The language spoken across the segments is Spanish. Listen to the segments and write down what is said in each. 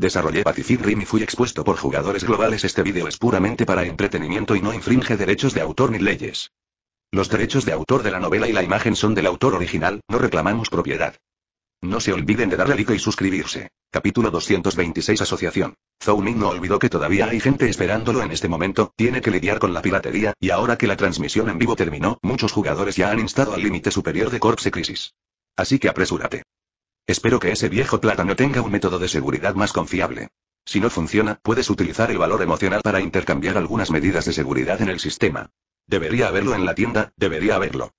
Desarrollé Pacific Rim y fui expuesto por jugadores globales. Este vídeo es puramente para entretenimiento y no infringe derechos de autor ni leyes. Los derechos de autor de la novela y la imagen son del autor original, no reclamamos propiedad. No se olviden de darle like y suscribirse. Capítulo 226 Asociación. Ming no olvidó que todavía hay gente esperándolo en este momento, tiene que lidiar con la piratería, y ahora que la transmisión en vivo terminó, muchos jugadores ya han instado al límite superior de Corpse Crisis. Así que apresúrate. Espero que ese viejo plátano tenga un método de seguridad más confiable. Si no funciona, puedes utilizar el valor emocional para intercambiar algunas medidas de seguridad en el sistema. Debería haberlo en la tienda, debería haberlo.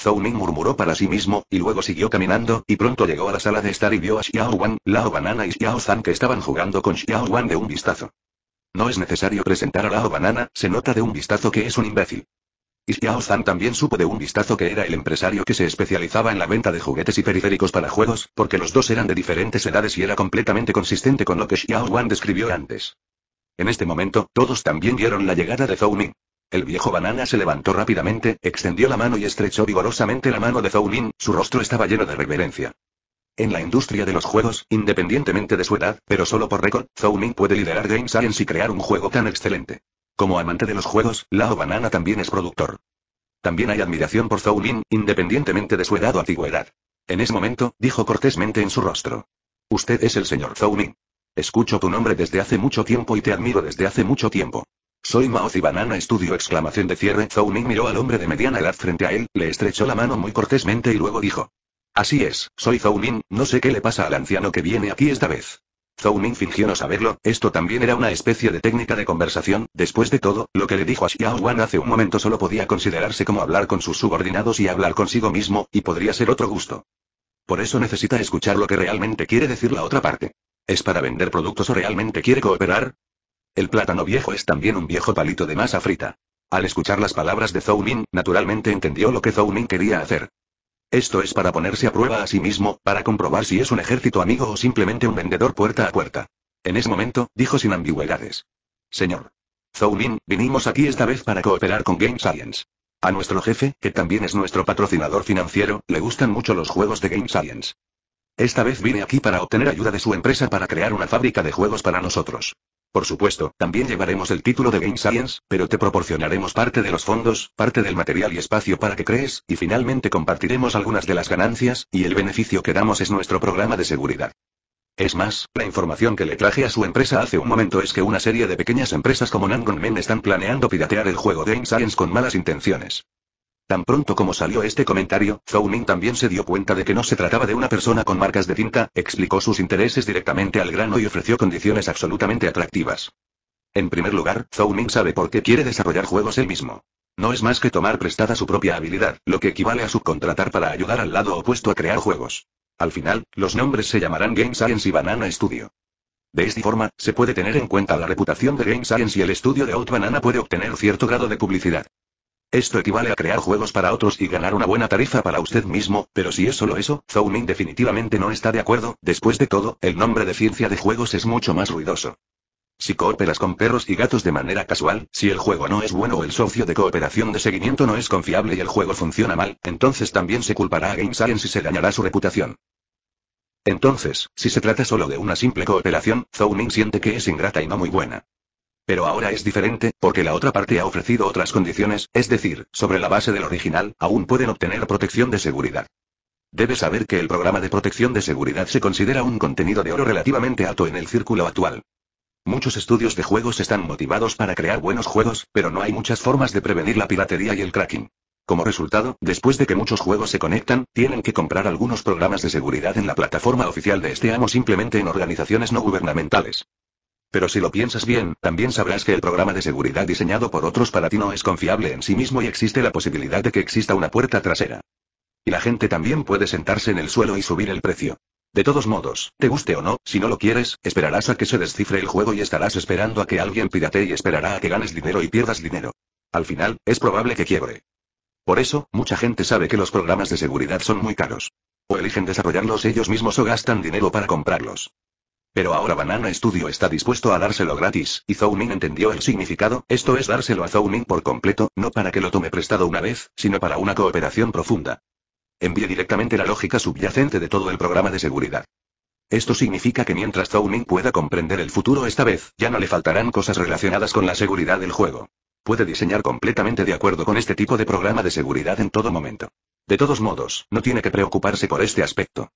Zhou Ming murmuró para sí mismo, y luego siguió caminando, y pronto llegó a la sala de estar y vio a Xiao Wan, Lao Banana y Xiao Zan que estaban jugando con Xiao Wan de un vistazo. No es necesario presentar a Lao Banana, se nota de un vistazo que es un imbécil. Y Xiao Zhan también supo de un vistazo que era el empresario que se especializaba en la venta de juguetes y periféricos para juegos, porque los dos eran de diferentes edades y era completamente consistente con lo que Xiao Wan describió antes. En este momento, todos también vieron la llegada de Zhou Ming. El viejo banana se levantó rápidamente, extendió la mano y estrechó vigorosamente la mano de Zhou Ming, su rostro estaba lleno de reverencia. En la industria de los juegos, independientemente de su edad, pero solo por récord, Zhou Ming puede liderar Games Science y crear un juego tan excelente. Como amante de los juegos, Lao Banana también es productor. También hay admiración por Zhou independientemente de su edad o antigüedad. En ese momento, dijo cortésmente en su rostro. Usted es el señor Zhou Escucho tu nombre desde hace mucho tiempo y te admiro desde hace mucho tiempo. Soy Mao y Banana Estudio exclamación de cierre. Zhou miró al hombre de mediana edad frente a él, le estrechó la mano muy cortésmente y luego dijo. Así es, soy Zhou no sé qué le pasa al anciano que viene aquí esta vez. Zhou Ming fingió no saberlo, esto también era una especie de técnica de conversación, después de todo, lo que le dijo a Xiao Wan hace un momento solo podía considerarse como hablar con sus subordinados y hablar consigo mismo, y podría ser otro gusto. Por eso necesita escuchar lo que realmente quiere decir la otra parte. ¿Es para vender productos o realmente quiere cooperar? El plátano viejo es también un viejo palito de masa frita. Al escuchar las palabras de Zhou Ming, naturalmente entendió lo que Zhou Ming quería hacer. Esto es para ponerse a prueba a sí mismo, para comprobar si es un ejército amigo o simplemente un vendedor puerta a puerta. En ese momento, dijo sin ambigüedades. Señor. Zhou Lin, vinimos aquí esta vez para cooperar con Game Science. A nuestro jefe, que también es nuestro patrocinador financiero, le gustan mucho los juegos de Game Science. Esta vez vine aquí para obtener ayuda de su empresa para crear una fábrica de juegos para nosotros. Por supuesto, también llevaremos el título de Game Science, pero te proporcionaremos parte de los fondos, parte del material y espacio para que crees, y finalmente compartiremos algunas de las ganancias, y el beneficio que damos es nuestro programa de seguridad. Es más, la información que le traje a su empresa hace un momento es que una serie de pequeñas empresas como Nangon Men están planeando piratear el juego Game Science con malas intenciones. Tan pronto como salió este comentario, Zhou Ming también se dio cuenta de que no se trataba de una persona con marcas de tinta, explicó sus intereses directamente al grano y ofreció condiciones absolutamente atractivas. En primer lugar, Zhou Ming sabe por qué quiere desarrollar juegos él mismo. No es más que tomar prestada su propia habilidad, lo que equivale a subcontratar para ayudar al lado opuesto a crear juegos. Al final, los nombres se llamarán Game Science y Banana Studio. De esta forma, se puede tener en cuenta la reputación de Game Science y el estudio de Out Banana puede obtener cierto grado de publicidad. Esto equivale a crear juegos para otros y ganar una buena tarifa para usted mismo, pero si es solo eso, Zhou Ming definitivamente no está de acuerdo, después de todo, el nombre de ciencia de juegos es mucho más ruidoso. Si cooperas con perros y gatos de manera casual, si el juego no es bueno o el socio de cooperación de seguimiento no es confiable y el juego funciona mal, entonces también se culpará a Game si se dañará su reputación. Entonces, si se trata solo de una simple cooperación, Zhou Ming siente que es ingrata y no muy buena. Pero ahora es diferente, porque la otra parte ha ofrecido otras condiciones, es decir, sobre la base del original, aún pueden obtener protección de seguridad. Debes saber que el programa de protección de seguridad se considera un contenido de oro relativamente alto en el círculo actual. Muchos estudios de juegos están motivados para crear buenos juegos, pero no hay muchas formas de prevenir la piratería y el cracking. Como resultado, después de que muchos juegos se conectan, tienen que comprar algunos programas de seguridad en la plataforma oficial de este amo simplemente en organizaciones no gubernamentales. Pero si lo piensas bien, también sabrás que el programa de seguridad diseñado por otros para ti no es confiable en sí mismo y existe la posibilidad de que exista una puerta trasera. Y la gente también puede sentarse en el suelo y subir el precio. De todos modos, te guste o no, si no lo quieres, esperarás a que se descifre el juego y estarás esperando a que alguien pídate y esperará a que ganes dinero y pierdas dinero. Al final, es probable que quiebre. Por eso, mucha gente sabe que los programas de seguridad son muy caros. O eligen desarrollarlos ellos mismos o gastan dinero para comprarlos. Pero ahora Banana Studio está dispuesto a dárselo gratis, y Ming entendió el significado, esto es dárselo a Ming por completo, no para que lo tome prestado una vez, sino para una cooperación profunda. Envíe directamente la lógica subyacente de todo el programa de seguridad. Esto significa que mientras Ming pueda comprender el futuro esta vez, ya no le faltarán cosas relacionadas con la seguridad del juego. Puede diseñar completamente de acuerdo con este tipo de programa de seguridad en todo momento. De todos modos, no tiene que preocuparse por este aspecto.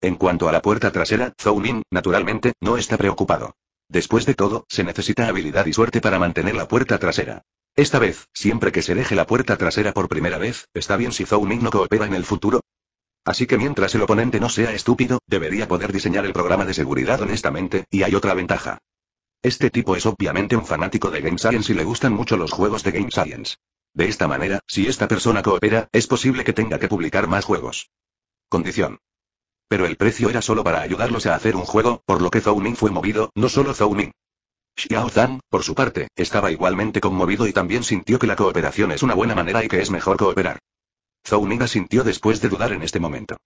En cuanto a la puerta trasera, Zhou Min, naturalmente, no está preocupado. Después de todo, se necesita habilidad y suerte para mantener la puerta trasera. Esta vez, siempre que se deje la puerta trasera por primera vez, está bien si Zhou Ning no coopera en el futuro. Así que mientras el oponente no sea estúpido, debería poder diseñar el programa de seguridad honestamente, y hay otra ventaja. Este tipo es obviamente un fanático de Game Science y le gustan mucho los juegos de Game Science. De esta manera, si esta persona coopera, es posible que tenga que publicar más juegos. Condición. Pero el precio era solo para ayudarlos a hacer un juego, por lo que Zhou Ming fue movido, no solo Zhou Ming. Xiao Zhan, por su parte, estaba igualmente conmovido y también sintió que la cooperación es una buena manera y que es mejor cooperar. Zhou Ming asintió después de dudar en este momento.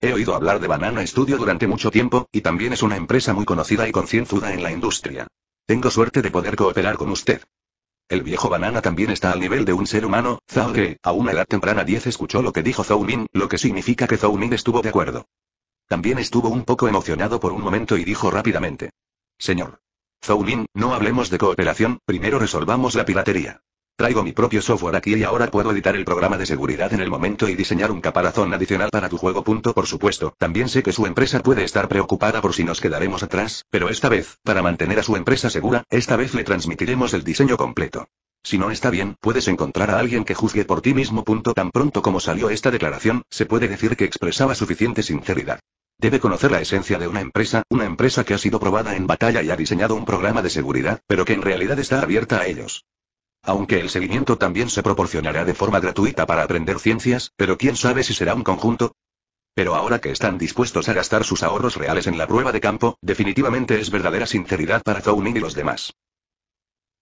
He oído hablar de Banana Studio durante mucho tiempo, y también es una empresa muy conocida y concienzuda en la industria. Tengo suerte de poder cooperar con usted. El viejo banana también está al nivel de un ser humano, Zhao a una edad temprana 10 escuchó lo que dijo Zhou Min, lo que significa que Zhou Min estuvo de acuerdo. También estuvo un poco emocionado por un momento y dijo rápidamente. Señor. Lin, no hablemos de cooperación, primero resolvamos la piratería. Traigo mi propio software aquí y ahora puedo editar el programa de seguridad en el momento y diseñar un caparazón adicional para tu juego. Punto por supuesto, también sé que su empresa puede estar preocupada por si nos quedaremos atrás, pero esta vez, para mantener a su empresa segura, esta vez le transmitiremos el diseño completo. Si no está bien, puedes encontrar a alguien que juzgue por ti mismo. Punto. Tan pronto como salió esta declaración, se puede decir que expresaba suficiente sinceridad. Debe conocer la esencia de una empresa, una empresa que ha sido probada en batalla y ha diseñado un programa de seguridad, pero que en realidad está abierta a ellos. Aunque el seguimiento también se proporcionará de forma gratuita para aprender ciencias, pero quién sabe si será un conjunto, pero ahora que están dispuestos a gastar sus ahorros reales en la prueba de campo, definitivamente es verdadera sinceridad para Ning y los demás.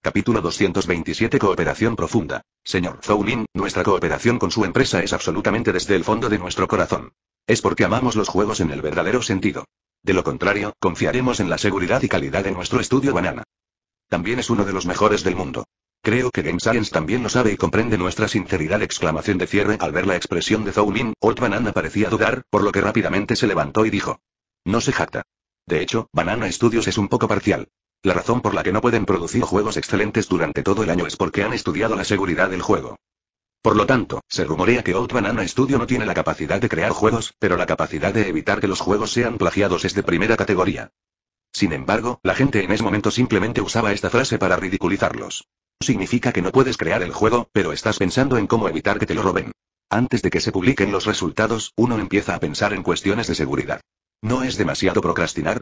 Capítulo 227 Cooperación profunda. Señor Zoulin, nuestra cooperación con su empresa es absolutamente desde el fondo de nuestro corazón. Es porque amamos los juegos en el verdadero sentido. De lo contrario, confiaremos en la seguridad y calidad de nuestro estudio banana. También es uno de los mejores del mundo. Creo que Game Science también lo sabe y comprende nuestra sinceridad. Exclamación de cierre al ver la expresión de Zoulin, Old Banana parecía dudar, por lo que rápidamente se levantó y dijo. No se jacta. De hecho, Banana Studios es un poco parcial. La razón por la que no pueden producir juegos excelentes durante todo el año es porque han estudiado la seguridad del juego. Por lo tanto, se rumorea que Old Banana Studio no tiene la capacidad de crear juegos, pero la capacidad de evitar que los juegos sean plagiados es de primera categoría. Sin embargo, la gente en ese momento simplemente usaba esta frase para ridiculizarlos. Significa que no puedes crear el juego, pero estás pensando en cómo evitar que te lo roben. Antes de que se publiquen los resultados, uno empieza a pensar en cuestiones de seguridad. ¿No es demasiado procrastinar?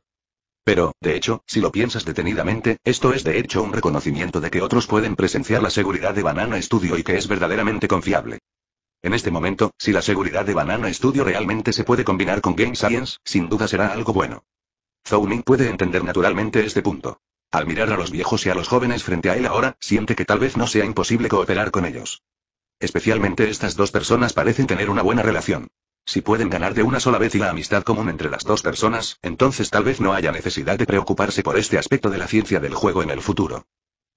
Pero, de hecho, si lo piensas detenidamente, esto es de hecho un reconocimiento de que otros pueden presenciar la seguridad de Banana Studio y que es verdaderamente confiable. En este momento, si la seguridad de Banana Studio realmente se puede combinar con Game Science, sin duda será algo bueno. Ning puede entender naturalmente este punto. Al mirar a los viejos y a los jóvenes frente a él ahora, siente que tal vez no sea imposible cooperar con ellos. Especialmente estas dos personas parecen tener una buena relación. Si pueden ganar de una sola vez y la amistad común entre las dos personas, entonces tal vez no haya necesidad de preocuparse por este aspecto de la ciencia del juego en el futuro.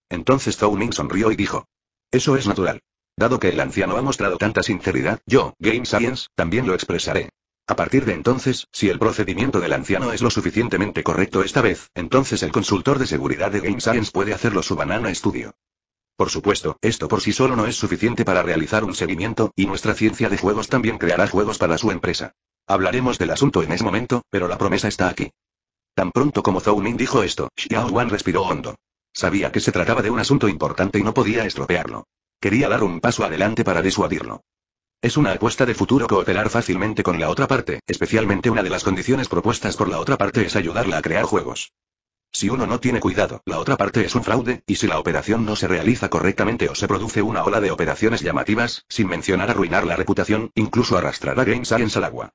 Entonces Ming sonrió y dijo. Eso es natural. Dado que el anciano ha mostrado tanta sinceridad, yo, Game Science, también lo expresaré. A partir de entonces, si el procedimiento del anciano es lo suficientemente correcto esta vez, entonces el consultor de seguridad de Game Science puede hacerlo su banana estudio. Por supuesto, esto por sí solo no es suficiente para realizar un seguimiento, y nuestra ciencia de juegos también creará juegos para su empresa. Hablaremos del asunto en ese momento, pero la promesa está aquí. Tan pronto como Zhou Ming dijo esto, Xiao Wan respiró hondo. Sabía que se trataba de un asunto importante y no podía estropearlo. Quería dar un paso adelante para disuadirlo. Es una apuesta de futuro cooperar fácilmente con la otra parte, especialmente una de las condiciones propuestas por la otra parte es ayudarla a crear juegos. Si uno no tiene cuidado, la otra parte es un fraude, y si la operación no se realiza correctamente o se produce una ola de operaciones llamativas, sin mencionar arruinar la reputación, incluso arrastrar a Game Science al agua.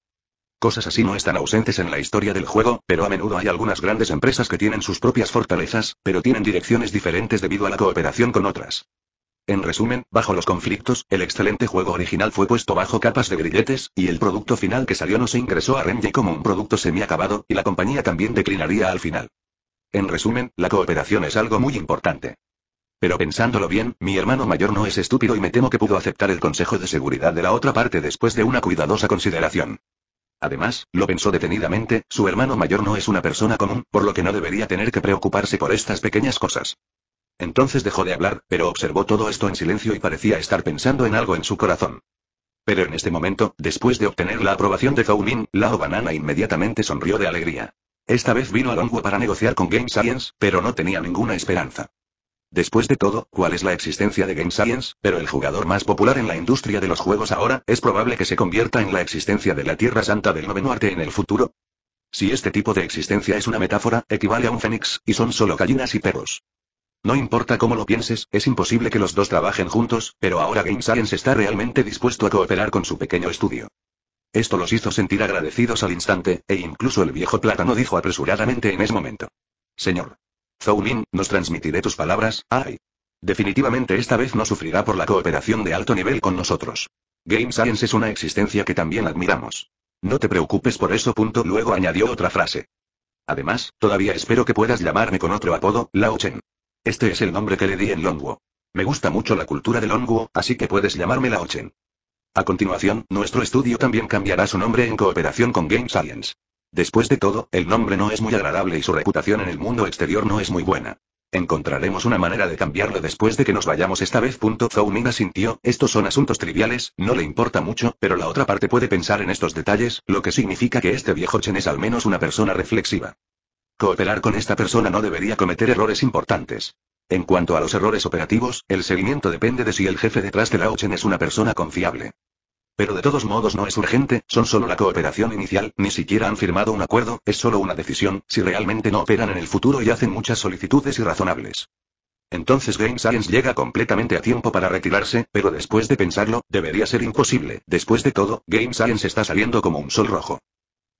Cosas así no están ausentes en la historia del juego, pero a menudo hay algunas grandes empresas que tienen sus propias fortalezas, pero tienen direcciones diferentes debido a la cooperación con otras. En resumen, bajo los conflictos, el excelente juego original fue puesto bajo capas de grilletes, y el producto final que salió no se ingresó a Remedy como un producto semiacabado, y la compañía también declinaría al final. En resumen, la cooperación es algo muy importante. Pero pensándolo bien, mi hermano mayor no es estúpido y me temo que pudo aceptar el consejo de seguridad de la otra parte después de una cuidadosa consideración. Además, lo pensó detenidamente, su hermano mayor no es una persona común, por lo que no debería tener que preocuparse por estas pequeñas cosas. Entonces dejó de hablar, pero observó todo esto en silencio y parecía estar pensando en algo en su corazón. Pero en este momento, después de obtener la aprobación de Zhao Min, Lao Banana inmediatamente sonrió de alegría. Esta vez vino a Longwood para negociar con Game Science, pero no tenía ninguna esperanza. Después de todo, ¿cuál es la existencia de Game Science? Pero el jugador más popular en la industria de los juegos ahora, ¿es probable que se convierta en la existencia de la Tierra Santa del Noveno Arte en el futuro? Si este tipo de existencia es una metáfora, equivale a un fénix, y son solo gallinas y perros. No importa cómo lo pienses, es imposible que los dos trabajen juntos, pero ahora Game Science está realmente dispuesto a cooperar con su pequeño estudio. Esto los hizo sentir agradecidos al instante, e incluso el viejo plátano dijo apresuradamente en ese momento. Señor. Zhou nos transmitiré tus palabras, ay. Definitivamente esta vez no sufrirá por la cooperación de alto nivel con nosotros. Game Science es una existencia que también admiramos. No te preocupes por eso. Punto. Luego añadió otra frase. Además, todavía espero que puedas llamarme con otro apodo, Lao Chen. Este es el nombre que le di en Longwo. Me gusta mucho la cultura de Longwo, así que puedes llamarme Lao Chen. A continuación, nuestro estudio también cambiará su nombre en cooperación con Game Science. Después de todo, el nombre no es muy agradable y su reputación en el mundo exterior no es muy buena. Encontraremos una manera de cambiarlo después de que nos vayamos esta vez. Minga sintió, estos son asuntos triviales, no le importa mucho, pero la otra parte puede pensar en estos detalles, lo que significa que este viejo Chen es al menos una persona reflexiva. Cooperar con esta persona no debería cometer errores importantes. En cuanto a los errores operativos, el seguimiento depende de si el jefe detrás de la OCHEN es una persona confiable. Pero de todos modos no es urgente, son solo la cooperación inicial, ni siquiera han firmado un acuerdo, es solo una decisión, si realmente no operan en el futuro y hacen muchas solicitudes irrazonables. Entonces Game Science llega completamente a tiempo para retirarse, pero después de pensarlo, debería ser imposible, después de todo, Game Science está saliendo como un sol rojo.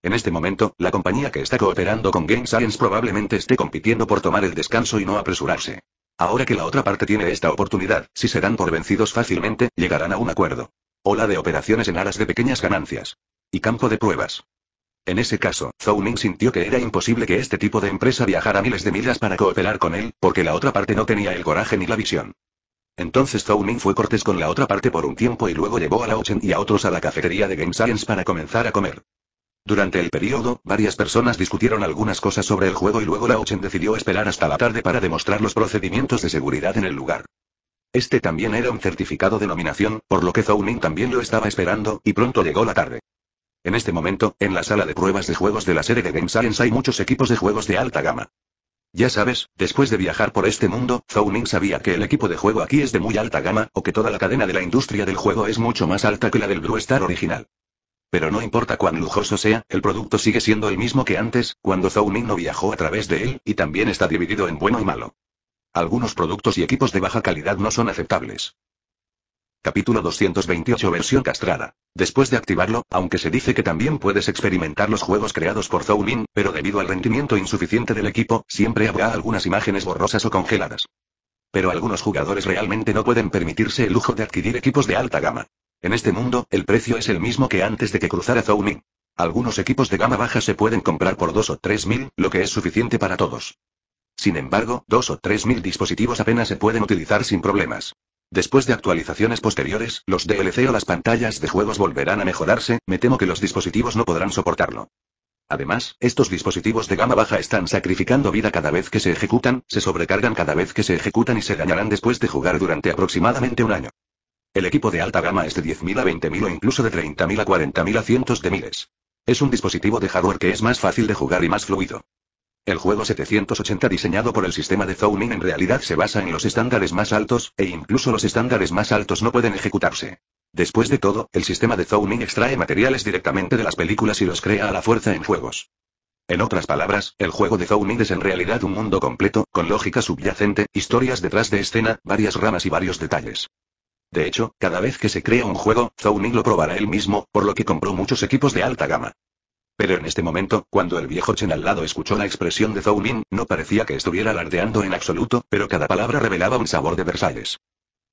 En este momento, la compañía que está cooperando con Game Science probablemente esté compitiendo por tomar el descanso y no apresurarse. Ahora que la otra parte tiene esta oportunidad, si se dan por vencidos fácilmente, llegarán a un acuerdo. Ola de operaciones en aras de pequeñas ganancias. Y campo de pruebas. En ese caso, Zhou Ning sintió que era imposible que este tipo de empresa viajara miles de millas para cooperar con él, porque la otra parte no tenía el coraje ni la visión. Entonces Zhou Ning fue cortés con la otra parte por un tiempo y luego llevó a Lao Chen y a otros a la cafetería de Game Science para comenzar a comer. Durante el periodo, varias personas discutieron algunas cosas sobre el juego y luego Laochen decidió esperar hasta la tarde para demostrar los procedimientos de seguridad en el lugar. Este también era un certificado de nominación, por lo que Zhou Ning también lo estaba esperando, y pronto llegó la tarde. En este momento, en la sala de pruebas de juegos de la serie de Game Science hay muchos equipos de juegos de alta gama. Ya sabes, después de viajar por este mundo, Zhou Ning sabía que el equipo de juego aquí es de muy alta gama, o que toda la cadena de la industria del juego es mucho más alta que la del Blue Star original. Pero no importa cuán lujoso sea, el producto sigue siendo el mismo que antes, cuando Zhou Ming no viajó a través de él, y también está dividido en bueno y malo. Algunos productos y equipos de baja calidad no son aceptables. Capítulo 228 Versión castrada. Después de activarlo, aunque se dice que también puedes experimentar los juegos creados por Ming, pero debido al rendimiento insuficiente del equipo, siempre habrá algunas imágenes borrosas o congeladas. Pero algunos jugadores realmente no pueden permitirse el lujo de adquirir equipos de alta gama. En este mundo, el precio es el mismo que antes de que cruzara Zooming. Algunos equipos de gama baja se pueden comprar por 2 o 3 mil, lo que es suficiente para todos. Sin embargo, 2 o 3 mil dispositivos apenas se pueden utilizar sin problemas. Después de actualizaciones posteriores, los DLC o las pantallas de juegos volverán a mejorarse, me temo que los dispositivos no podrán soportarlo. Además, estos dispositivos de gama baja están sacrificando vida cada vez que se ejecutan, se sobrecargan cada vez que se ejecutan y se dañarán después de jugar durante aproximadamente un año. El equipo de alta gama es de 10.000 a 20.000 o incluso de 30.000 a 40.000 a cientos de miles. Es un dispositivo de hardware que es más fácil de jugar y más fluido. El juego 780 diseñado por el sistema de Zoning en realidad se basa en los estándares más altos, e incluso los estándares más altos no pueden ejecutarse. Después de todo, el sistema de Zoning extrae materiales directamente de las películas y los crea a la fuerza en juegos. En otras palabras, el juego de Zoning es en realidad un mundo completo, con lógica subyacente, historias detrás de escena, varias ramas y varios detalles. De hecho, cada vez que se crea un juego, Ming lo probará él mismo, por lo que compró muchos equipos de alta gama. Pero en este momento, cuando el viejo Chen al lado escuchó la expresión de Zou Ming, no parecía que estuviera alardeando en absoluto, pero cada palabra revelaba un sabor de Versalles.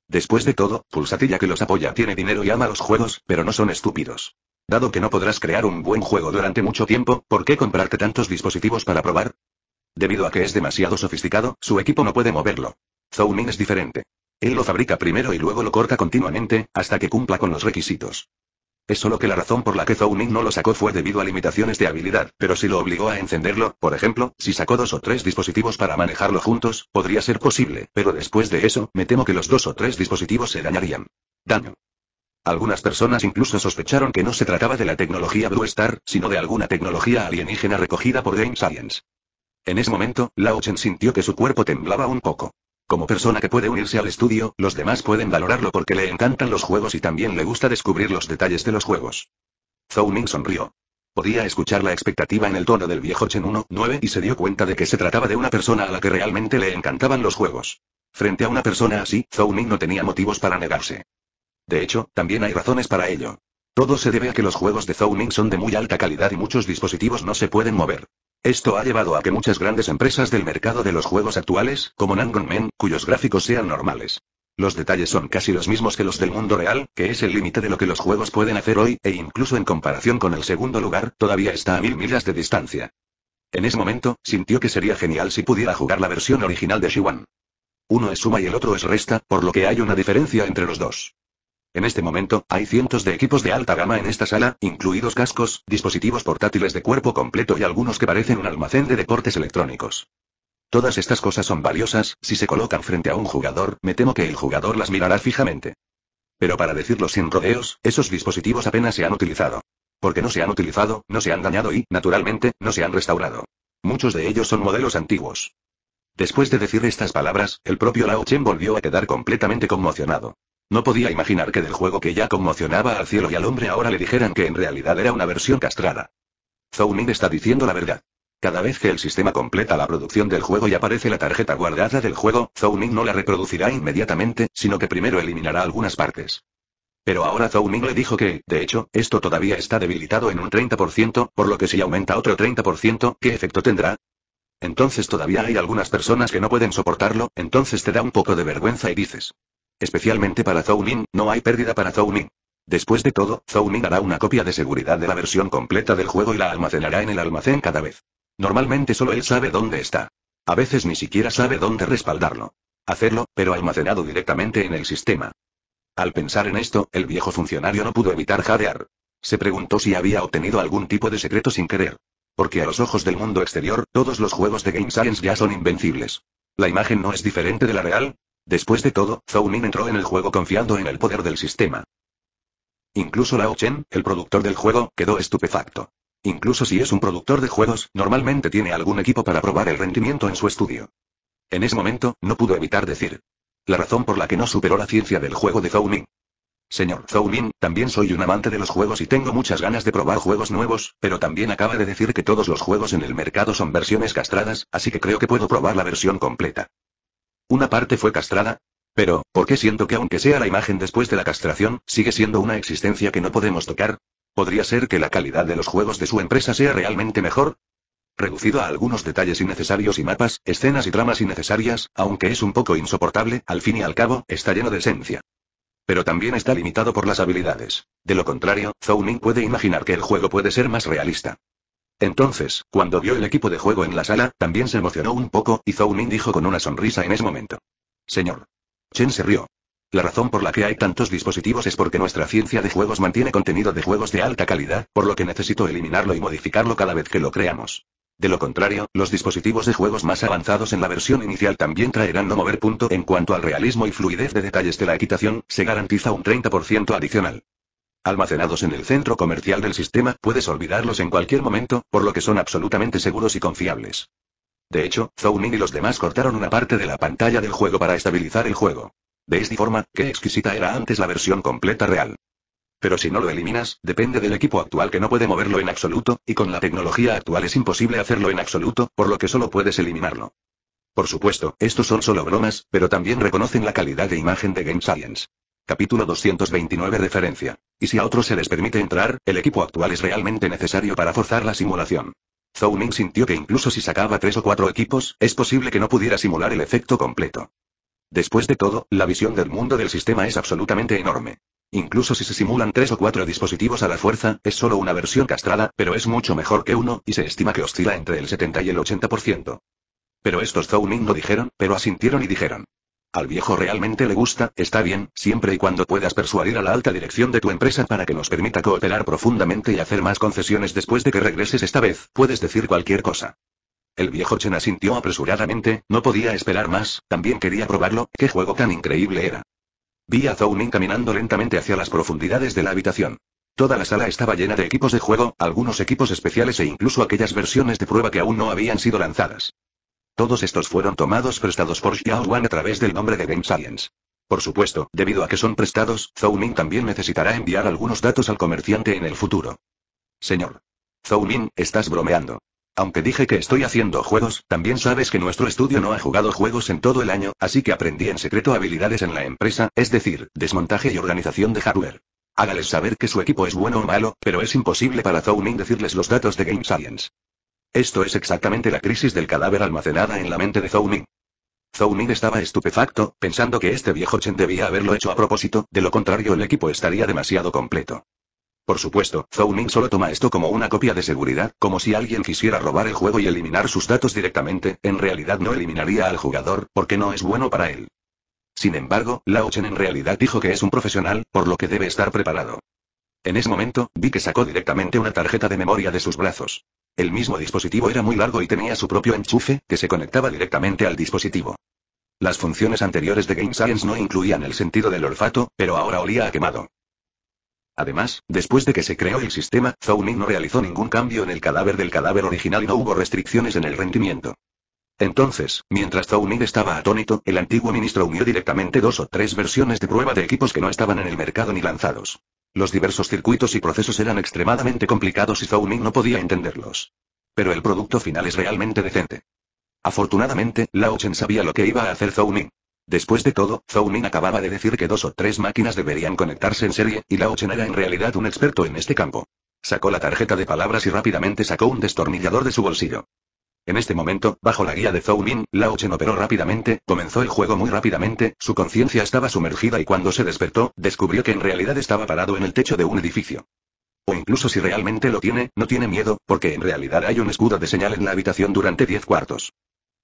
Después de todo, Pulsatilla que los apoya tiene dinero y ama los juegos, pero no son estúpidos. Dado que no podrás crear un buen juego durante mucho tiempo, ¿por qué comprarte tantos dispositivos para probar? Debido a que es demasiado sofisticado, su equipo no puede moverlo. Zou Ming es diferente. Él lo fabrica primero y luego lo corta continuamente, hasta que cumpla con los requisitos. Es solo que la razón por la que Ning no lo sacó fue debido a limitaciones de habilidad, pero si lo obligó a encenderlo, por ejemplo, si sacó dos o tres dispositivos para manejarlo juntos, podría ser posible, pero después de eso, me temo que los dos o tres dispositivos se dañarían. Daño. Algunas personas incluso sospecharon que no se trataba de la tecnología Blue Star, sino de alguna tecnología alienígena recogida por Game Science. En ese momento, Lao Chen sintió que su cuerpo temblaba un poco. Como persona que puede unirse al estudio, los demás pueden valorarlo porque le encantan los juegos y también le gusta descubrir los detalles de los juegos. Zhou Ming sonrió. Podía escuchar la expectativa en el tono del viejo Chen 19 y se dio cuenta de que se trataba de una persona a la que realmente le encantaban los juegos. Frente a una persona así, Zhou Ming no tenía motivos para negarse. De hecho, también hay razones para ello. Todo se debe a que los juegos de Zhou Ming son de muy alta calidad y muchos dispositivos no se pueden mover. Esto ha llevado a que muchas grandes empresas del mercado de los juegos actuales, como Nangon Men, cuyos gráficos sean normales. Los detalles son casi los mismos que los del mundo real, que es el límite de lo que los juegos pueden hacer hoy, e incluso en comparación con el segundo lugar, todavía está a mil millas de distancia. En ese momento, sintió que sería genial si pudiera jugar la versión original de Shiwan. Uno es suma y el otro es resta, por lo que hay una diferencia entre los dos. En este momento, hay cientos de equipos de alta gama en esta sala, incluidos cascos, dispositivos portátiles de cuerpo completo y algunos que parecen un almacén de deportes electrónicos. Todas estas cosas son valiosas, si se colocan frente a un jugador, me temo que el jugador las mirará fijamente. Pero para decirlo sin rodeos, esos dispositivos apenas se han utilizado. Porque no se han utilizado, no se han dañado y, naturalmente, no se han restaurado. Muchos de ellos son modelos antiguos. Después de decir estas palabras, el propio Lao Chen volvió a quedar completamente conmocionado. No podía imaginar que del juego que ya conmocionaba al cielo y al hombre ahora le dijeran que en realidad era una versión castrada. Ming está diciendo la verdad. Cada vez que el sistema completa la producción del juego y aparece la tarjeta guardada del juego, Ming no la reproducirá inmediatamente, sino que primero eliminará algunas partes. Pero ahora Ming le dijo que, de hecho, esto todavía está debilitado en un 30%, por lo que si aumenta otro 30%, ¿qué efecto tendrá? Entonces todavía hay algunas personas que no pueden soportarlo, entonces te da un poco de vergüenza y dices, Especialmente para Zhou Ming, no hay pérdida para Zhou Ming. Después de todo, Zhou Ming hará una copia de seguridad de la versión completa del juego y la almacenará en el almacén cada vez. Normalmente solo él sabe dónde está. A veces ni siquiera sabe dónde respaldarlo. Hacerlo, pero almacenado directamente en el sistema. Al pensar en esto, el viejo funcionario no pudo evitar jadear. Se preguntó si había obtenido algún tipo de secreto sin querer. Porque a los ojos del mundo exterior, todos los juegos de Game Science ya son invencibles. La imagen no es diferente de la real, Después de todo, Zhou Min entró en el juego confiando en el poder del sistema. Incluso Lao Chen, el productor del juego, quedó estupefacto. Incluso si es un productor de juegos, normalmente tiene algún equipo para probar el rendimiento en su estudio. En ese momento, no pudo evitar decir. La razón por la que no superó la ciencia del juego de Zhou Min. Señor Zhou Min, también soy un amante de los juegos y tengo muchas ganas de probar juegos nuevos, pero también acaba de decir que todos los juegos en el mercado son versiones castradas, así que creo que puedo probar la versión completa. Una parte fue castrada. Pero, ¿por qué siento que aunque sea la imagen después de la castración, sigue siendo una existencia que no podemos tocar? ¿Podría ser que la calidad de los juegos de su empresa sea realmente mejor? Reducido a algunos detalles innecesarios y mapas, escenas y tramas innecesarias, aunque es un poco insoportable, al fin y al cabo, está lleno de esencia. Pero también está limitado por las habilidades. De lo contrario, Ning puede imaginar que el juego puede ser más realista. Entonces, cuando vio el equipo de juego en la sala, también se emocionó un poco, y Zhou Min dijo con una sonrisa en ese momento. Señor. Chen se rió. La razón por la que hay tantos dispositivos es porque nuestra ciencia de juegos mantiene contenido de juegos de alta calidad, por lo que necesito eliminarlo y modificarlo cada vez que lo creamos. De lo contrario, los dispositivos de juegos más avanzados en la versión inicial también traerán no mover punto en cuanto al realismo y fluidez de detalles de la equitación, se garantiza un 30% adicional almacenados en el centro comercial del sistema, puedes olvidarlos en cualquier momento, por lo que son absolutamente seguros y confiables. De hecho, Zounin y los demás cortaron una parte de la pantalla del juego para estabilizar el juego. De esta forma, qué exquisita era antes la versión completa real. Pero si no lo eliminas, depende del equipo actual que no puede moverlo en absoluto, y con la tecnología actual es imposible hacerlo en absoluto, por lo que solo puedes eliminarlo. Por supuesto, estos son solo bromas, pero también reconocen la calidad de imagen de Game Science. Capítulo 229 Referencia. Y si a otros se les permite entrar, el equipo actual es realmente necesario para forzar la simulación. Zhou Ming sintió que incluso si sacaba tres o cuatro equipos, es posible que no pudiera simular el efecto completo. Después de todo, la visión del mundo del sistema es absolutamente enorme. Incluso si se simulan tres o cuatro dispositivos a la fuerza, es solo una versión castrada, pero es mucho mejor que uno, y se estima que oscila entre el 70 y el 80%. Pero estos Zhou Ming no dijeron, pero asintieron y dijeron. Al viejo realmente le gusta, está bien, siempre y cuando puedas persuadir a la alta dirección de tu empresa para que nos permita cooperar profundamente y hacer más concesiones después de que regreses esta vez, puedes decir cualquier cosa. El viejo Chen asintió apresuradamente, no podía esperar más, también quería probarlo, qué juego tan increíble era. Vi a Zounin caminando lentamente hacia las profundidades de la habitación. Toda la sala estaba llena de equipos de juego, algunos equipos especiales e incluso aquellas versiones de prueba que aún no habían sido lanzadas. Todos estos fueron tomados prestados por Xiao Wan a través del nombre de Game Science. Por supuesto, debido a que son prestados, Zhou Ming también necesitará enviar algunos datos al comerciante en el futuro. Señor. Zhou Ming, estás bromeando. Aunque dije que estoy haciendo juegos, también sabes que nuestro estudio no ha jugado juegos en todo el año, así que aprendí en secreto habilidades en la empresa, es decir, desmontaje y organización de hardware. Hágales saber que su equipo es bueno o malo, pero es imposible para Zhou Ming decirles los datos de Game Science. Esto es exactamente la crisis del cadáver almacenada en la mente de Zhou Ming. Zhou Ming estaba estupefacto, pensando que este viejo Chen debía haberlo hecho a propósito, de lo contrario el equipo estaría demasiado completo. Por supuesto, Zhou Ming solo toma esto como una copia de seguridad, como si alguien quisiera robar el juego y eliminar sus datos directamente, en realidad no eliminaría al jugador, porque no es bueno para él. Sin embargo, Lao Chen en realidad dijo que es un profesional, por lo que debe estar preparado. En ese momento, vi que sacó directamente una tarjeta de memoria de sus brazos. El mismo dispositivo era muy largo y tenía su propio enchufe, que se conectaba directamente al dispositivo. Las funciones anteriores de Game Science no incluían el sentido del olfato, pero ahora olía a quemado. Además, después de que se creó el sistema, Ning no realizó ningún cambio en el cadáver del cadáver original y no hubo restricciones en el rendimiento. Entonces, mientras Ning estaba atónito, el antiguo ministro unió directamente dos o tres versiones de prueba de equipos que no estaban en el mercado ni lanzados. Los diversos circuitos y procesos eran extremadamente complicados y Ming no podía entenderlos. Pero el producto final es realmente decente. Afortunadamente, Lao Chen sabía lo que iba a hacer Ming. Después de todo, Zhou Ming acababa de decir que dos o tres máquinas deberían conectarse en serie, y Lao Chen era en realidad un experto en este campo. Sacó la tarjeta de palabras y rápidamente sacó un destornillador de su bolsillo. En este momento, bajo la guía de Zhou Ming, Lao Chen operó rápidamente, comenzó el juego muy rápidamente, su conciencia estaba sumergida y cuando se despertó, descubrió que en realidad estaba parado en el techo de un edificio. O incluso si realmente lo tiene, no tiene miedo, porque en realidad hay un escudo de señal en la habitación durante 10 cuartos.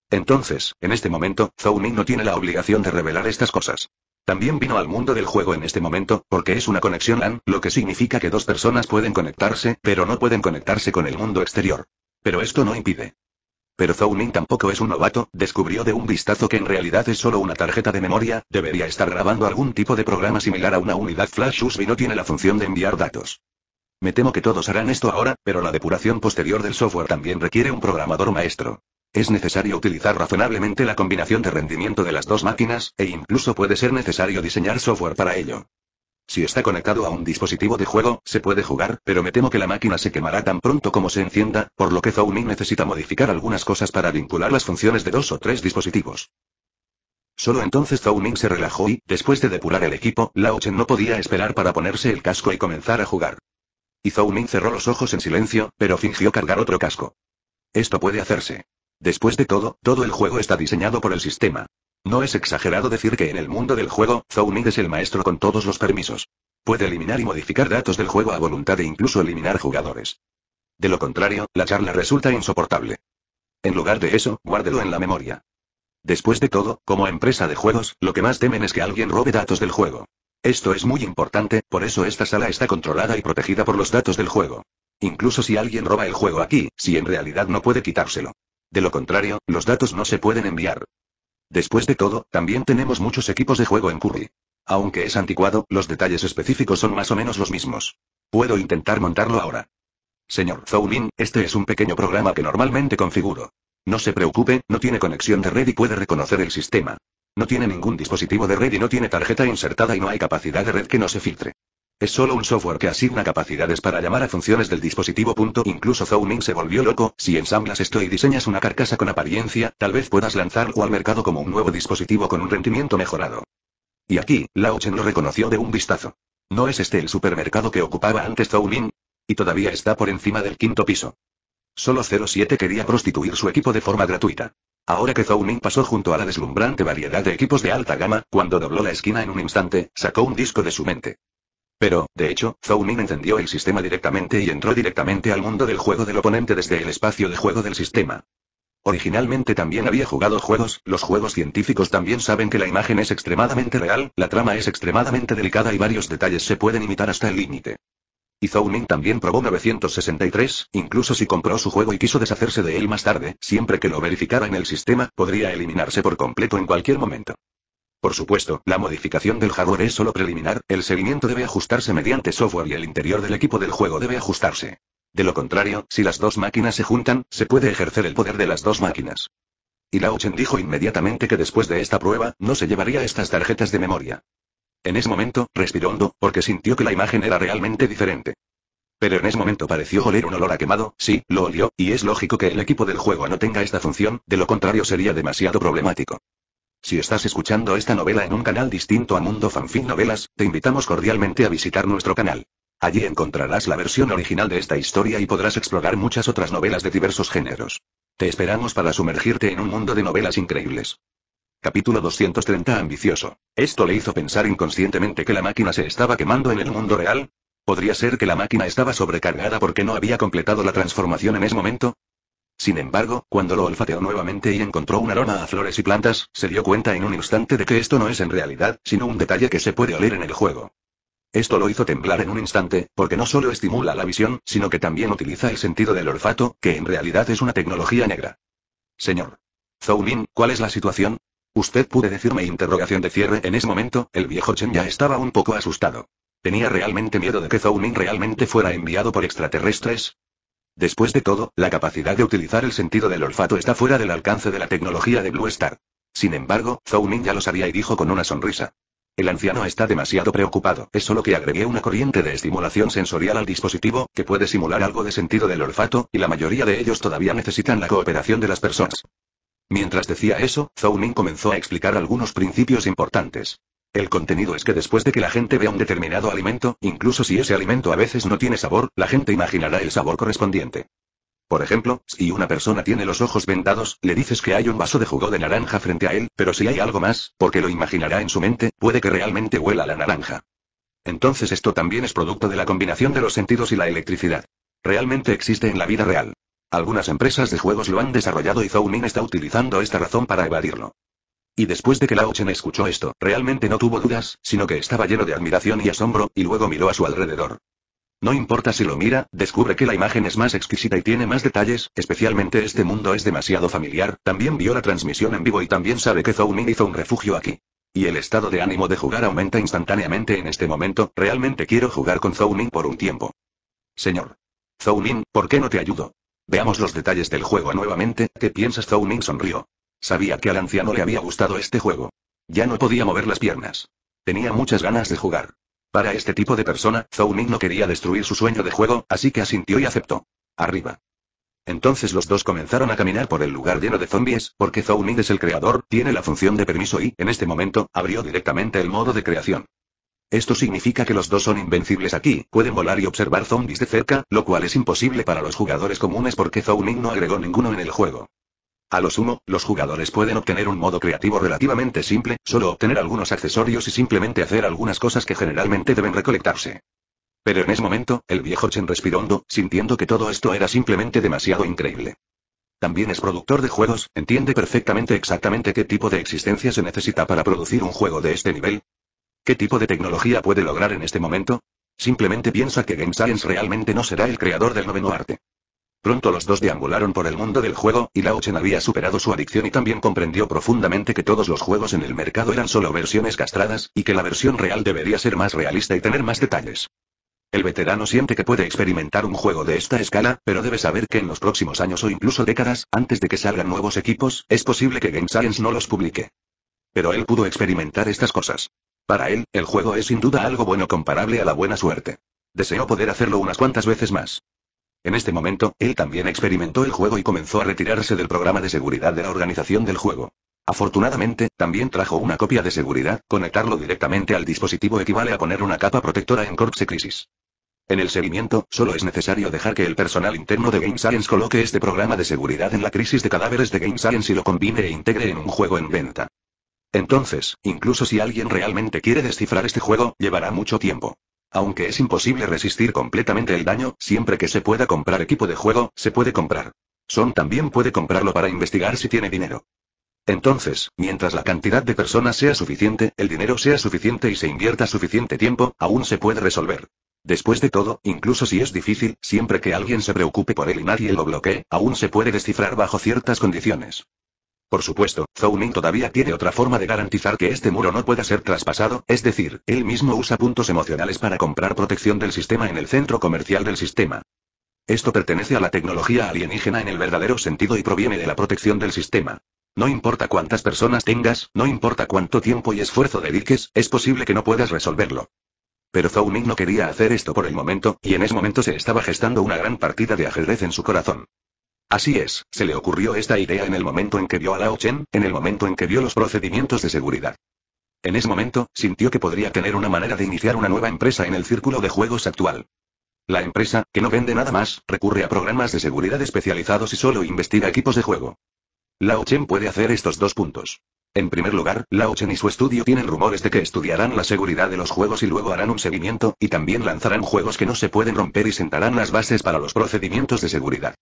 Entonces, en este momento, Zhou Ming no tiene la obligación de revelar estas cosas. También vino al mundo del juego en este momento, porque es una conexión LAN, lo que significa que dos personas pueden conectarse, pero no pueden conectarse con el mundo exterior. Pero esto no impide pero Zhou tampoco es un novato, descubrió de un vistazo que en realidad es solo una tarjeta de memoria, debería estar grabando algún tipo de programa similar a una unidad flash USB y no tiene la función de enviar datos. Me temo que todos harán esto ahora, pero la depuración posterior del software también requiere un programador maestro. Es necesario utilizar razonablemente la combinación de rendimiento de las dos máquinas, e incluso puede ser necesario diseñar software para ello. Si está conectado a un dispositivo de juego, se puede jugar, pero me temo que la máquina se quemará tan pronto como se encienda, por lo que Zouming necesita modificar algunas cosas para vincular las funciones de dos o tres dispositivos. Solo entonces Zouming se relajó y, después de depurar el equipo, Chen no podía esperar para ponerse el casco y comenzar a jugar. Y Zouming cerró los ojos en silencio, pero fingió cargar otro casco. Esto puede hacerse. Después de todo, todo el juego está diseñado por el sistema. No es exagerado decir que en el mundo del juego, Zounid es el maestro con todos los permisos. Puede eliminar y modificar datos del juego a voluntad e incluso eliminar jugadores. De lo contrario, la charla resulta insoportable. En lugar de eso, guárdelo en la memoria. Después de todo, como empresa de juegos, lo que más temen es que alguien robe datos del juego. Esto es muy importante, por eso esta sala está controlada y protegida por los datos del juego. Incluso si alguien roba el juego aquí, si en realidad no puede quitárselo. De lo contrario, los datos no se pueden enviar. Después de todo, también tenemos muchos equipos de juego en Curry. Aunque es anticuado, los detalles específicos son más o menos los mismos. Puedo intentar montarlo ahora. Señor Zoulin, este es un pequeño programa que normalmente configuro. No se preocupe, no tiene conexión de red y puede reconocer el sistema. No tiene ningún dispositivo de red y no tiene tarjeta insertada y no hay capacidad de red que no se filtre. Es solo un software que asigna capacidades para llamar a funciones del dispositivo. Punto. Incluso Ming se volvió loco, si ensamblas esto y diseñas una carcasa con apariencia, tal vez puedas lanzarlo al mercado como un nuevo dispositivo con un rendimiento mejorado. Y aquí, Chen lo reconoció de un vistazo. ¿No es este el supermercado que ocupaba antes Ming? Y todavía está por encima del quinto piso. Solo 07 quería prostituir su equipo de forma gratuita. Ahora que Ming pasó junto a la deslumbrante variedad de equipos de alta gama, cuando dobló la esquina en un instante, sacó un disco de su mente. Pero, de hecho, Zhou Min encendió el sistema directamente y entró directamente al mundo del juego del oponente desde el espacio de juego del sistema. Originalmente también había jugado juegos, los juegos científicos también saben que la imagen es extremadamente real, la trama es extremadamente delicada y varios detalles se pueden imitar hasta el límite. Y Zhou también probó 963, incluso si compró su juego y quiso deshacerse de él más tarde, siempre que lo verificara en el sistema, podría eliminarse por completo en cualquier momento. Por supuesto, la modificación del hardware es solo preliminar, el seguimiento debe ajustarse mediante software y el interior del equipo del juego debe ajustarse. De lo contrario, si las dos máquinas se juntan, se puede ejercer el poder de las dos máquinas. Y Chen dijo inmediatamente que después de esta prueba, no se llevaría estas tarjetas de memoria. En ese momento, respiró hondo, porque sintió que la imagen era realmente diferente. Pero en ese momento pareció oler un olor a quemado, sí, lo olió, y es lógico que el equipo del juego no tenga esta función, de lo contrario sería demasiado problemático. Si estás escuchando esta novela en un canal distinto a Mundo Fanfic Novelas, te invitamos cordialmente a visitar nuestro canal. Allí encontrarás la versión original de esta historia y podrás explorar muchas otras novelas de diversos géneros. Te esperamos para sumergirte en un mundo de novelas increíbles. Capítulo 230 Ambicioso. Esto le hizo pensar inconscientemente que la máquina se estaba quemando en el mundo real. ¿Podría ser que la máquina estaba sobrecargada porque no había completado la transformación en ese momento? Sin embargo, cuando lo olfateó nuevamente y encontró una lona a flores y plantas, se dio cuenta en un instante de que esto no es en realidad, sino un detalle que se puede oler en el juego. Esto lo hizo temblar en un instante, porque no solo estimula la visión, sino que también utiliza el sentido del olfato, que en realidad es una tecnología negra. Señor. Min, ¿cuál es la situación? Usted pude decirme interrogación de cierre en ese momento, el viejo Chen ya estaba un poco asustado. ¿Tenía realmente miedo de que Ming realmente fuera enviado por extraterrestres? Después de todo, la capacidad de utilizar el sentido del olfato está fuera del alcance de la tecnología de Blue Star. Sin embargo, Zhou Ning ya lo sabía y dijo con una sonrisa. El anciano está demasiado preocupado, es solo que agregué una corriente de estimulación sensorial al dispositivo, que puede simular algo de sentido del olfato, y la mayoría de ellos todavía necesitan la cooperación de las personas. Mientras decía eso, Zhou Ning comenzó a explicar algunos principios importantes. El contenido es que después de que la gente vea un determinado alimento, incluso si ese alimento a veces no tiene sabor, la gente imaginará el sabor correspondiente. Por ejemplo, si una persona tiene los ojos vendados, le dices que hay un vaso de jugo de naranja frente a él, pero si hay algo más, porque lo imaginará en su mente, puede que realmente huela la naranja. Entonces esto también es producto de la combinación de los sentidos y la electricidad. Realmente existe en la vida real. Algunas empresas de juegos lo han desarrollado y Min está utilizando esta razón para evadirlo. Y después de que Lao Chen escuchó esto, realmente no tuvo dudas, sino que estaba lleno de admiración y asombro, y luego miró a su alrededor. No importa si lo mira, descubre que la imagen es más exquisita y tiene más detalles, especialmente este mundo es demasiado familiar, también vio la transmisión en vivo y también sabe que Min hizo un refugio aquí. Y el estado de ánimo de jugar aumenta instantáneamente en este momento, realmente quiero jugar con Ming por un tiempo. Señor. Ming, ¿por qué no te ayudo? Veamos los detalles del juego nuevamente, ¿qué piensas? Ming? sonrió. Sabía que al anciano le había gustado este juego. Ya no podía mover las piernas. Tenía muchas ganas de jugar. Para este tipo de persona, Zhou no quería destruir su sueño de juego, así que asintió y aceptó. Arriba. Entonces los dos comenzaron a caminar por el lugar lleno de zombies, porque Zhou Ning es el creador, tiene la función de permiso y, en este momento, abrió directamente el modo de creación. Esto significa que los dos son invencibles aquí, pueden volar y observar zombies de cerca, lo cual es imposible para los jugadores comunes porque Zhou no agregó ninguno en el juego. A lo sumo, los jugadores pueden obtener un modo creativo relativamente simple, solo obtener algunos accesorios y simplemente hacer algunas cosas que generalmente deben recolectarse. Pero en ese momento, el viejo Chen respiró hondo, sintiendo que todo esto era simplemente demasiado increíble. También es productor de juegos, entiende perfectamente exactamente qué tipo de existencia se necesita para producir un juego de este nivel. ¿Qué tipo de tecnología puede lograr en este momento? Simplemente piensa que Game Science realmente no será el creador del noveno arte. Pronto los dos deambularon por el mundo del juego, y Lao había superado su adicción y también comprendió profundamente que todos los juegos en el mercado eran solo versiones castradas, y que la versión real debería ser más realista y tener más detalles. El veterano siente que puede experimentar un juego de esta escala, pero debe saber que en los próximos años o incluso décadas, antes de que salgan nuevos equipos, es posible que Game Science no los publique. Pero él pudo experimentar estas cosas. Para él, el juego es sin duda algo bueno comparable a la buena suerte. Deseó poder hacerlo unas cuantas veces más. En este momento, él también experimentó el juego y comenzó a retirarse del programa de seguridad de la organización del juego. Afortunadamente, también trajo una copia de seguridad, conectarlo directamente al dispositivo equivale a poner una capa protectora en Corpse Crisis. En el seguimiento, solo es necesario dejar que el personal interno de Game Science coloque este programa de seguridad en la crisis de cadáveres de Game Science y lo combine e integre en un juego en venta. Entonces, incluso si alguien realmente quiere descifrar este juego, llevará mucho tiempo. Aunque es imposible resistir completamente el daño, siempre que se pueda comprar equipo de juego, se puede comprar. Son también puede comprarlo para investigar si tiene dinero. Entonces, mientras la cantidad de personas sea suficiente, el dinero sea suficiente y se invierta suficiente tiempo, aún se puede resolver. Después de todo, incluso si es difícil, siempre que alguien se preocupe por él y nadie lo bloquee, aún se puede descifrar bajo ciertas condiciones. Por supuesto, Zhou Ming todavía tiene otra forma de garantizar que este muro no pueda ser traspasado, es decir, él mismo usa puntos emocionales para comprar protección del sistema en el centro comercial del sistema. Esto pertenece a la tecnología alienígena en el verdadero sentido y proviene de la protección del sistema. No importa cuántas personas tengas, no importa cuánto tiempo y esfuerzo dediques, es posible que no puedas resolverlo. Pero Zhou Ming no quería hacer esto por el momento, y en ese momento se estaba gestando una gran partida de ajedrez en su corazón. Así es, se le ocurrió esta idea en el momento en que vio a Lao Chen, en el momento en que vio los procedimientos de seguridad. En ese momento, sintió que podría tener una manera de iniciar una nueva empresa en el círculo de juegos actual. La empresa, que no vende nada más, recurre a programas de seguridad especializados y solo investiga equipos de juego. Lao Chen puede hacer estos dos puntos. En primer lugar, Lao Chen y su estudio tienen rumores de que estudiarán la seguridad de los juegos y luego harán un seguimiento, y también lanzarán juegos que no se pueden romper y sentarán las bases para los procedimientos de seguridad.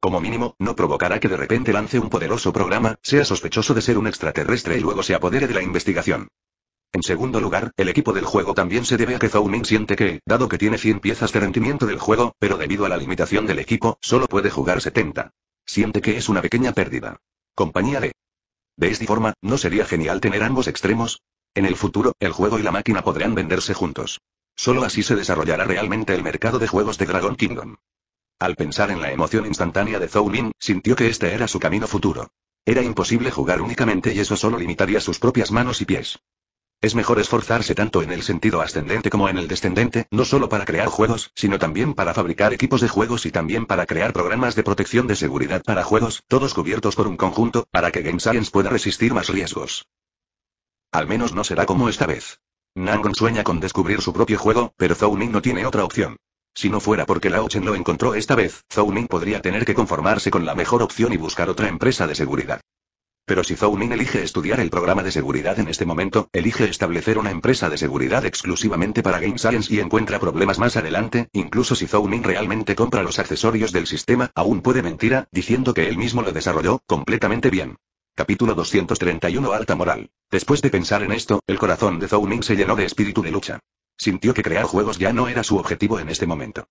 Como mínimo, no provocará que de repente lance un poderoso programa, sea sospechoso de ser un extraterrestre y luego se apodere de la investigación. En segundo lugar, el equipo del juego también se debe a que Zouming siente que, dado que tiene 100 piezas de rendimiento del juego, pero debido a la limitación del equipo, solo puede jugar 70. Siente que es una pequeña pérdida. Compañía de. De esta forma, ¿no sería genial tener ambos extremos? En el futuro, el juego y la máquina podrán venderse juntos. Solo así se desarrollará realmente el mercado de juegos de Dragon Kingdom. Al pensar en la emoción instantánea de Zhou Ming, sintió que este era su camino futuro. Era imposible jugar únicamente y eso solo limitaría sus propias manos y pies. Es mejor esforzarse tanto en el sentido ascendente como en el descendente, no solo para crear juegos, sino también para fabricar equipos de juegos y también para crear programas de protección de seguridad para juegos, todos cubiertos por un conjunto, para que Game Science pueda resistir más riesgos. Al menos no será como esta vez. Nangon sueña con descubrir su propio juego, pero Zhou Ning no tiene otra opción. Si no fuera porque la lo encontró esta vez, Zhou Ning podría tener que conformarse con la mejor opción y buscar otra empresa de seguridad. Pero si Zhou Ning elige estudiar el programa de seguridad en este momento, elige establecer una empresa de seguridad exclusivamente para Game Science y encuentra problemas más adelante, incluso si Zhou Ning realmente compra los accesorios del sistema, aún puede mentir, diciendo que él mismo lo desarrolló, completamente bien. Capítulo 231 Alta Moral. Después de pensar en esto, el corazón de Zhou Ning se llenó de espíritu de lucha. Sintió que crear juegos ya no era su objetivo en este momento.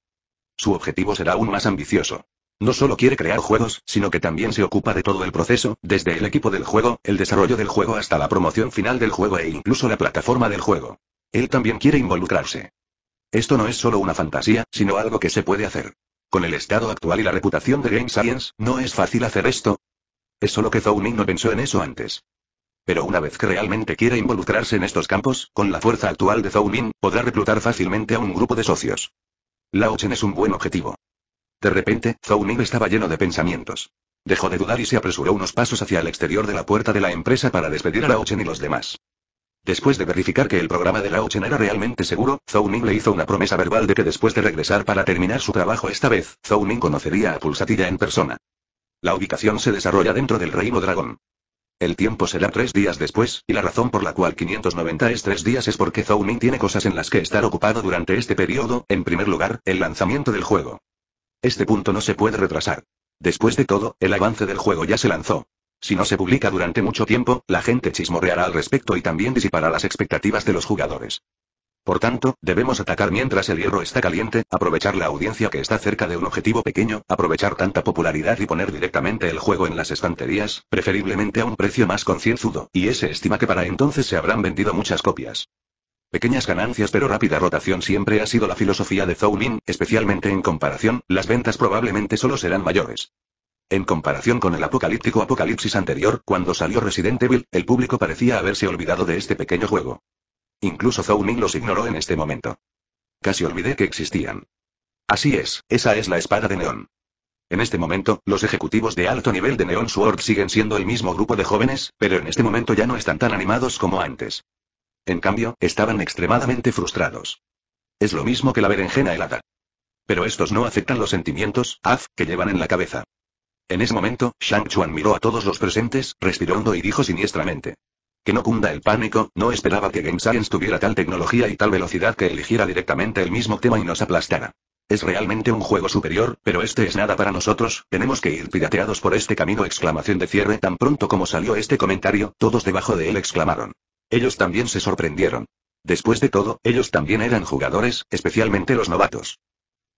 Su objetivo será aún más ambicioso. No solo quiere crear juegos, sino que también se ocupa de todo el proceso, desde el equipo del juego, el desarrollo del juego hasta la promoción final del juego e incluso la plataforma del juego. Él también quiere involucrarse. Esto no es solo una fantasía, sino algo que se puede hacer. Con el estado actual y la reputación de Game Science, ¿no es fácil hacer esto? Es solo que Ning no pensó en eso antes. Pero una vez que realmente quiera involucrarse en estos campos, con la fuerza actual de Zhou Ming, podrá reclutar fácilmente a un grupo de socios. Lao Chen es un buen objetivo. De repente, Zhou Ming estaba lleno de pensamientos. Dejó de dudar y se apresuró unos pasos hacia el exterior de la puerta de la empresa para despedir a Lao Chen y los demás. Después de verificar que el programa de Lao Chen era realmente seguro, Zhou Ming le hizo una promesa verbal de que después de regresar para terminar su trabajo esta vez, Zhou Ning conocería a Pulsatilla en persona. La ubicación se desarrolla dentro del Reino Dragón. El tiempo será tres días después, y la razón por la cual 590 es tres días es porque Zhou tiene cosas en las que estar ocupado durante este periodo, en primer lugar, el lanzamiento del juego. Este punto no se puede retrasar. Después de todo, el avance del juego ya se lanzó. Si no se publica durante mucho tiempo, la gente chismorreará al respecto y también disipará las expectativas de los jugadores. Por tanto, debemos atacar mientras el hierro está caliente, aprovechar la audiencia que está cerca de un objetivo pequeño, aprovechar tanta popularidad y poner directamente el juego en las estanterías, preferiblemente a un precio más concienzudo, y ese estima que para entonces se habrán vendido muchas copias. Pequeñas ganancias pero rápida rotación siempre ha sido la filosofía de Zoulin, especialmente en comparación, las ventas probablemente solo serán mayores. En comparación con el apocalíptico apocalipsis anterior, cuando salió Resident Evil, el público parecía haberse olvidado de este pequeño juego. Incluso Zhou Ming los ignoró en este momento. Casi olvidé que existían. Así es, esa es la espada de Neón. En este momento, los ejecutivos de alto nivel de Neon Sword siguen siendo el mismo grupo de jóvenes, pero en este momento ya no están tan animados como antes. En cambio, estaban extremadamente frustrados. Es lo mismo que la berenjena helada. Pero estos no aceptan los sentimientos, haz, que llevan en la cabeza. En ese momento, Shang Chuan miró a todos los presentes, respirando y dijo siniestramente. Que no cunda el pánico, no esperaba que Game Science tuviera tal tecnología y tal velocidad que eligiera directamente el mismo tema y nos aplastara. Es realmente un juego superior, pero este es nada para nosotros, tenemos que ir pirateados por este camino exclamación de cierre tan pronto como salió este comentario, todos debajo de él exclamaron. Ellos también se sorprendieron. Después de todo, ellos también eran jugadores, especialmente los novatos.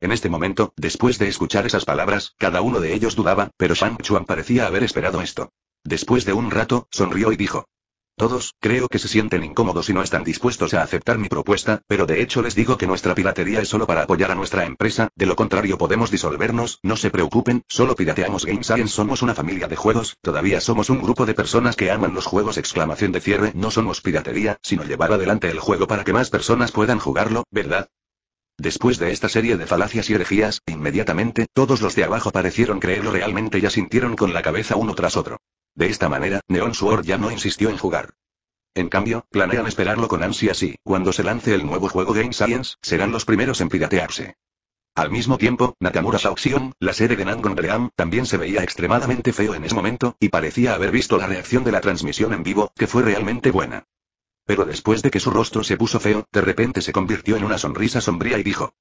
En este momento, después de escuchar esas palabras, cada uno de ellos dudaba, pero Shang Chuan parecía haber esperado esto. Después de un rato, sonrió y dijo. Todos, creo que se sienten incómodos y no están dispuestos a aceptar mi propuesta, pero de hecho les digo que nuestra piratería es solo para apoyar a nuestra empresa, de lo contrario podemos disolvernos, no se preocupen, solo pirateamos Game Science somos una familia de juegos, todavía somos un grupo de personas que aman los juegos exclamación de cierre, no somos piratería, sino llevar adelante el juego para que más personas puedan jugarlo, ¿verdad? Después de esta serie de falacias y herejías, inmediatamente, todos los de abajo parecieron creerlo realmente y asintieron con la cabeza uno tras otro. De esta manera, Neon Sword ya no insistió en jugar. En cambio, planean esperarlo con ansias y, cuando se lance el nuevo juego Game Science, serán los primeros en piratearse. Al mismo tiempo, Nakamura Sauxion, la serie de Ream, también se veía extremadamente feo en ese momento, y parecía haber visto la reacción de la transmisión en vivo, que fue realmente buena. Pero después de que su rostro se puso feo, de repente se convirtió en una sonrisa sombría y dijo.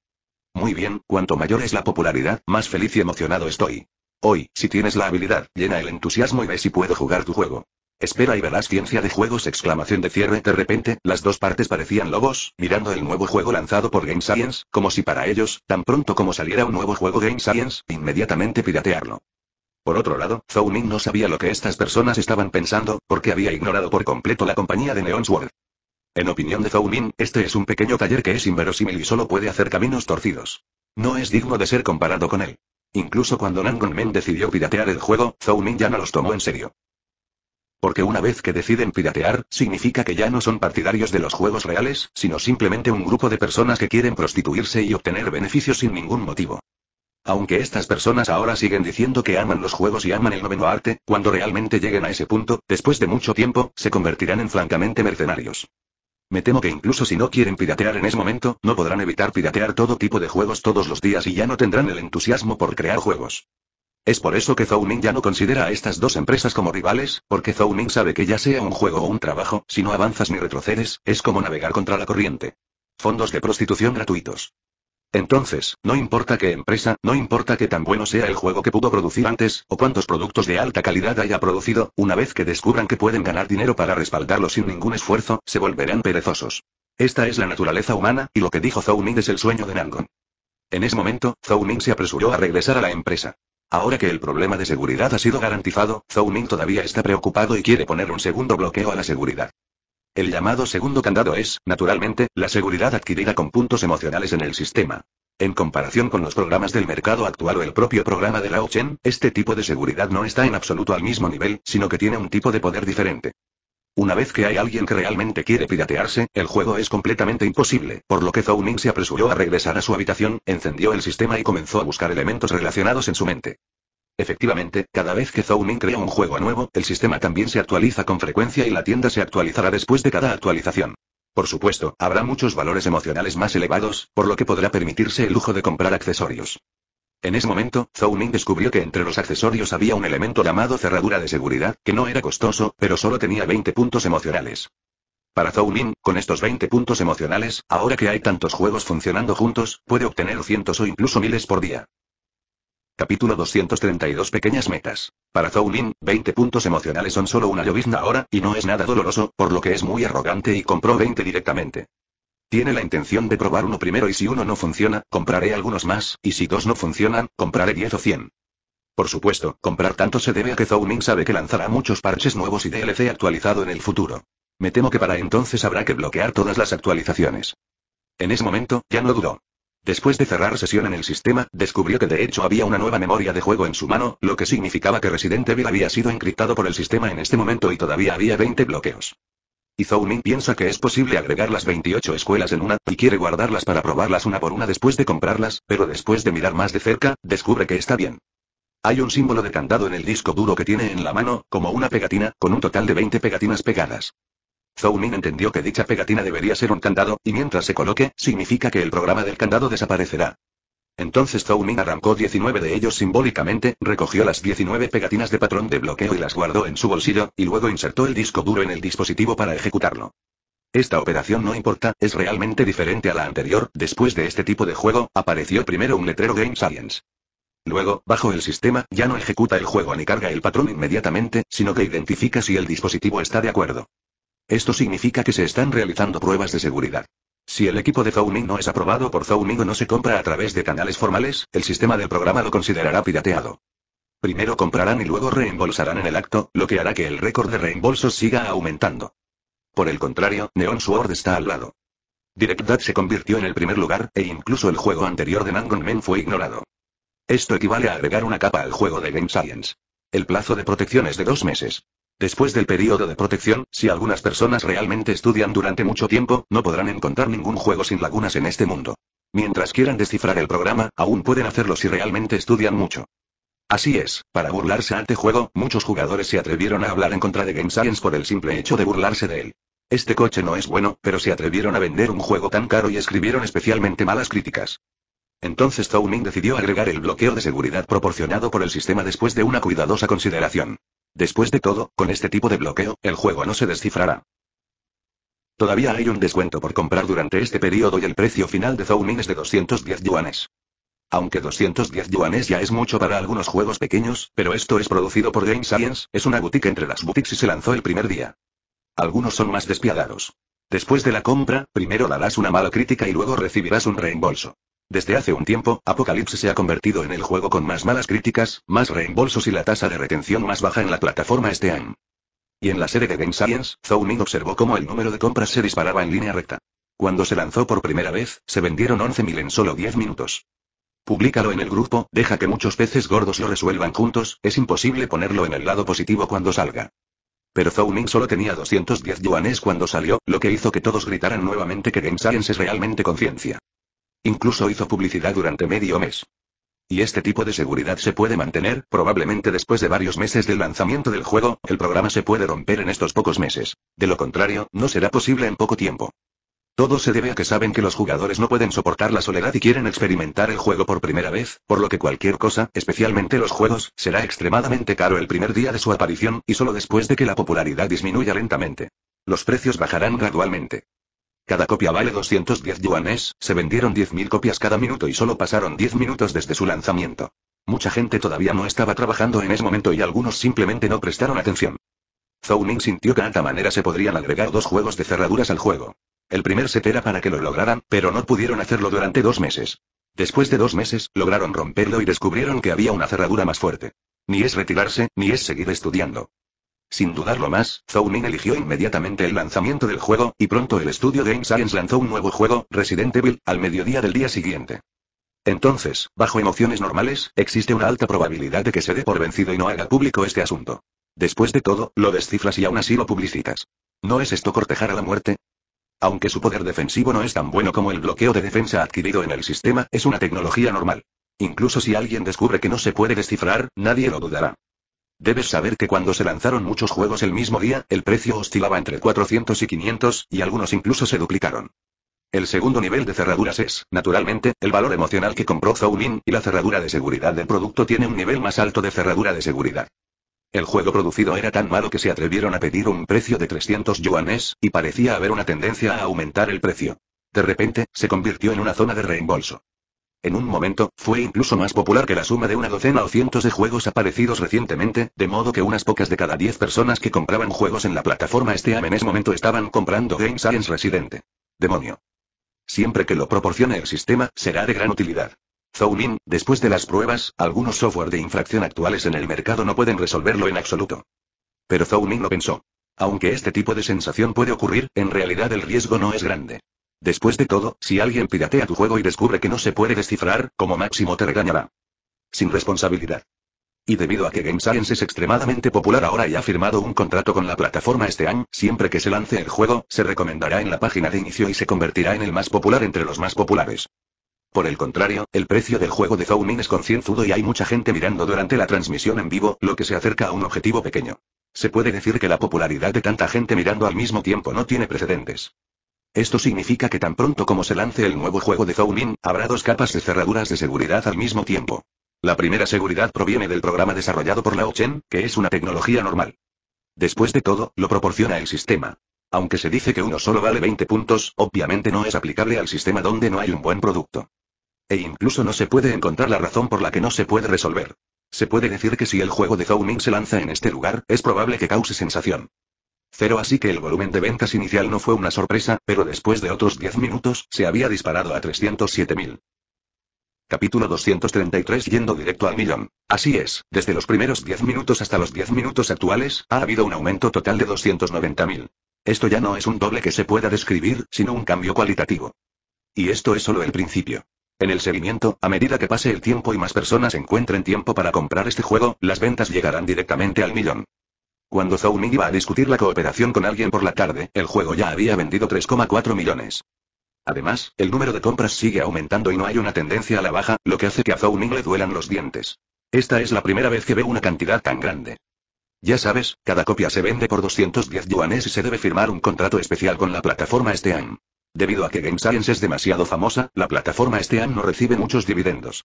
Muy bien, cuanto mayor es la popularidad, más feliz y emocionado estoy. Hoy, si tienes la habilidad, llena el entusiasmo y ve si puedo jugar tu juego. Espera y verás ciencia de juegos exclamación de cierre de repente, las dos partes parecían lobos, mirando el nuevo juego lanzado por Game Science, como si para ellos, tan pronto como saliera un nuevo juego Game Science, inmediatamente piratearlo. Por otro lado, Zhou Ming no sabía lo que estas personas estaban pensando, porque había ignorado por completo la compañía de Neon Sword. En opinión de Zhou Ming, este es un pequeño taller que es inverosímil y solo puede hacer caminos torcidos. No es digno de ser comparado con él. Incluso cuando Men decidió piratear el juego, Zhou Min ya no los tomó en serio. Porque una vez que deciden piratear, significa que ya no son partidarios de los juegos reales, sino simplemente un grupo de personas que quieren prostituirse y obtener beneficios sin ningún motivo. Aunque estas personas ahora siguen diciendo que aman los juegos y aman el noveno arte, cuando realmente lleguen a ese punto, después de mucho tiempo, se convertirán en francamente mercenarios. Me temo que incluso si no quieren piratear en ese momento, no podrán evitar piratear todo tipo de juegos todos los días y ya no tendrán el entusiasmo por crear juegos. Es por eso que Zouning ya no considera a estas dos empresas como rivales, porque Zouning sabe que ya sea un juego o un trabajo, si no avanzas ni retrocedes, es como navegar contra la corriente. Fondos de prostitución gratuitos. Entonces, no importa qué empresa, no importa qué tan bueno sea el juego que pudo producir antes, o cuántos productos de alta calidad haya producido, una vez que descubran que pueden ganar dinero para respaldarlo sin ningún esfuerzo, se volverán perezosos. Esta es la naturaleza humana, y lo que dijo Zhou Ming es el sueño de Nangon. En ese momento, Zhou Ming se apresuró a regresar a la empresa. Ahora que el problema de seguridad ha sido garantizado, Zhou Ming todavía está preocupado y quiere poner un segundo bloqueo a la seguridad. El llamado segundo candado es, naturalmente, la seguridad adquirida con puntos emocionales en el sistema. En comparación con los programas del mercado actual o el propio programa de Lao Chen, este tipo de seguridad no está en absoluto al mismo nivel, sino que tiene un tipo de poder diferente. Una vez que hay alguien que realmente quiere piratearse, el juego es completamente imposible, por lo que Zhou Ning se apresuró a regresar a su habitación, encendió el sistema y comenzó a buscar elementos relacionados en su mente. Efectivamente, cada vez que Ning crea un juego nuevo, el sistema también se actualiza con frecuencia y la tienda se actualizará después de cada actualización. Por supuesto, habrá muchos valores emocionales más elevados, por lo que podrá permitirse el lujo de comprar accesorios. En ese momento, Ning descubrió que entre los accesorios había un elemento llamado cerradura de seguridad, que no era costoso, pero solo tenía 20 puntos emocionales. Para Zounin, con estos 20 puntos emocionales, ahora que hay tantos juegos funcionando juntos, puede obtener cientos o incluso miles por día. Capítulo 232 Pequeñas metas. Para Lin, 20 puntos emocionales son solo una llovizna ahora, y no es nada doloroso, por lo que es muy arrogante y compró 20 directamente. Tiene la intención de probar uno primero y si uno no funciona, compraré algunos más, y si dos no funcionan, compraré 10 o 100. Por supuesto, comprar tanto se debe a que Ning sabe que lanzará muchos parches nuevos y DLC actualizado en el futuro. Me temo que para entonces habrá que bloquear todas las actualizaciones. En ese momento, ya no dudó. Después de cerrar sesión en el sistema, descubrió que de hecho había una nueva memoria de juego en su mano, lo que significaba que Resident Evil había sido encriptado por el sistema en este momento y todavía había 20 bloqueos. Zoumin piensa que es posible agregar las 28 escuelas en una, y quiere guardarlas para probarlas una por una después de comprarlas, pero después de mirar más de cerca, descubre que está bien. Hay un símbolo de candado en el disco duro que tiene en la mano, como una pegatina, con un total de 20 pegatinas pegadas. Zhou Min entendió que dicha pegatina debería ser un candado, y mientras se coloque, significa que el programa del candado desaparecerá. Entonces Zhou Min arrancó 19 de ellos simbólicamente, recogió las 19 pegatinas de patrón de bloqueo y las guardó en su bolsillo, y luego insertó el disco duro en el dispositivo para ejecutarlo. Esta operación no importa, es realmente diferente a la anterior, después de este tipo de juego, apareció primero un letrero Game Science. Luego, bajo el sistema, ya no ejecuta el juego ni carga el patrón inmediatamente, sino que identifica si el dispositivo está de acuerdo. Esto significa que se están realizando pruebas de seguridad. Si el equipo de Zoning no es aprobado por Zoning o no se compra a través de canales formales, el sistema del programa lo considerará pirateado. Primero comprarán y luego reembolsarán en el acto, lo que hará que el récord de reembolsos siga aumentando. Por el contrario, Neon Sword está al lado. DirectDad se convirtió en el primer lugar, e incluso el juego anterior de Nangon Men fue ignorado. Esto equivale a agregar una capa al juego de Game Science. El plazo de protección es de dos meses. Después del periodo de protección, si algunas personas realmente estudian durante mucho tiempo, no podrán encontrar ningún juego sin lagunas en este mundo. Mientras quieran descifrar el programa, aún pueden hacerlo si realmente estudian mucho. Así es, para burlarse ante juego, muchos jugadores se atrevieron a hablar en contra de Game Science por el simple hecho de burlarse de él. Este coche no es bueno, pero se atrevieron a vender un juego tan caro y escribieron especialmente malas críticas. Entonces Towning decidió agregar el bloqueo de seguridad proporcionado por el sistema después de una cuidadosa consideración. Después de todo, con este tipo de bloqueo, el juego no se descifrará. Todavía hay un descuento por comprar durante este periodo y el precio final de Zounin es de 210 yuanes. Aunque 210 yuanes ya es mucho para algunos juegos pequeños, pero esto es producido por Game Science, es una boutique entre las boutiques y se lanzó el primer día. Algunos son más despiadados. Después de la compra, primero darás una mala crítica y luego recibirás un reembolso. Desde hace un tiempo, Apocalypse se ha convertido en el juego con más malas críticas, más reembolsos y la tasa de retención más baja en la plataforma este año. Y en la serie de Game Science, Ming observó cómo el número de compras se disparaba en línea recta. Cuando se lanzó por primera vez, se vendieron 11.000 en solo 10 minutos. Publícalo en el grupo, deja que muchos peces gordos lo resuelvan juntos, es imposible ponerlo en el lado positivo cuando salga. Pero Ming solo tenía 210 yuanes cuando salió, lo que hizo que todos gritaran nuevamente que Game Science es realmente conciencia. Incluso hizo publicidad durante medio mes. Y este tipo de seguridad se puede mantener, probablemente después de varios meses del lanzamiento del juego, el programa se puede romper en estos pocos meses. De lo contrario, no será posible en poco tiempo. Todo se debe a que saben que los jugadores no pueden soportar la soledad y quieren experimentar el juego por primera vez, por lo que cualquier cosa, especialmente los juegos, será extremadamente caro el primer día de su aparición, y solo después de que la popularidad disminuya lentamente. Los precios bajarán gradualmente. Cada copia vale 210 yuanes, se vendieron 10.000 copias cada minuto y solo pasaron 10 minutos desde su lanzamiento. Mucha gente todavía no estaba trabajando en ese momento y algunos simplemente no prestaron atención. Zhou sintió que de alguna manera se podrían agregar dos juegos de cerraduras al juego. El primer set era para que lo lograran, pero no pudieron hacerlo durante dos meses. Después de dos meses, lograron romperlo y descubrieron que había una cerradura más fuerte. Ni es retirarse, ni es seguir estudiando. Sin dudarlo más, Ning eligió inmediatamente el lanzamiento del juego, y pronto el estudio Game Science lanzó un nuevo juego, Resident Evil, al mediodía del día siguiente. Entonces, bajo emociones normales, existe una alta probabilidad de que se dé por vencido y no haga público este asunto. Después de todo, lo descifras y aún así lo publicitas. ¿No es esto cortejar a la muerte? Aunque su poder defensivo no es tan bueno como el bloqueo de defensa adquirido en el sistema, es una tecnología normal. Incluso si alguien descubre que no se puede descifrar, nadie lo dudará. Debes saber que cuando se lanzaron muchos juegos el mismo día, el precio oscilaba entre 400 y 500, y algunos incluso se duplicaron. El segundo nivel de cerraduras es, naturalmente, el valor emocional que compró Zoulin, y la cerradura de seguridad del producto tiene un nivel más alto de cerradura de seguridad. El juego producido era tan malo que se atrevieron a pedir un precio de 300 yuanes, y parecía haber una tendencia a aumentar el precio. De repente, se convirtió en una zona de reembolso. En un momento, fue incluso más popular que la suma de una docena o cientos de juegos aparecidos recientemente, de modo que unas pocas de cada diez personas que compraban juegos en la plataforma este en ese momento estaban comprando Game Science Residente. Demonio. Siempre que lo proporcione el sistema, será de gran utilidad. Zoulin, después de las pruebas, algunos software de infracción actuales en el mercado no pueden resolverlo en absoluto. Pero Zoulin lo pensó. Aunque este tipo de sensación puede ocurrir, en realidad el riesgo no es grande. Después de todo, si alguien piratea tu juego y descubre que no se puede descifrar, como máximo te regañará. Sin responsabilidad. Y debido a que Game Science es extremadamente popular ahora y ha firmado un contrato con la plataforma este año, siempre que se lance el juego, se recomendará en la página de inicio y se convertirá en el más popular entre los más populares. Por el contrario, el precio del juego de Zoumin es concienzudo y hay mucha gente mirando durante la transmisión en vivo, lo que se acerca a un objetivo pequeño. Se puede decir que la popularidad de tanta gente mirando al mismo tiempo no tiene precedentes. Esto significa que tan pronto como se lance el nuevo juego de Zonin, habrá dos capas de cerraduras de seguridad al mismo tiempo. La primera seguridad proviene del programa desarrollado por Lao Chen, que es una tecnología normal. Después de todo, lo proporciona el sistema. Aunque se dice que uno solo vale 20 puntos, obviamente no es aplicable al sistema donde no hay un buen producto. E incluso no se puede encontrar la razón por la que no se puede resolver. Se puede decir que si el juego de Ming se lanza en este lugar, es probable que cause sensación. Cero así que el volumen de ventas inicial no fue una sorpresa, pero después de otros 10 minutos, se había disparado a 307.000. Capítulo 233 Yendo directo al millón. Así es, desde los primeros 10 minutos hasta los 10 minutos actuales, ha habido un aumento total de 290.000. Esto ya no es un doble que se pueda describir, sino un cambio cualitativo. Y esto es solo el principio. En el seguimiento, a medida que pase el tiempo y más personas encuentren tiempo para comprar este juego, las ventas llegarán directamente al millón. Cuando Ming iba a discutir la cooperación con alguien por la tarde, el juego ya había vendido 3,4 millones. Además, el número de compras sigue aumentando y no hay una tendencia a la baja, lo que hace que a Ming le duelan los dientes. Esta es la primera vez que ve una cantidad tan grande. Ya sabes, cada copia se vende por 210 yuanes y se debe firmar un contrato especial con la plataforma este año. Debido a que Game Science es demasiado famosa, la plataforma este no recibe muchos dividendos.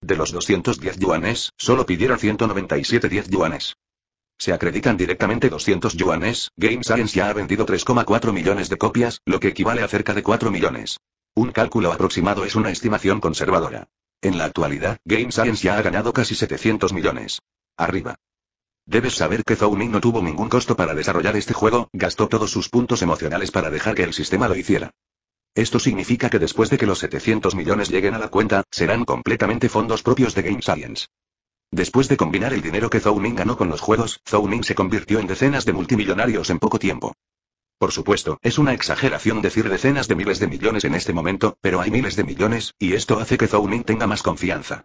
De los 210 yuanes, solo pidieron 197 yuanes se acreditan directamente 200 yuanes, Game Science ya ha vendido 3,4 millones de copias, lo que equivale a cerca de 4 millones. Un cálculo aproximado es una estimación conservadora. En la actualidad, Game Science ya ha ganado casi 700 millones. Arriba. Debes saber que Ming no tuvo ningún costo para desarrollar este juego, gastó todos sus puntos emocionales para dejar que el sistema lo hiciera. Esto significa que después de que los 700 millones lleguen a la cuenta, serán completamente fondos propios de Game Science. Después de combinar el dinero que Zhou Ming ganó con los juegos, Zhou Ming se convirtió en decenas de multimillonarios en poco tiempo. Por supuesto, es una exageración decir decenas de miles de millones en este momento, pero hay miles de millones, y esto hace que Zhou Ming tenga más confianza.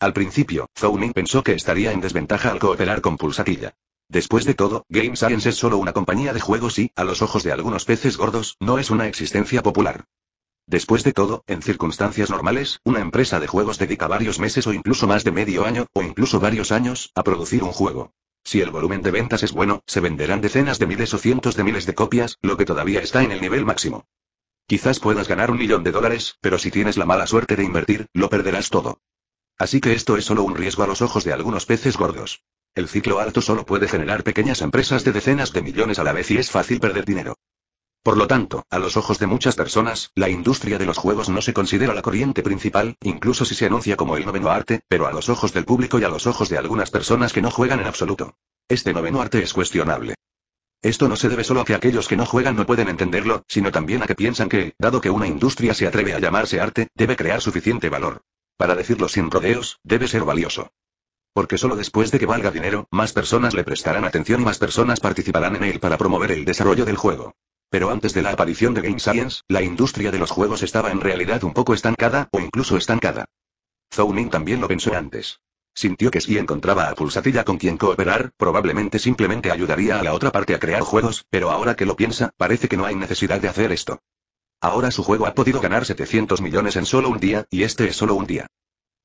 Al principio, Zhou Ming pensó que estaría en desventaja al cooperar con Pulsatilla. Después de todo, Game Science es solo una compañía de juegos y, a los ojos de algunos peces gordos, no es una existencia popular. Después de todo, en circunstancias normales, una empresa de juegos dedica varios meses o incluso más de medio año, o incluso varios años, a producir un juego. Si el volumen de ventas es bueno, se venderán decenas de miles o cientos de miles de copias, lo que todavía está en el nivel máximo. Quizás puedas ganar un millón de dólares, pero si tienes la mala suerte de invertir, lo perderás todo. Así que esto es solo un riesgo a los ojos de algunos peces gordos. El ciclo alto solo puede generar pequeñas empresas de decenas de millones a la vez y es fácil perder dinero. Por lo tanto, a los ojos de muchas personas, la industria de los juegos no se considera la corriente principal, incluso si se anuncia como el noveno arte, pero a los ojos del público y a los ojos de algunas personas que no juegan en absoluto. Este noveno arte es cuestionable. Esto no se debe solo a que aquellos que no juegan no pueden entenderlo, sino también a que piensan que, dado que una industria se atreve a llamarse arte, debe crear suficiente valor. Para decirlo sin rodeos, debe ser valioso. Porque solo después de que valga dinero, más personas le prestarán atención y más personas participarán en él para promover el desarrollo del juego. Pero antes de la aparición de Game Science, la industria de los juegos estaba en realidad un poco estancada, o incluso estancada. Zounin también lo pensó antes. Sintió que si encontraba a Pulsatilla con quien cooperar, probablemente simplemente ayudaría a la otra parte a crear juegos, pero ahora que lo piensa, parece que no hay necesidad de hacer esto. Ahora su juego ha podido ganar 700 millones en solo un día, y este es solo un día.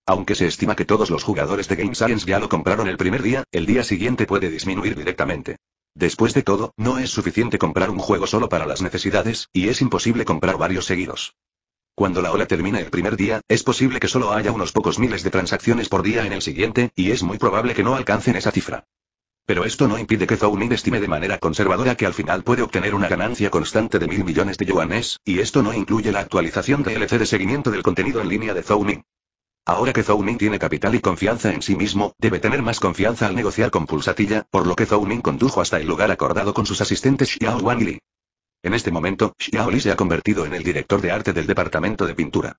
Aunque se estima que todos los jugadores de Game Science ya lo compraron el primer día, el día siguiente puede disminuir directamente. Después de todo, no es suficiente comprar un juego solo para las necesidades, y es imposible comprar varios seguidos. Cuando la ola termina el primer día, es posible que solo haya unos pocos miles de transacciones por día en el siguiente, y es muy probable que no alcancen esa cifra. Pero esto no impide que Min estime de manera conservadora que al final puede obtener una ganancia constante de mil millones de yuanes, y esto no incluye la actualización de LC de seguimiento del contenido en línea de Min. Ahora que Zhou Ming tiene capital y confianza en sí mismo, debe tener más confianza al negociar con Pulsatilla, por lo que Zhou Ming condujo hasta el lugar acordado con sus asistentes Xiao Wang Li. En este momento, Xiao Li se ha convertido en el director de arte del departamento de pintura.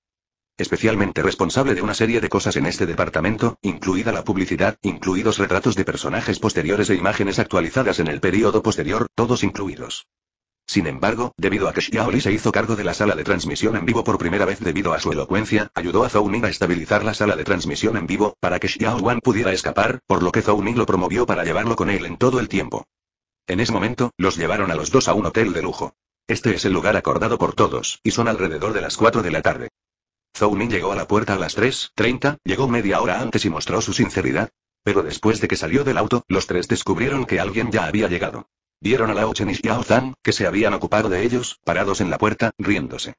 Especialmente responsable de una serie de cosas en este departamento, incluida la publicidad, incluidos retratos de personajes posteriores e imágenes actualizadas en el período posterior, todos incluidos. Sin embargo, debido a que Xiaoli se hizo cargo de la sala de transmisión en vivo por primera vez debido a su elocuencia, ayudó a Zhou Ning a estabilizar la sala de transmisión en vivo, para que Xiao Wan pudiera escapar, por lo que Zhou Ning lo promovió para llevarlo con él en todo el tiempo. En ese momento, los llevaron a los dos a un hotel de lujo. Este es el lugar acordado por todos, y son alrededor de las 4 de la tarde. Zhou Ning llegó a la puerta a las 3.30, llegó media hora antes y mostró su sinceridad. Pero después de que salió del auto, los tres descubrieron que alguien ya había llegado. Vieron a Lao Chen y Xiao que se habían ocupado de ellos, parados en la puerta, riéndose.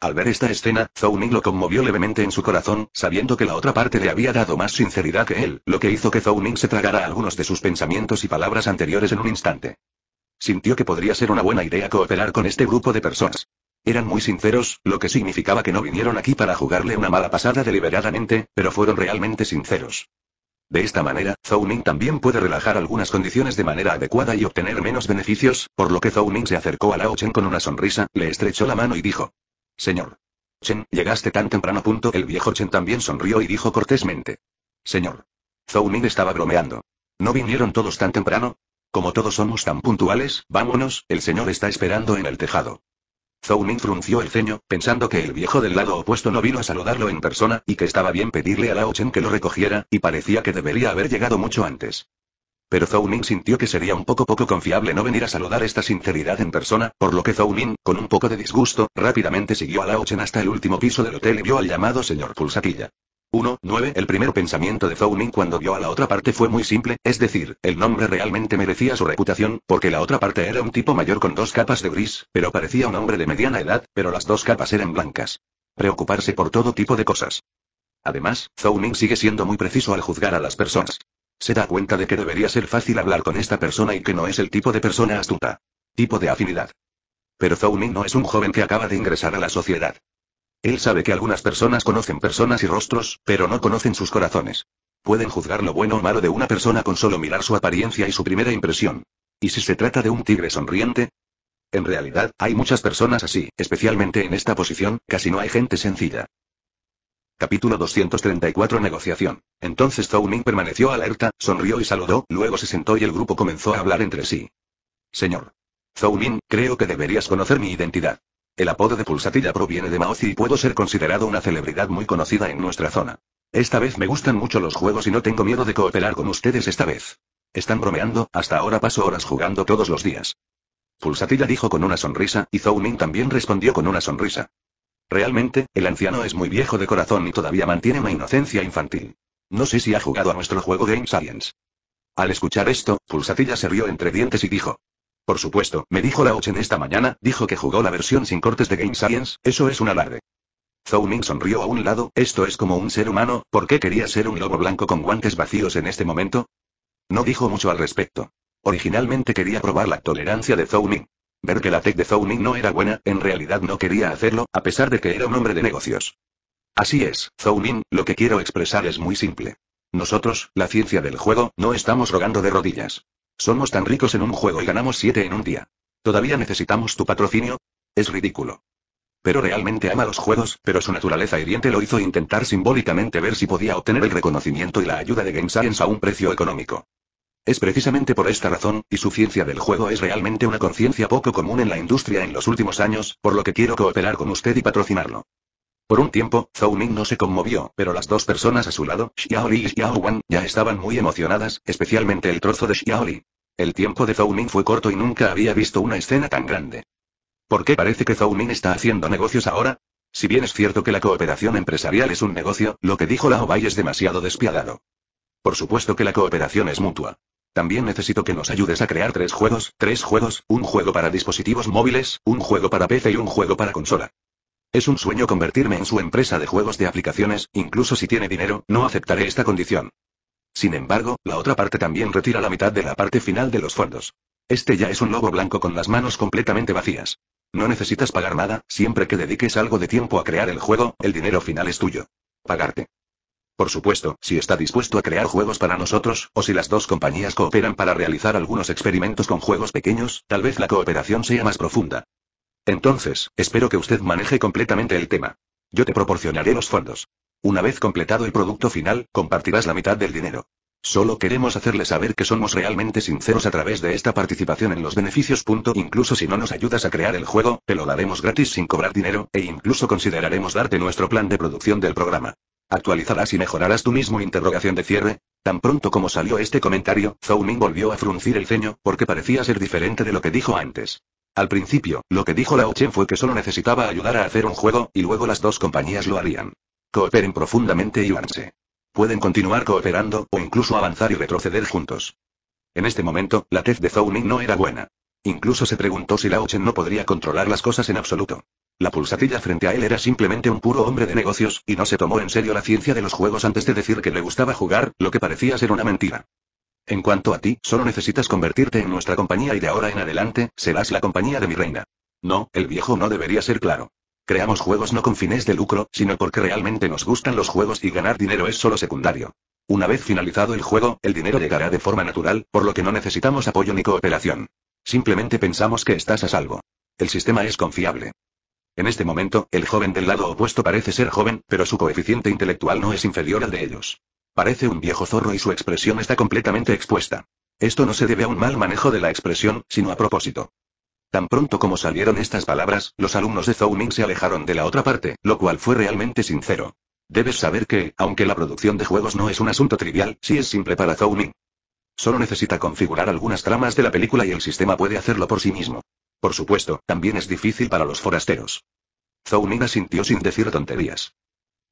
Al ver esta escena, Zhou Ning lo conmovió levemente en su corazón, sabiendo que la otra parte le había dado más sinceridad que él, lo que hizo que Zhou Ning se tragara algunos de sus pensamientos y palabras anteriores en un instante. Sintió que podría ser una buena idea cooperar con este grupo de personas. Eran muy sinceros, lo que significaba que no vinieron aquí para jugarle una mala pasada deliberadamente, pero fueron realmente sinceros. De esta manera, Ming también puede relajar algunas condiciones de manera adecuada y obtener menos beneficios, por lo que Ming se acercó a Lao Chen con una sonrisa, le estrechó la mano y dijo. Señor. Chen, llegaste tan temprano. Punto. El viejo Chen también sonrió y dijo cortésmente. Señor. Ming estaba bromeando. ¿No vinieron todos tan temprano? Como todos somos tan puntuales, vámonos, el señor está esperando en el tejado. Zhou Ming frunció el ceño, pensando que el viejo del lado opuesto no vino a saludarlo en persona, y que estaba bien pedirle a Lao Chen que lo recogiera, y parecía que debería haber llegado mucho antes. Pero Zhou Ming sintió que sería un poco poco confiable no venir a saludar esta sinceridad en persona, por lo que Zhou Ming, con un poco de disgusto, rápidamente siguió a Lao Chen hasta el último piso del hotel y vio al llamado señor Pulsatilla. 1.9 El primer pensamiento de Zhou Ming cuando vio a la otra parte fue muy simple, es decir, el nombre realmente merecía su reputación, porque la otra parte era un tipo mayor con dos capas de gris, pero parecía un hombre de mediana edad, pero las dos capas eran blancas. Preocuparse por todo tipo de cosas. Además, Zhou Ming sigue siendo muy preciso al juzgar a las personas. Se da cuenta de que debería ser fácil hablar con esta persona y que no es el tipo de persona astuta. Tipo de afinidad. Pero Zhou Ming no es un joven que acaba de ingresar a la sociedad. Él sabe que algunas personas conocen personas y rostros, pero no conocen sus corazones. Pueden juzgar lo bueno o malo de una persona con solo mirar su apariencia y su primera impresión. ¿Y si se trata de un tigre sonriente? En realidad, hay muchas personas así, especialmente en esta posición, casi no hay gente sencilla. Capítulo 234 Negociación. Entonces Ming permaneció alerta, sonrió y saludó, luego se sentó y el grupo comenzó a hablar entre sí. Señor. Ming, creo que deberías conocer mi identidad. El apodo de Pulsatilla proviene de Maozi y puedo ser considerado una celebridad muy conocida en nuestra zona. Esta vez me gustan mucho los juegos y no tengo miedo de cooperar con ustedes esta vez. Están bromeando, hasta ahora paso horas jugando todos los días. Pulsatilla dijo con una sonrisa, y Ming también respondió con una sonrisa. Realmente, el anciano es muy viejo de corazón y todavía mantiene una inocencia infantil. No sé si ha jugado a nuestro juego Game Science. Al escuchar esto, Pulsatilla se rió entre dientes y dijo. Por supuesto, me dijo la en esta mañana, dijo que jugó la versión sin cortes de Game Science, eso es un alarde. Zhou Ming sonrió a un lado, esto es como un ser humano, ¿por qué quería ser un lobo blanco con guantes vacíos en este momento? No dijo mucho al respecto. Originalmente quería probar la tolerancia de Zhou Ming. Ver que la tech de Zhou Ming no era buena, en realidad no quería hacerlo, a pesar de que era un hombre de negocios. Así es, Zhou Ming, lo que quiero expresar es muy simple. Nosotros, la ciencia del juego, no estamos rogando de rodillas. Somos tan ricos en un juego y ganamos siete en un día. ¿Todavía necesitamos tu patrocinio? Es ridículo. Pero realmente ama los juegos, pero su naturaleza hiriente lo hizo intentar simbólicamente ver si podía obtener el reconocimiento y la ayuda de Game a un precio económico. Es precisamente por esta razón, y su ciencia del juego es realmente una conciencia poco común en la industria en los últimos años, por lo que quiero cooperar con usted y patrocinarlo. Por un tiempo, Zhou Ming no se conmovió, pero las dos personas a su lado, Xiaoli y Xiao Wan, ya estaban muy emocionadas, especialmente el trozo de Xiaoli. El tiempo de Zhou Ming fue corto y nunca había visto una escena tan grande. ¿Por qué parece que Zhou Ming está haciendo negocios ahora? Si bien es cierto que la cooperación empresarial es un negocio, lo que dijo Lao Bai es demasiado despiadado. Por supuesto que la cooperación es mutua. También necesito que nos ayudes a crear tres juegos, tres juegos, un juego para dispositivos móviles, un juego para PC y un juego para consola. Es un sueño convertirme en su empresa de juegos de aplicaciones, incluso si tiene dinero, no aceptaré esta condición. Sin embargo, la otra parte también retira la mitad de la parte final de los fondos. Este ya es un lobo blanco con las manos completamente vacías. No necesitas pagar nada, siempre que dediques algo de tiempo a crear el juego, el dinero final es tuyo. Pagarte. Por supuesto, si está dispuesto a crear juegos para nosotros, o si las dos compañías cooperan para realizar algunos experimentos con juegos pequeños, tal vez la cooperación sea más profunda. Entonces, espero que usted maneje completamente el tema. Yo te proporcionaré los fondos. Una vez completado el producto final, compartirás la mitad del dinero. Solo queremos hacerle saber que somos realmente sinceros a través de esta participación en los beneficios. Incluso si no nos ayudas a crear el juego, te lo daremos gratis sin cobrar dinero, e incluso consideraremos darte nuestro plan de producción del programa. ¿Actualizarás y mejorarás tú mismo? Interrogación de cierre. Tan pronto como salió este comentario, Zou Ming volvió a fruncir el ceño, porque parecía ser diferente de lo que dijo antes. Al principio, lo que dijo Lao Chen fue que solo necesitaba ayudar a hacer un juego, y luego las dos compañías lo harían. Cooperen profundamente y unanse. Pueden continuar cooperando, o incluso avanzar y retroceder juntos. En este momento, la tez de Zhou Ning no era buena. Incluso se preguntó si Lao Chen no podría controlar las cosas en absoluto. La pulsatilla frente a él era simplemente un puro hombre de negocios, y no se tomó en serio la ciencia de los juegos antes de decir que le gustaba jugar, lo que parecía ser una mentira. En cuanto a ti, solo necesitas convertirte en nuestra compañía y de ahora en adelante, serás la compañía de mi reina. No, el viejo no debería ser claro. Creamos juegos no con fines de lucro, sino porque realmente nos gustan los juegos y ganar dinero es solo secundario. Una vez finalizado el juego, el dinero llegará de forma natural, por lo que no necesitamos apoyo ni cooperación. Simplemente pensamos que estás a salvo. El sistema es confiable. En este momento, el joven del lado opuesto parece ser joven, pero su coeficiente intelectual no es inferior al de ellos. Parece un viejo zorro y su expresión está completamente expuesta. Esto no se debe a un mal manejo de la expresión, sino a propósito. Tan pronto como salieron estas palabras, los alumnos de Zhou Ming se alejaron de la otra parte, lo cual fue realmente sincero. Debes saber que, aunque la producción de juegos no es un asunto trivial, sí es simple para Zhou Ming. Solo necesita configurar algunas tramas de la película y el sistema puede hacerlo por sí mismo. Por supuesto, también es difícil para los forasteros. Zounina sintió sin decir tonterías.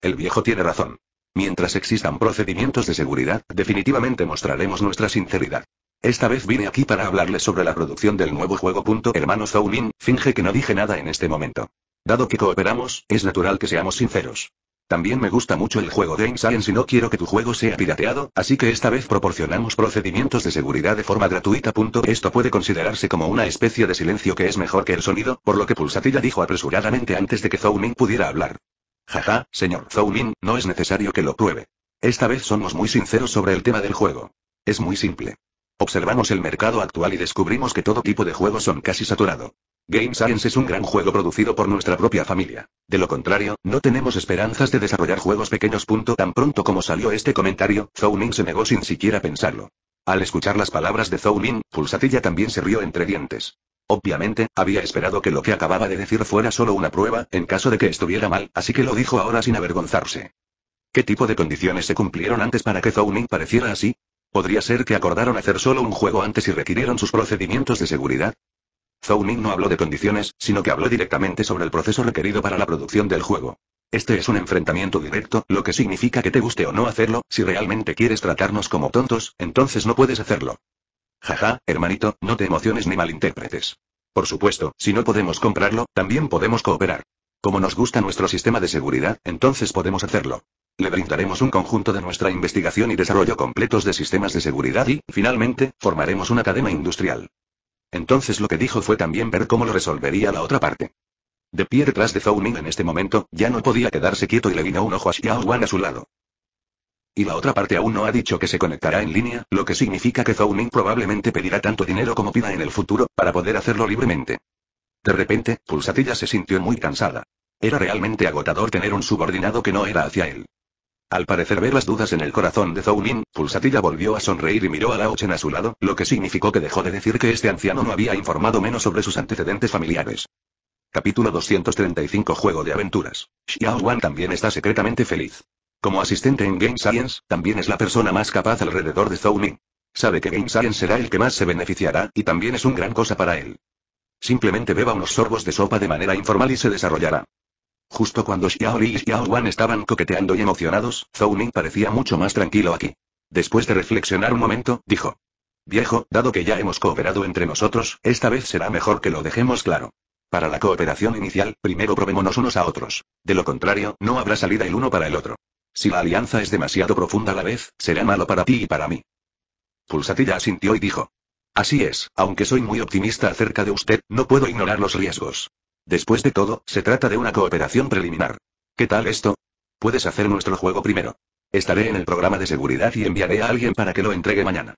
El viejo tiene razón. Mientras existan procedimientos de seguridad, definitivamente mostraremos nuestra sinceridad. Esta vez vine aquí para hablarles sobre la producción del nuevo juego. Hermano Zounin, finge que no dije nada en este momento. Dado que cooperamos, es natural que seamos sinceros. También me gusta mucho el juego de Science y no quiero que tu juego sea pirateado, así que esta vez proporcionamos procedimientos de seguridad de forma gratuita. Esto puede considerarse como una especie de silencio que es mejor que el sonido, por lo que Pulsatilla dijo apresuradamente antes de que Zhou pudiera hablar. Jaja, señor Zhou no es necesario que lo pruebe. Esta vez somos muy sinceros sobre el tema del juego. Es muy simple. Observamos el mercado actual y descubrimos que todo tipo de juegos son casi saturado. Game Science es un gran juego producido por nuestra propia familia. De lo contrario, no tenemos esperanzas de desarrollar juegos pequeños. Punto tan pronto como salió este comentario, Ning se negó sin siquiera pensarlo. Al escuchar las palabras de Ning, Pulsatilla también se rió entre dientes. Obviamente, había esperado que lo que acababa de decir fuera solo una prueba, en caso de que estuviera mal, así que lo dijo ahora sin avergonzarse. ¿Qué tipo de condiciones se cumplieron antes para que Ning pareciera así? ¿Podría ser que acordaron hacer solo un juego antes y requirieron sus procedimientos de seguridad? Zou Ning no habló de condiciones, sino que habló directamente sobre el proceso requerido para la producción del juego. Este es un enfrentamiento directo, lo que significa que te guste o no hacerlo, si realmente quieres tratarnos como tontos, entonces no puedes hacerlo. Jaja, hermanito, no te emociones ni malinterpretes. Por supuesto, si no podemos comprarlo, también podemos cooperar. Como nos gusta nuestro sistema de seguridad, entonces podemos hacerlo. Le brindaremos un conjunto de nuestra investigación y desarrollo completos de sistemas de seguridad y, finalmente, formaremos una cadena industrial. Entonces lo que dijo fue también ver cómo lo resolvería la otra parte. De pie detrás de Zhao Ming en este momento, ya no podía quedarse quieto y le vino un ojo a Xiao Wan a su lado. Y la otra parte aún no ha dicho que se conectará en línea, lo que significa que Zhao Ming probablemente pedirá tanto dinero como pida en el futuro, para poder hacerlo libremente. De repente, Pulsatilla se sintió muy cansada. Era realmente agotador tener un subordinado que no era hacia él. Al parecer ver las dudas en el corazón de Zoulin, Pulsatilla volvió a sonreír y miró a Chen a su lado, lo que significó que dejó de decir que este anciano no había informado menos sobre sus antecedentes familiares. Capítulo 235 Juego de aventuras. Xiao Wan también está secretamente feliz. Como asistente en Game Science, también es la persona más capaz alrededor de Ning. Sabe que Game Science será el que más se beneficiará, y también es un gran cosa para él. Simplemente beba unos sorbos de sopa de manera informal y se desarrollará. Justo cuando Xiao y Xiao Wan estaban coqueteando y emocionados, Zhou Ning parecía mucho más tranquilo aquí. Después de reflexionar un momento, dijo. Viejo, dado que ya hemos cooperado entre nosotros, esta vez será mejor que lo dejemos claro. Para la cooperación inicial, primero probémonos unos a otros. De lo contrario, no habrá salida el uno para el otro. Si la alianza es demasiado profunda a la vez, será malo para ti y para mí. Pulsatilla asintió y dijo. Así es, aunque soy muy optimista acerca de usted, no puedo ignorar los riesgos. Después de todo, se trata de una cooperación preliminar. ¿Qué tal esto? Puedes hacer nuestro juego primero. Estaré en el programa de seguridad y enviaré a alguien para que lo entregue mañana.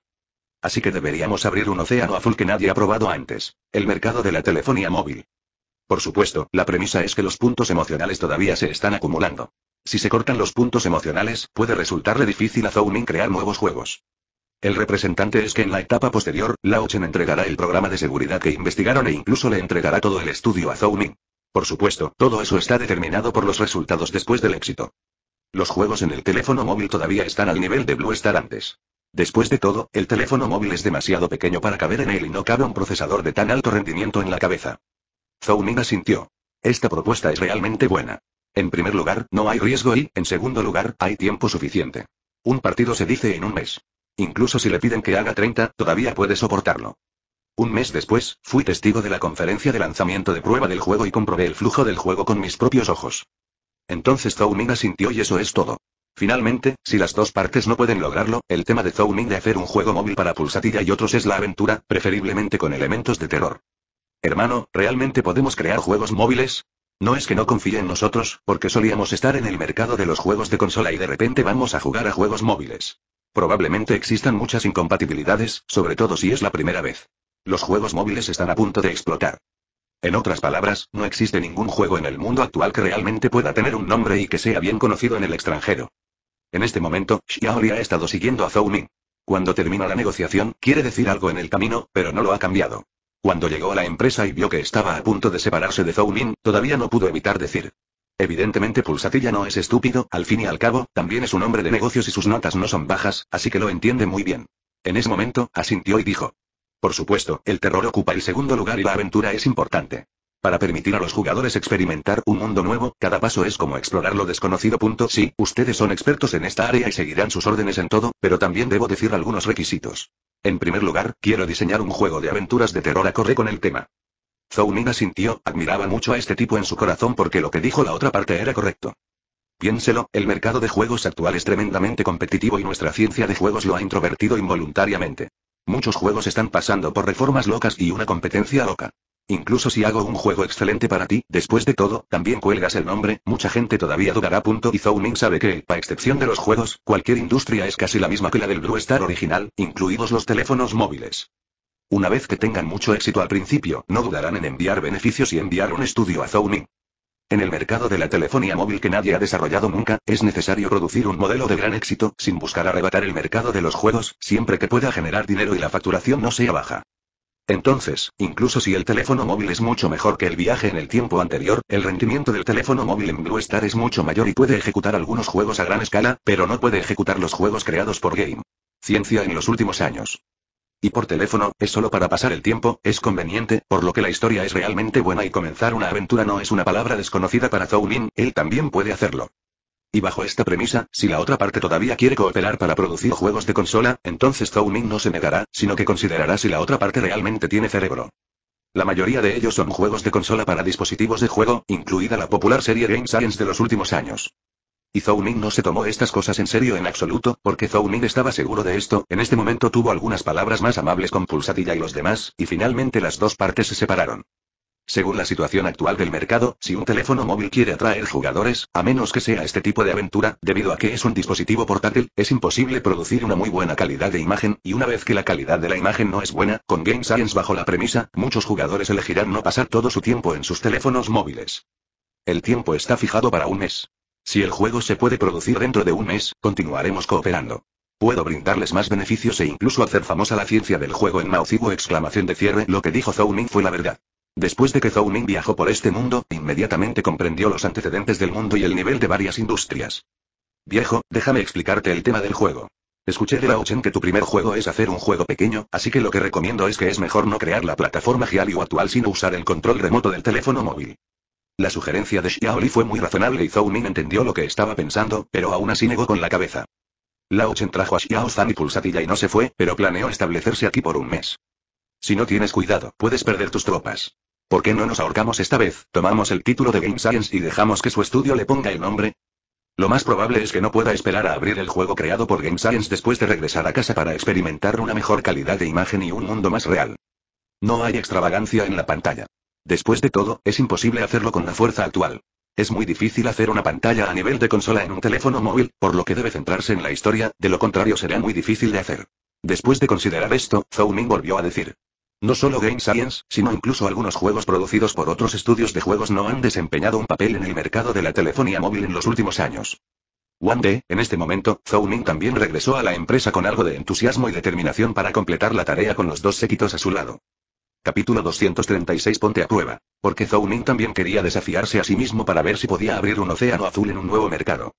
Así que deberíamos abrir un océano azul que nadie ha probado antes, el mercado de la telefonía móvil. Por supuesto, la premisa es que los puntos emocionales todavía se están acumulando. Si se cortan los puntos emocionales, puede resultarle difícil a Zooming crear nuevos juegos. El representante es que en la etapa posterior, Lao entregará el programa de seguridad que investigaron e incluso le entregará todo el estudio a Zhou Ming. Por supuesto, todo eso está determinado por los resultados después del éxito. Los juegos en el teléfono móvil todavía están al nivel de Blue Star antes. Después de todo, el teléfono móvil es demasiado pequeño para caber en él y no cabe un procesador de tan alto rendimiento en la cabeza. Zhou asintió. Esta propuesta es realmente buena. En primer lugar, no hay riesgo y, en segundo lugar, hay tiempo suficiente. Un partido se dice en un mes. Incluso si le piden que haga 30, todavía puede soportarlo. Un mes después, fui testigo de la conferencia de lanzamiento de prueba del juego y comprobé el flujo del juego con mis propios ojos. Entonces Zouming asintió y eso es todo. Finalmente, si las dos partes no pueden lograrlo, el tema de Ming de hacer un juego móvil para pulsatilla y otros es la aventura, preferiblemente con elementos de terror. Hermano, ¿realmente podemos crear juegos móviles? No es que no confíe en nosotros, porque solíamos estar en el mercado de los juegos de consola y de repente vamos a jugar a juegos móviles. Probablemente existan muchas incompatibilidades, sobre todo si es la primera vez. Los juegos móviles están a punto de explotar. En otras palabras, no existe ningún juego en el mundo actual que realmente pueda tener un nombre y que sea bien conocido en el extranjero. En este momento, Xiaoli ha estado siguiendo a Zhou Ming. Cuando termina la negociación, quiere decir algo en el camino, pero no lo ha cambiado. Cuando llegó a la empresa y vio que estaba a punto de separarse de Zhou Ming, todavía no pudo evitar decir. Evidentemente Pulsatilla no es estúpido, al fin y al cabo, también es un hombre de negocios y sus notas no son bajas, así que lo entiende muy bien. En ese momento, asintió y dijo. Por supuesto, el terror ocupa el segundo lugar y la aventura es importante. Para permitir a los jugadores experimentar un mundo nuevo, cada paso es como explorar lo desconocido. Punto. Sí, ustedes son expertos en esta área y seguirán sus órdenes en todo, pero también debo decir algunos requisitos. En primer lugar, quiero diseñar un juego de aventuras de terror acorde con el tema. Zou Min asintió, admiraba mucho a este tipo en su corazón porque lo que dijo la otra parte era correcto. Piénselo, el mercado de juegos actual es tremendamente competitivo y nuestra ciencia de juegos lo ha introvertido involuntariamente. Muchos juegos están pasando por reformas locas y una competencia loca. Incluso si hago un juego excelente para ti, después de todo, también cuelgas el nombre, mucha gente todavía dudará. Punto. Y Zhou Ming sabe que, a excepción de los juegos, cualquier industria es casi la misma que la del Blue Star original, incluidos los teléfonos móviles. Una vez que tengan mucho éxito al principio, no dudarán en enviar beneficios y enviar un estudio a Zooming. En el mercado de la telefonía móvil que nadie ha desarrollado nunca, es necesario producir un modelo de gran éxito, sin buscar arrebatar el mercado de los juegos, siempre que pueda generar dinero y la facturación no sea baja. Entonces, incluso si el teléfono móvil es mucho mejor que el viaje en el tiempo anterior, el rendimiento del teléfono móvil en Blue Star es mucho mayor y puede ejecutar algunos juegos a gran escala, pero no puede ejecutar los juegos creados por Game. Ciencia en los últimos años. Y por teléfono, es solo para pasar el tiempo, es conveniente, por lo que la historia es realmente buena y comenzar una aventura no es una palabra desconocida para Zhou Ming, él también puede hacerlo. Y bajo esta premisa, si la otra parte todavía quiere cooperar para producir juegos de consola, entonces Zhou Ming no se negará, sino que considerará si la otra parte realmente tiene cerebro. La mayoría de ellos son juegos de consola para dispositivos de juego, incluida la popular serie Game Science de los últimos años. Y Zhou Ning no se tomó estas cosas en serio en absoluto, porque Zhou Ning estaba seguro de esto, en este momento tuvo algunas palabras más amables con Pulsatilla y los demás, y finalmente las dos partes se separaron. Según la situación actual del mercado, si un teléfono móvil quiere atraer jugadores, a menos que sea este tipo de aventura, debido a que es un dispositivo portátil, es imposible producir una muy buena calidad de imagen, y una vez que la calidad de la imagen no es buena, con Game Science bajo la premisa, muchos jugadores elegirán no pasar todo su tiempo en sus teléfonos móviles. El tiempo está fijado para un mes. Si el juego se puede producir dentro de un mes, continuaremos cooperando. Puedo brindarles más beneficios e incluso hacer famosa la ciencia del juego en Maucibo exclamación de cierre lo que dijo Zhou Ming fue la verdad. Después de que Zhou Ming viajó por este mundo, inmediatamente comprendió los antecedentes del mundo y el nivel de varias industrias. Viejo, déjame explicarte el tema del juego. Escuché de Lao Chen que tu primer juego es hacer un juego pequeño, así que lo que recomiendo es que es mejor no crear la plataforma Gialio actual sino usar el control remoto del teléfono móvil. La sugerencia de Xiaoli fue muy razonable y Zhou Min entendió lo que estaba pensando, pero aún así negó con la cabeza. Lao Chen trajo a Xiao Zan y Pulsatilla y no se fue, pero planeó establecerse aquí por un mes. Si no tienes cuidado, puedes perder tus tropas. ¿Por qué no nos ahorcamos esta vez, tomamos el título de Game Science y dejamos que su estudio le ponga el nombre? Lo más probable es que no pueda esperar a abrir el juego creado por Game Science después de regresar a casa para experimentar una mejor calidad de imagen y un mundo más real. No hay extravagancia en la pantalla. Después de todo, es imposible hacerlo con la fuerza actual. Es muy difícil hacer una pantalla a nivel de consola en un teléfono móvil, por lo que debe centrarse en la historia, de lo contrario será muy difícil de hacer. Después de considerar esto, Zhou Ming volvió a decir. No solo Game Science, sino incluso algunos juegos producidos por otros estudios de juegos no han desempeñado un papel en el mercado de la telefonía móvil en los últimos años. One Day, en este momento, Zhou Ming también regresó a la empresa con algo de entusiasmo y determinación para completar la tarea con los dos séquitos a su lado. Capítulo 236 Ponte a prueba. Porque Zhou Ming también quería desafiarse a sí mismo para ver si podía abrir un océano azul en un nuevo mercado.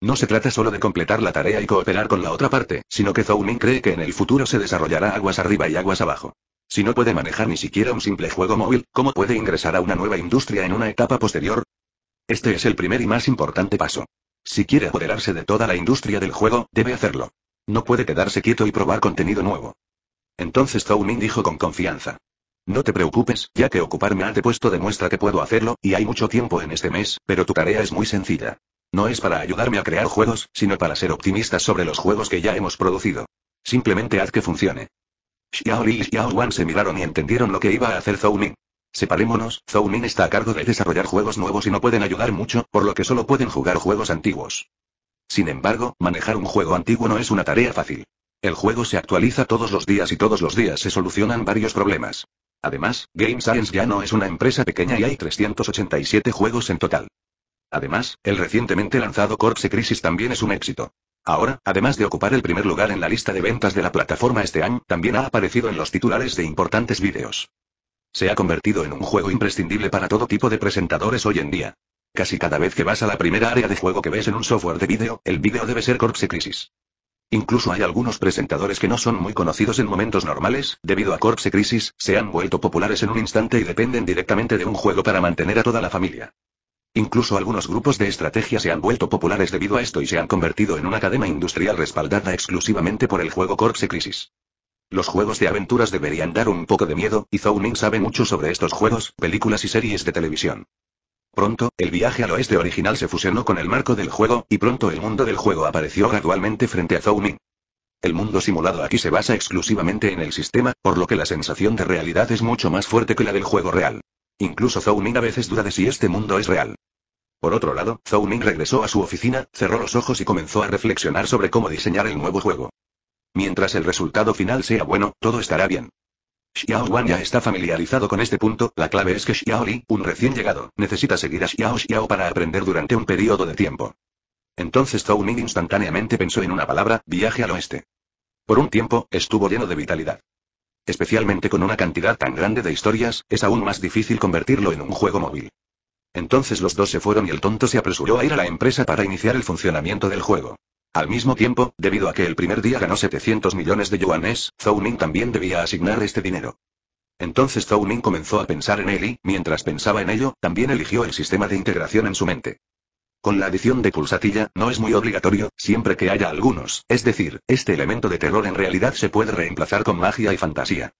No se trata solo de completar la tarea y cooperar con la otra parte, sino que Zhou Ming cree que en el futuro se desarrollará aguas arriba y aguas abajo. Si no puede manejar ni siquiera un simple juego móvil, ¿cómo puede ingresar a una nueva industria en una etapa posterior? Este es el primer y más importante paso. Si quiere apoderarse de toda la industria del juego, debe hacerlo. No puede quedarse quieto y probar contenido nuevo. Entonces Zhou Ming dijo con confianza. No te preocupes, ya que ocuparme ha puesto demuestra que puedo hacerlo, y hay mucho tiempo en este mes, pero tu tarea es muy sencilla. No es para ayudarme a crear juegos, sino para ser optimistas sobre los juegos que ya hemos producido. Simplemente haz que funcione. Xiao y Xiao Wan se miraron y entendieron lo que iba a hacer Zhou Ning. Separémonos, Zhou Ning está a cargo de desarrollar juegos nuevos y no pueden ayudar mucho, por lo que solo pueden jugar juegos antiguos. Sin embargo, manejar un juego antiguo no es una tarea fácil. El juego se actualiza todos los días y todos los días se solucionan varios problemas. Además, Game Science ya no es una empresa pequeña y hay 387 juegos en total. Además, el recientemente lanzado Corpse Crisis también es un éxito. Ahora, además de ocupar el primer lugar en la lista de ventas de la plataforma este año, también ha aparecido en los titulares de importantes vídeos. Se ha convertido en un juego imprescindible para todo tipo de presentadores hoy en día. Casi cada vez que vas a la primera área de juego que ves en un software de vídeo, el vídeo debe ser Corpse Crisis. Incluso hay algunos presentadores que no son muy conocidos en momentos normales, debido a Corpse Crisis, se han vuelto populares en un instante y dependen directamente de un juego para mantener a toda la familia. Incluso algunos grupos de estrategia se han vuelto populares debido a esto y se han convertido en una cadena industrial respaldada exclusivamente por el juego Corpse Crisis. Los juegos de aventuras deberían dar un poco de miedo, y Ning sabe mucho sobre estos juegos, películas y series de televisión. Pronto, el viaje al oeste original se fusionó con el marco del juego, y pronto el mundo del juego apareció gradualmente frente a Zhou Ming. El mundo simulado aquí se basa exclusivamente en el sistema, por lo que la sensación de realidad es mucho más fuerte que la del juego real. Incluso Zhou Ming a veces duda de si este mundo es real. Por otro lado, Zhou Ming regresó a su oficina, cerró los ojos y comenzó a reflexionar sobre cómo diseñar el nuevo juego. Mientras el resultado final sea bueno, todo estará bien. Xiao Wan ya está familiarizado con este punto, la clave es que Xiao Li, un recién llegado, necesita seguir a Xiao Xiao para aprender durante un periodo de tiempo. Entonces Zhao Ming instantáneamente pensó en una palabra, viaje al oeste. Por un tiempo, estuvo lleno de vitalidad. Especialmente con una cantidad tan grande de historias, es aún más difícil convertirlo en un juego móvil. Entonces los dos se fueron y el tonto se apresuró a ir a la empresa para iniciar el funcionamiento del juego. Al mismo tiempo, debido a que el primer día ganó 700 millones de yuanes, Zhou Ning también debía asignar este dinero. Entonces Zhou Ning comenzó a pensar en él y, mientras pensaba en ello, también eligió el sistema de integración en su mente. Con la adición de pulsatilla, no es muy obligatorio, siempre que haya algunos, es decir, este elemento de terror en realidad se puede reemplazar con magia y fantasía.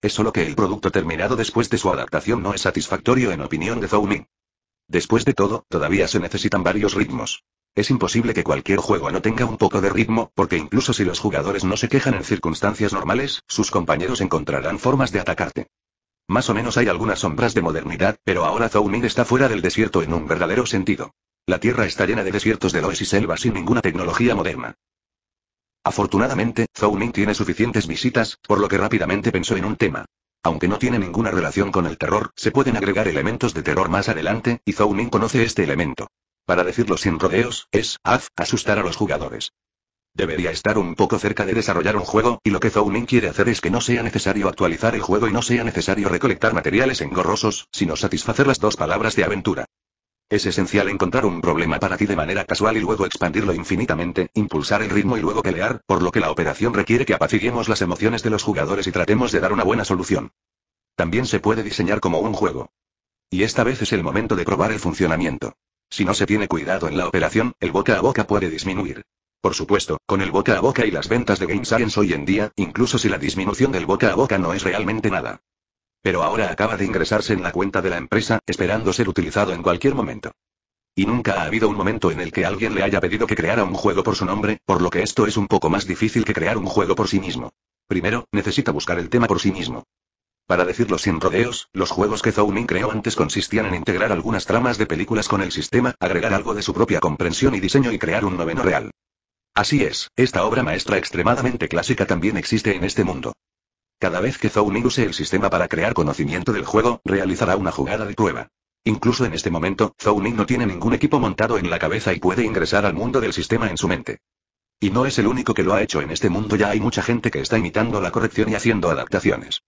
Es solo que el producto terminado después de su adaptación no es satisfactorio en opinión de Zhou Ning. Después de todo, todavía se necesitan varios ritmos. Es imposible que cualquier juego no tenga un poco de ritmo, porque incluso si los jugadores no se quejan en circunstancias normales, sus compañeros encontrarán formas de atacarte. Más o menos hay algunas sombras de modernidad, pero ahora ming está fuera del desierto en un verdadero sentido. La Tierra está llena de desiertos de loes y selvas sin ninguna tecnología moderna. Afortunadamente, Ming tiene suficientes visitas, por lo que rápidamente pensó en un tema. Aunque no tiene ninguna relación con el terror, se pueden agregar elementos de terror más adelante, y ming conoce este elemento. Para decirlo sin rodeos, es, haz, asustar a los jugadores. Debería estar un poco cerca de desarrollar un juego, y lo que Zooming quiere hacer es que no sea necesario actualizar el juego y no sea necesario recolectar materiales engorrosos, sino satisfacer las dos palabras de aventura. Es esencial encontrar un problema para ti de manera casual y luego expandirlo infinitamente, impulsar el ritmo y luego pelear, por lo que la operación requiere que apaciguemos las emociones de los jugadores y tratemos de dar una buena solución. También se puede diseñar como un juego. Y esta vez es el momento de probar el funcionamiento. Si no se tiene cuidado en la operación, el boca a boca puede disminuir. Por supuesto, con el boca a boca y las ventas de Game Science hoy en día, incluso si la disminución del boca a boca no es realmente nada. Pero ahora acaba de ingresarse en la cuenta de la empresa, esperando ser utilizado en cualquier momento. Y nunca ha habido un momento en el que alguien le haya pedido que creara un juego por su nombre, por lo que esto es un poco más difícil que crear un juego por sí mismo. Primero, necesita buscar el tema por sí mismo. Para decirlo sin rodeos, los juegos que Zounin creó antes consistían en integrar algunas tramas de películas con el sistema, agregar algo de su propia comprensión y diseño y crear un noveno real. Así es, esta obra maestra extremadamente clásica también existe en este mundo. Cada vez que Zounin use el sistema para crear conocimiento del juego, realizará una jugada de prueba. Incluso en este momento, Zounin no tiene ningún equipo montado en la cabeza y puede ingresar al mundo del sistema en su mente. Y no es el único que lo ha hecho en este mundo, ya hay mucha gente que está imitando la corrección y haciendo adaptaciones.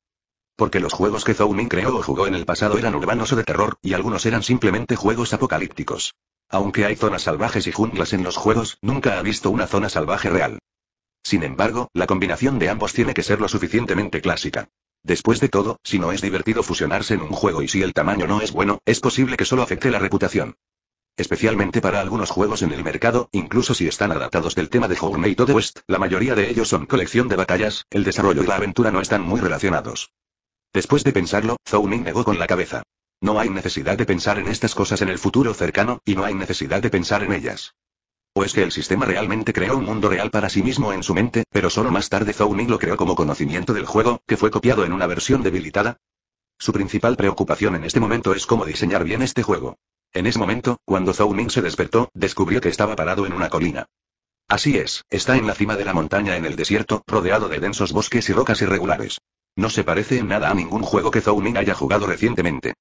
Porque los juegos que Zooming creó o jugó en el pasado eran urbanos o de terror, y algunos eran simplemente juegos apocalípticos. Aunque hay zonas salvajes y junglas en los juegos, nunca ha visto una zona salvaje real. Sin embargo, la combinación de ambos tiene que ser lo suficientemente clásica. Después de todo, si no es divertido fusionarse en un juego y si el tamaño no es bueno, es posible que solo afecte la reputación. Especialmente para algunos juegos en el mercado, incluso si están adaptados del tema de Journey to the West, la mayoría de ellos son colección de batallas, el desarrollo y la aventura no están muy relacionados. Después de pensarlo, Zhou Ming negó con la cabeza. No hay necesidad de pensar en estas cosas en el futuro cercano, y no hay necesidad de pensar en ellas. ¿O es que el sistema realmente creó un mundo real para sí mismo en su mente, pero solo más tarde Zhou Ming lo creó como conocimiento del juego, que fue copiado en una versión debilitada? Su principal preocupación en este momento es cómo diseñar bien este juego. En ese momento, cuando Zhou Ming se despertó, descubrió que estaba parado en una colina. Así es, está en la cima de la montaña en el desierto, rodeado de densos bosques y rocas irregulares. No se parece en nada a ningún juego que Zhou Min haya jugado recientemente.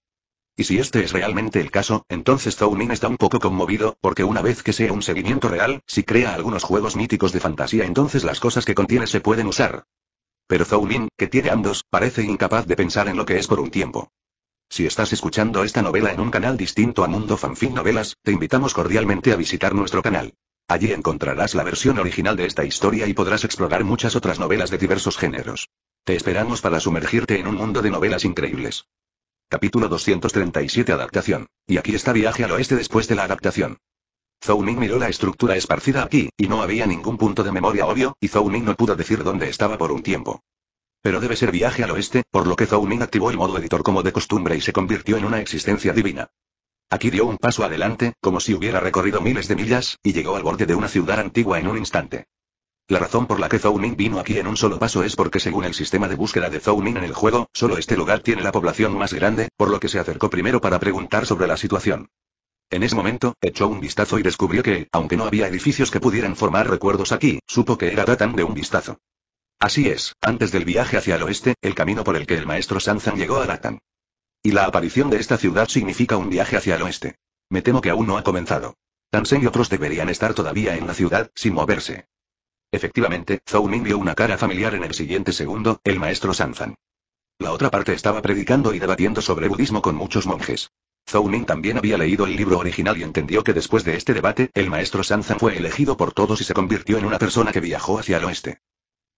Y si este es realmente el caso, entonces Zhou Min está un poco conmovido, porque una vez que sea un seguimiento real, si crea algunos juegos míticos de fantasía entonces las cosas que contiene se pueden usar. Pero Zhou Min, que tiene ambos, parece incapaz de pensar en lo que es por un tiempo. Si estás escuchando esta novela en un canal distinto a Mundo Fanfic Novelas, te invitamos cordialmente a visitar nuestro canal. Allí encontrarás la versión original de esta historia y podrás explorar muchas otras novelas de diversos géneros. Te esperamos para sumergirte en un mundo de novelas increíbles. Capítulo 237 Adaptación. Y aquí está viaje al oeste después de la adaptación. Zhou Ming miró la estructura esparcida aquí, y no había ningún punto de memoria obvio, y Zhou Ming no pudo decir dónde estaba por un tiempo. Pero debe ser viaje al oeste, por lo que Zhou Ming activó el modo editor como de costumbre y se convirtió en una existencia divina. Aquí dio un paso adelante, como si hubiera recorrido miles de millas, y llegó al borde de una ciudad antigua en un instante. La razón por la que Ning vino aquí en un solo paso es porque según el sistema de búsqueda de Ning en el juego, solo este lugar tiene la población más grande, por lo que se acercó primero para preguntar sobre la situación. En ese momento, echó un vistazo y descubrió que, aunque no había edificios que pudieran formar recuerdos aquí, supo que era datan de un vistazo. Así es, antes del viaje hacia el oeste, el camino por el que el maestro Sanzan llegó a Datan. Y la aparición de esta ciudad significa un viaje hacia el oeste. Me temo que aún no ha comenzado. Tansen y otros deberían estar todavía en la ciudad, sin moverse. Efectivamente, Zhou vio una cara familiar en el siguiente segundo, el maestro Sanzan. La otra parte estaba predicando y debatiendo sobre budismo con muchos monjes. Zhou también había leído el libro original y entendió que después de este debate, el maestro Sanzan fue elegido por todos y se convirtió en una persona que viajó hacia el oeste.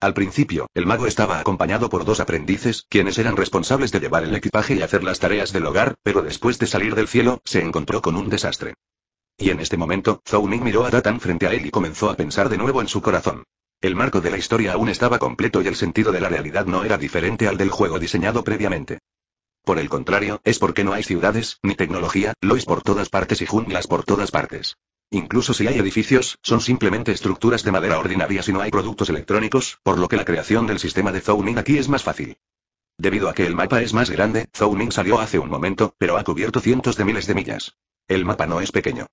Al principio, el mago estaba acompañado por dos aprendices, quienes eran responsables de llevar el equipaje y hacer las tareas del hogar, pero después de salir del cielo, se encontró con un desastre. Y en este momento, Zhou Ning miró a Datan frente a él y comenzó a pensar de nuevo en su corazón. El marco de la historia aún estaba completo y el sentido de la realidad no era diferente al del juego diseñado previamente. Por el contrario, es porque no hay ciudades, ni tecnología, lois por todas partes y junglas por todas partes. Incluso si hay edificios, son simplemente estructuras de madera ordinaria si no hay productos electrónicos, por lo que la creación del sistema de Ning aquí es más fácil. Debido a que el mapa es más grande, Ning salió hace un momento, pero ha cubierto cientos de miles de millas. El mapa no es pequeño.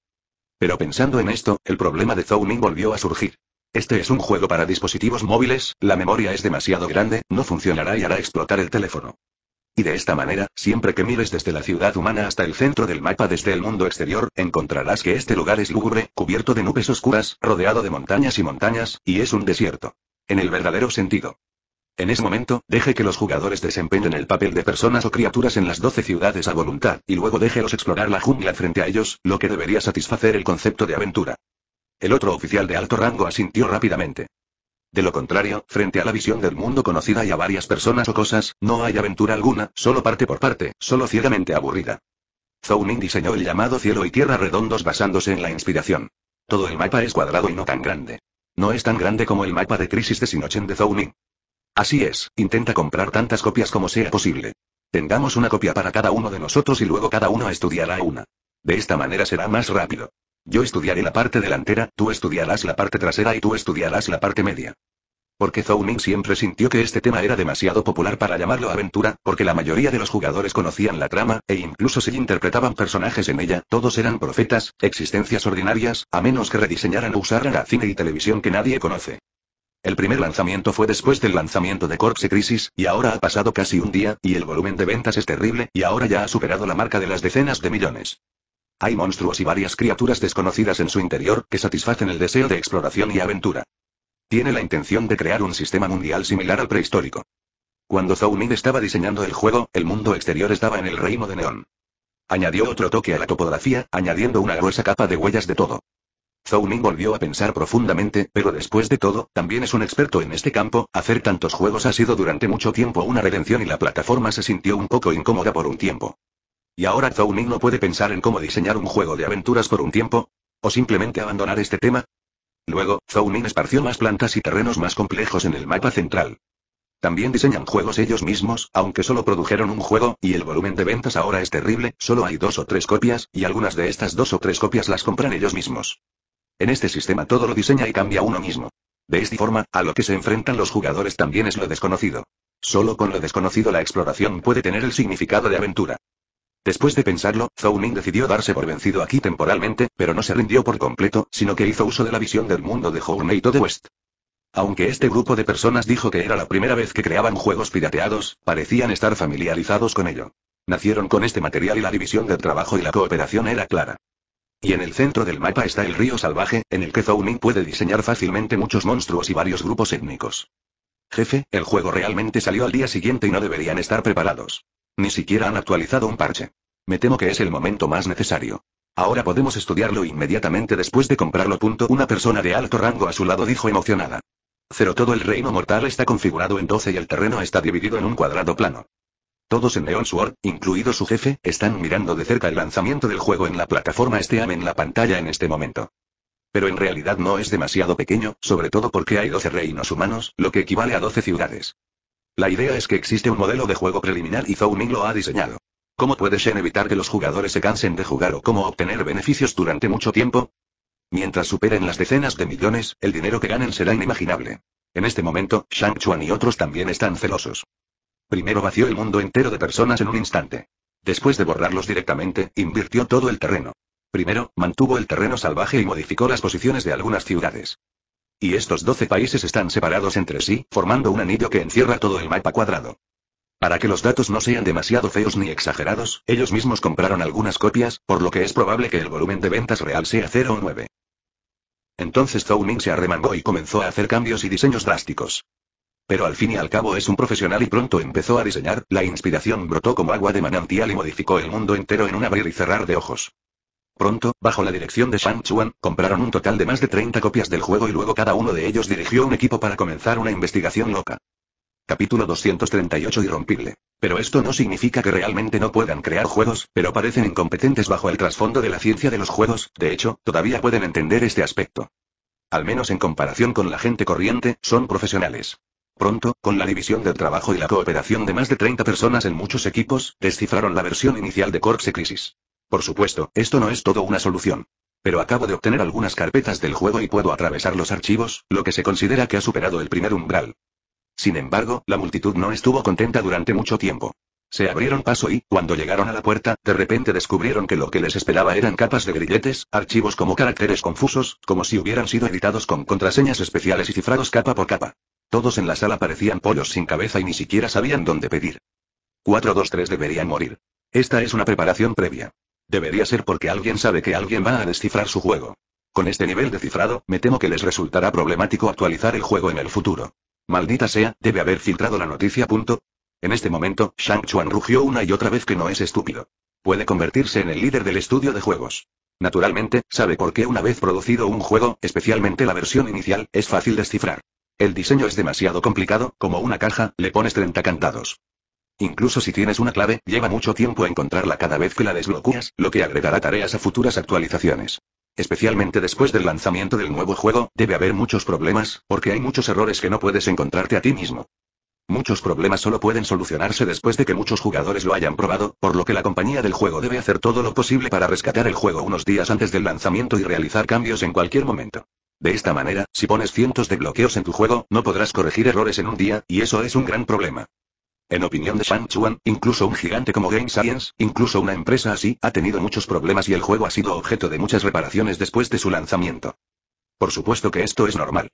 Pero pensando en esto, el problema de Zooming volvió a surgir. Este es un juego para dispositivos móviles, la memoria es demasiado grande, no funcionará y hará explotar el teléfono. Y de esta manera, siempre que mires desde la ciudad humana hasta el centro del mapa desde el mundo exterior, encontrarás que este lugar es lúgubre, cubierto de nubes oscuras, rodeado de montañas y montañas, y es un desierto. En el verdadero sentido. En ese momento, deje que los jugadores desempeñen el papel de personas o criaturas en las doce ciudades a voluntad, y luego déjelos explorar la jungla frente a ellos, lo que debería satisfacer el concepto de aventura. El otro oficial de alto rango asintió rápidamente. De lo contrario, frente a la visión del mundo conocida y a varias personas o cosas, no hay aventura alguna, solo parte por parte, solo ciegamente aburrida. Ning diseñó el llamado cielo y tierra redondos basándose en la inspiración. Todo el mapa es cuadrado y no tan grande. No es tan grande como el mapa de crisis de Sinochen de Ning. Así es, intenta comprar tantas copias como sea posible. Tengamos una copia para cada uno de nosotros y luego cada uno estudiará una. De esta manera será más rápido. Yo estudiaré la parte delantera, tú estudiarás la parte trasera y tú estudiarás la parte media. Porque Ming siempre sintió que este tema era demasiado popular para llamarlo aventura, porque la mayoría de los jugadores conocían la trama, e incluso si interpretaban personajes en ella, todos eran profetas, existencias ordinarias, a menos que rediseñaran o usaran a cine y televisión que nadie conoce. El primer lanzamiento fue después del lanzamiento de Corpse Crisis, y ahora ha pasado casi un día, y el volumen de ventas es terrible, y ahora ya ha superado la marca de las decenas de millones. Hay monstruos y varias criaturas desconocidas en su interior, que satisfacen el deseo de exploración y aventura. Tiene la intención de crear un sistema mundial similar al prehistórico. Cuando Zounid estaba diseñando el juego, el mundo exterior estaba en el reino de Neón. Añadió otro toque a la topografía, añadiendo una gruesa capa de huellas de todo. Zhou volvió a pensar profundamente, pero después de todo, también es un experto en este campo, hacer tantos juegos ha sido durante mucho tiempo una redención y la plataforma se sintió un poco incómoda por un tiempo. ¿Y ahora Zhou Ning no puede pensar en cómo diseñar un juego de aventuras por un tiempo? ¿O simplemente abandonar este tema? Luego, Zhou Ning esparció más plantas y terrenos más complejos en el mapa central. También diseñan juegos ellos mismos, aunque solo produjeron un juego, y el volumen de ventas ahora es terrible, solo hay dos o tres copias, y algunas de estas dos o tres copias las compran ellos mismos. En este sistema todo lo diseña y cambia uno mismo. De esta forma, a lo que se enfrentan los jugadores también es lo desconocido. Solo con lo desconocido la exploración puede tener el significado de aventura. Después de pensarlo, Zhou Ning decidió darse por vencido aquí temporalmente, pero no se rindió por completo, sino que hizo uso de la visión del mundo de Hornet to the West. Aunque este grupo de personas dijo que era la primera vez que creaban juegos pirateados, parecían estar familiarizados con ello. Nacieron con este material y la división del trabajo y la cooperación era clara. Y en el centro del mapa está el río salvaje, en el que Zonin puede diseñar fácilmente muchos monstruos y varios grupos étnicos. Jefe, el juego realmente salió al día siguiente y no deberían estar preparados. Ni siquiera han actualizado un parche. Me temo que es el momento más necesario. Ahora podemos estudiarlo inmediatamente después de comprarlo. Una persona de alto rango a su lado dijo emocionada. Cero todo el reino mortal está configurado en 12 y el terreno está dividido en un cuadrado plano. Todos en Neon Sword, incluido su jefe, están mirando de cerca el lanzamiento del juego en la plataforma Steam en la pantalla en este momento. Pero en realidad no es demasiado pequeño, sobre todo porque hay 12 reinos humanos, lo que equivale a 12 ciudades. La idea es que existe un modelo de juego preliminar y Ming lo ha diseñado. ¿Cómo puede Shen evitar que los jugadores se cansen de jugar o cómo obtener beneficios durante mucho tiempo? Mientras superen las decenas de millones, el dinero que ganen será inimaginable. En este momento, Shang Chuan y otros también están celosos. Primero vació el mundo entero de personas en un instante. Después de borrarlos directamente, invirtió todo el terreno. Primero, mantuvo el terreno salvaje y modificó las posiciones de algunas ciudades. Y estos 12 países están separados entre sí, formando un anillo que encierra todo el mapa cuadrado. Para que los datos no sean demasiado feos ni exagerados, ellos mismos compraron algunas copias, por lo que es probable que el volumen de ventas real sea 0 o 9. Entonces Zhou Ming se arremangó y comenzó a hacer cambios y diseños drásticos. Pero al fin y al cabo es un profesional y pronto empezó a diseñar, la inspiración brotó como agua de manantial y modificó el mundo entero en un abrir y cerrar de ojos. Pronto, bajo la dirección de Shang Chuan, compraron un total de más de 30 copias del juego y luego cada uno de ellos dirigió un equipo para comenzar una investigación loca. Capítulo 238 Irrompible. Pero esto no significa que realmente no puedan crear juegos, pero parecen incompetentes bajo el trasfondo de la ciencia de los juegos, de hecho, todavía pueden entender este aspecto. Al menos en comparación con la gente corriente, son profesionales. Pronto, con la división del trabajo y la cooperación de más de 30 personas en muchos equipos, descifraron la versión inicial de Corpse Crisis. Por supuesto, esto no es todo una solución. Pero acabo de obtener algunas carpetas del juego y puedo atravesar los archivos, lo que se considera que ha superado el primer umbral. Sin embargo, la multitud no estuvo contenta durante mucho tiempo. Se abrieron paso y, cuando llegaron a la puerta, de repente descubrieron que lo que les esperaba eran capas de grilletes, archivos como caracteres confusos, como si hubieran sido editados con contraseñas especiales y cifrados capa por capa. Todos en la sala parecían pollos sin cabeza y ni siquiera sabían dónde pedir. 423 deberían morir. Esta es una preparación previa. Debería ser porque alguien sabe que alguien va a descifrar su juego. Con este nivel de cifrado, me temo que les resultará problemático actualizar el juego en el futuro. Maldita sea, debe haber filtrado la noticia. Punto. En este momento, Shang Chuan rugió una y otra vez que no es estúpido. Puede convertirse en el líder del estudio de juegos. Naturalmente, sabe por qué una vez producido un juego, especialmente la versión inicial, es fácil descifrar. El diseño es demasiado complicado, como una caja, le pones 30 cantados. Incluso si tienes una clave, lleva mucho tiempo encontrarla cada vez que la desbloqueas, lo que agregará tareas a futuras actualizaciones. Especialmente después del lanzamiento del nuevo juego, debe haber muchos problemas, porque hay muchos errores que no puedes encontrarte a ti mismo. Muchos problemas solo pueden solucionarse después de que muchos jugadores lo hayan probado, por lo que la compañía del juego debe hacer todo lo posible para rescatar el juego unos días antes del lanzamiento y realizar cambios en cualquier momento. De esta manera, si pones cientos de bloqueos en tu juego, no podrás corregir errores en un día, y eso es un gran problema. En opinión de Shang Chuan, incluso un gigante como Game Science, incluso una empresa así, ha tenido muchos problemas y el juego ha sido objeto de muchas reparaciones después de su lanzamiento. Por supuesto que esto es normal.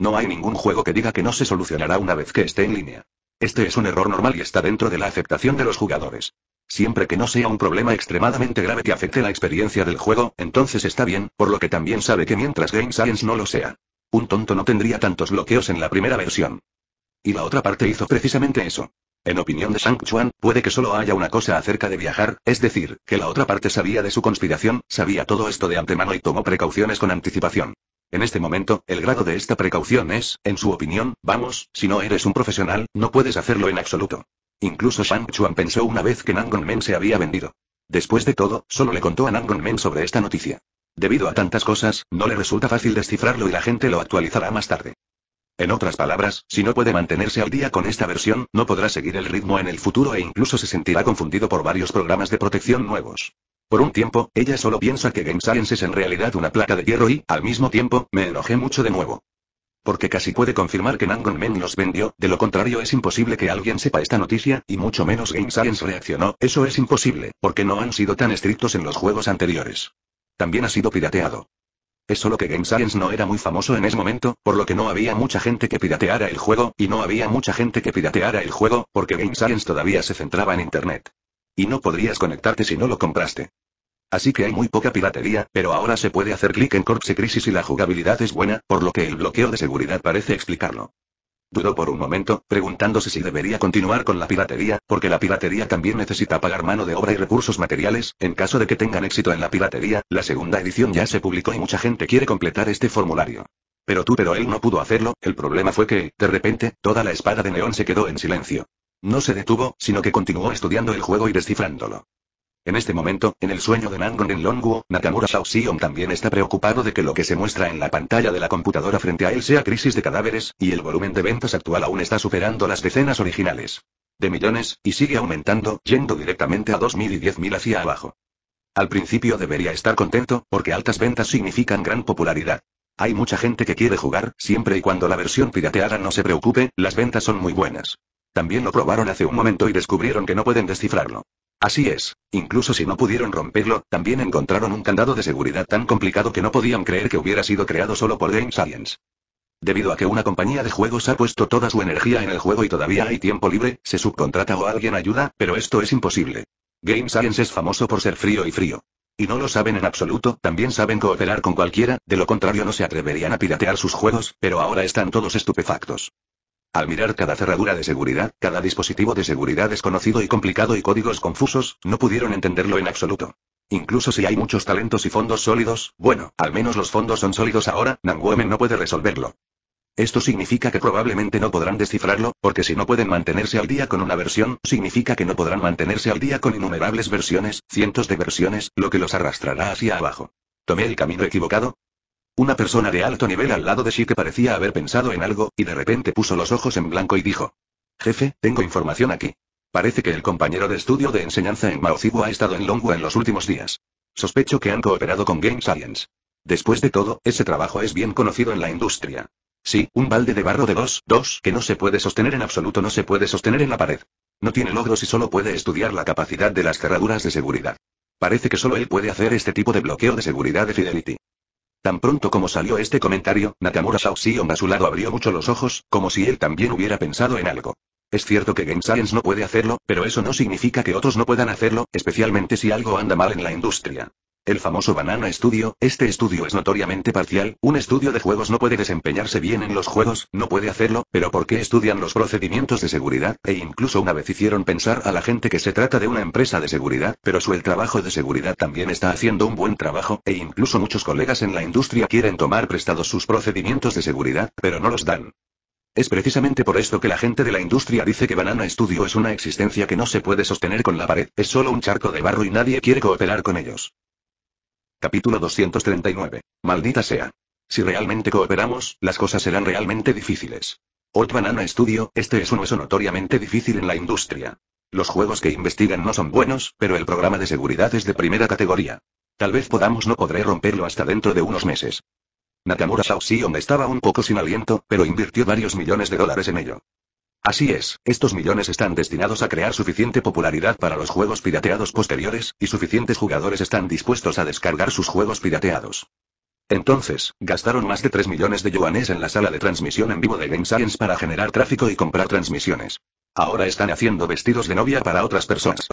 No hay ningún juego que diga que no se solucionará una vez que esté en línea. Este es un error normal y está dentro de la aceptación de los jugadores. Siempre que no sea un problema extremadamente grave que afecte la experiencia del juego, entonces está bien, por lo que también sabe que mientras Game Science no lo sea. Un tonto no tendría tantos bloqueos en la primera versión. Y la otra parte hizo precisamente eso. En opinión de Shang Chuan, puede que solo haya una cosa acerca de viajar, es decir, que la otra parte sabía de su conspiración, sabía todo esto de antemano y tomó precauciones con anticipación. En este momento, el grado de esta precaución es, en su opinión, vamos, si no eres un profesional, no puedes hacerlo en absoluto. Incluso Shang Chuan pensó una vez que Nangon Men se había vendido. Después de todo, solo le contó a Nangon Men sobre esta noticia. Debido a tantas cosas, no le resulta fácil descifrarlo y la gente lo actualizará más tarde. En otras palabras, si no puede mantenerse al día con esta versión, no podrá seguir el ritmo en el futuro e incluso se sentirá confundido por varios programas de protección nuevos. Por un tiempo, ella solo piensa que Game Science es en realidad una placa de hierro y, al mismo tiempo, me enojé mucho de nuevo. Porque casi puede confirmar que Nangon Men los vendió, de lo contrario es imposible que alguien sepa esta noticia, y mucho menos Game Science reaccionó, eso es imposible, porque no han sido tan estrictos en los juegos anteriores. También ha sido pirateado. Es solo que Game Science no era muy famoso en ese momento, por lo que no había mucha gente que pirateara el juego, y no había mucha gente que pirateara el juego, porque Game Science todavía se centraba en Internet. Y no podrías conectarte si no lo compraste. Así que hay muy poca piratería, pero ahora se puede hacer clic en Corpse Crisis y la jugabilidad es buena, por lo que el bloqueo de seguridad parece explicarlo. Dudó por un momento, preguntándose si debería continuar con la piratería, porque la piratería también necesita pagar mano de obra y recursos materiales, en caso de que tengan éxito en la piratería, la segunda edición ya se publicó y mucha gente quiere completar este formulario. Pero tú pero él no pudo hacerlo, el problema fue que, de repente, toda la espada de neón se quedó en silencio. No se detuvo, sino que continuó estudiando el juego y descifrándolo. En este momento, en el sueño de Nangon en Longuo, Nakamura Shaoxion también está preocupado de que lo que se muestra en la pantalla de la computadora frente a él sea crisis de cadáveres, y el volumen de ventas actual aún está superando las decenas originales. De millones, y sigue aumentando, yendo directamente a 2.000 y 10.000 hacia abajo. Al principio debería estar contento, porque altas ventas significan gran popularidad. Hay mucha gente que quiere jugar, siempre y cuando la versión pirateada no se preocupe, las ventas son muy buenas. También lo probaron hace un momento y descubrieron que no pueden descifrarlo. Así es, incluso si no pudieron romperlo, también encontraron un candado de seguridad tan complicado que no podían creer que hubiera sido creado solo por Game Science. Debido a que una compañía de juegos ha puesto toda su energía en el juego y todavía hay tiempo libre, se subcontrata o alguien ayuda, pero esto es imposible. Game Science es famoso por ser frío y frío. Y no lo saben en absoluto, también saben cooperar con cualquiera, de lo contrario no se atreverían a piratear sus juegos, pero ahora están todos estupefactos. Al mirar cada cerradura de seguridad, cada dispositivo de seguridad desconocido y complicado y códigos confusos, no pudieron entenderlo en absoluto. Incluso si hay muchos talentos y fondos sólidos, bueno, al menos los fondos son sólidos ahora, Nanguemen no puede resolverlo. Esto significa que probablemente no podrán descifrarlo, porque si no pueden mantenerse al día con una versión, significa que no podrán mantenerse al día con innumerables versiones, cientos de versiones, lo que los arrastrará hacia abajo. ¿Tomé el camino equivocado? Una persona de alto nivel al lado de sí que parecía haber pensado en algo, y de repente puso los ojos en blanco y dijo. Jefe, tengo información aquí. Parece que el compañero de estudio de enseñanza en Maocibo ha estado en Longwa en los últimos días. Sospecho que han cooperado con Game Science. Después de todo, ese trabajo es bien conocido en la industria. Sí, un balde de barro de dos, dos, que no se puede sostener en absoluto, no se puede sostener en la pared. No tiene logros y solo puede estudiar la capacidad de las cerraduras de seguridad. Parece que solo él puede hacer este tipo de bloqueo de seguridad de Fidelity. Tan pronto como salió este comentario, Nakamura Shaoxion a su lado abrió mucho los ojos, como si él también hubiera pensado en algo. Es cierto que Game no puede hacerlo, pero eso no significa que otros no puedan hacerlo, especialmente si algo anda mal en la industria. El famoso Banana Studio, este estudio es notoriamente parcial, un estudio de juegos no puede desempeñarse bien en los juegos, no puede hacerlo, pero ¿por qué estudian los procedimientos de seguridad? E incluso una vez hicieron pensar a la gente que se trata de una empresa de seguridad, pero su el trabajo de seguridad también está haciendo un buen trabajo, e incluso muchos colegas en la industria quieren tomar prestados sus procedimientos de seguridad, pero no los dan. Es precisamente por esto que la gente de la industria dice que Banana Studio es una existencia que no se puede sostener con la pared, es solo un charco de barro y nadie quiere cooperar con ellos. Capítulo 239. Maldita sea. Si realmente cooperamos, las cosas serán realmente difíciles. Old Banana Studio, este es un hueso notoriamente difícil en la industria. Los juegos que investigan no son buenos, pero el programa de seguridad es de primera categoría. Tal vez podamos no podré romperlo hasta dentro de unos meses. Nakamura Xion estaba un poco sin aliento, pero invirtió varios millones de dólares en ello. Así es, estos millones están destinados a crear suficiente popularidad para los juegos pirateados posteriores, y suficientes jugadores están dispuestos a descargar sus juegos pirateados. Entonces, gastaron más de 3 millones de yuanes en la sala de transmisión en vivo de Game Science para generar tráfico y comprar transmisiones. Ahora están haciendo vestidos de novia para otras personas.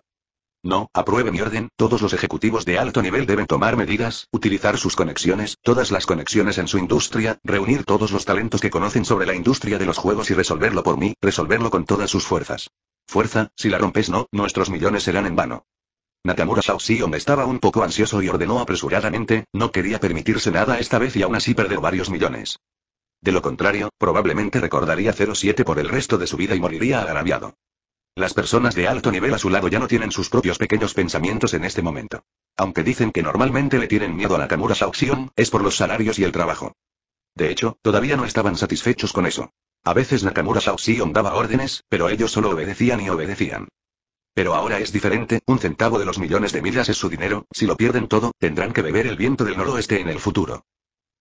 No, apruebe mi orden, todos los ejecutivos de alto nivel deben tomar medidas, utilizar sus conexiones, todas las conexiones en su industria, reunir todos los talentos que conocen sobre la industria de los juegos y resolverlo por mí, resolverlo con todas sus fuerzas. Fuerza, si la rompes no, nuestros millones serán en vano. Nakamura Xion estaba un poco ansioso y ordenó apresuradamente, no quería permitirse nada esta vez y aún así perder varios millones. De lo contrario, probablemente recordaría 07 por el resto de su vida y moriría agraviado. Las personas de alto nivel a su lado ya no tienen sus propios pequeños pensamientos en este momento. Aunque dicen que normalmente le tienen miedo a Nakamura Saoxion, es por los salarios y el trabajo. De hecho, todavía no estaban satisfechos con eso. A veces Nakamura Saoxion daba órdenes, pero ellos solo obedecían y obedecían. Pero ahora es diferente, un centavo de los millones de millas es su dinero, si lo pierden todo, tendrán que beber el viento del noroeste en el futuro.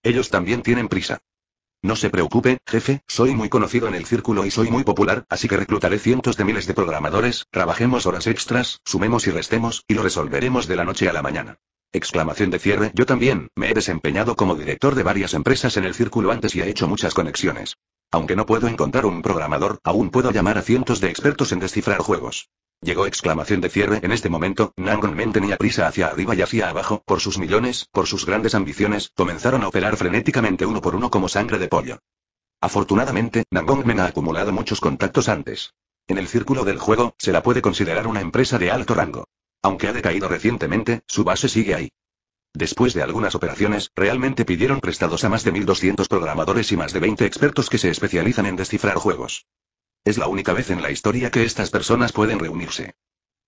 Ellos también tienen prisa. No se preocupe, jefe, soy muy conocido en el círculo y soy muy popular, así que reclutaré cientos de miles de programadores, trabajemos horas extras, sumemos y restemos, y lo resolveremos de la noche a la mañana. Exclamación de cierre, yo también, me he desempeñado como director de varias empresas en el círculo antes y he hecho muchas conexiones. Aunque no puedo encontrar un programador, aún puedo llamar a cientos de expertos en descifrar juegos. Llegó exclamación de cierre, en este momento, Nangon Men tenía prisa hacia arriba y hacia abajo, por sus millones, por sus grandes ambiciones, comenzaron a operar frenéticamente uno por uno como sangre de pollo. Afortunadamente, Nangon Men ha acumulado muchos contactos antes. En el círculo del juego, se la puede considerar una empresa de alto rango. Aunque ha decaído recientemente, su base sigue ahí. Después de algunas operaciones, realmente pidieron prestados a más de 1.200 programadores y más de 20 expertos que se especializan en descifrar juegos. Es la única vez en la historia que estas personas pueden reunirse.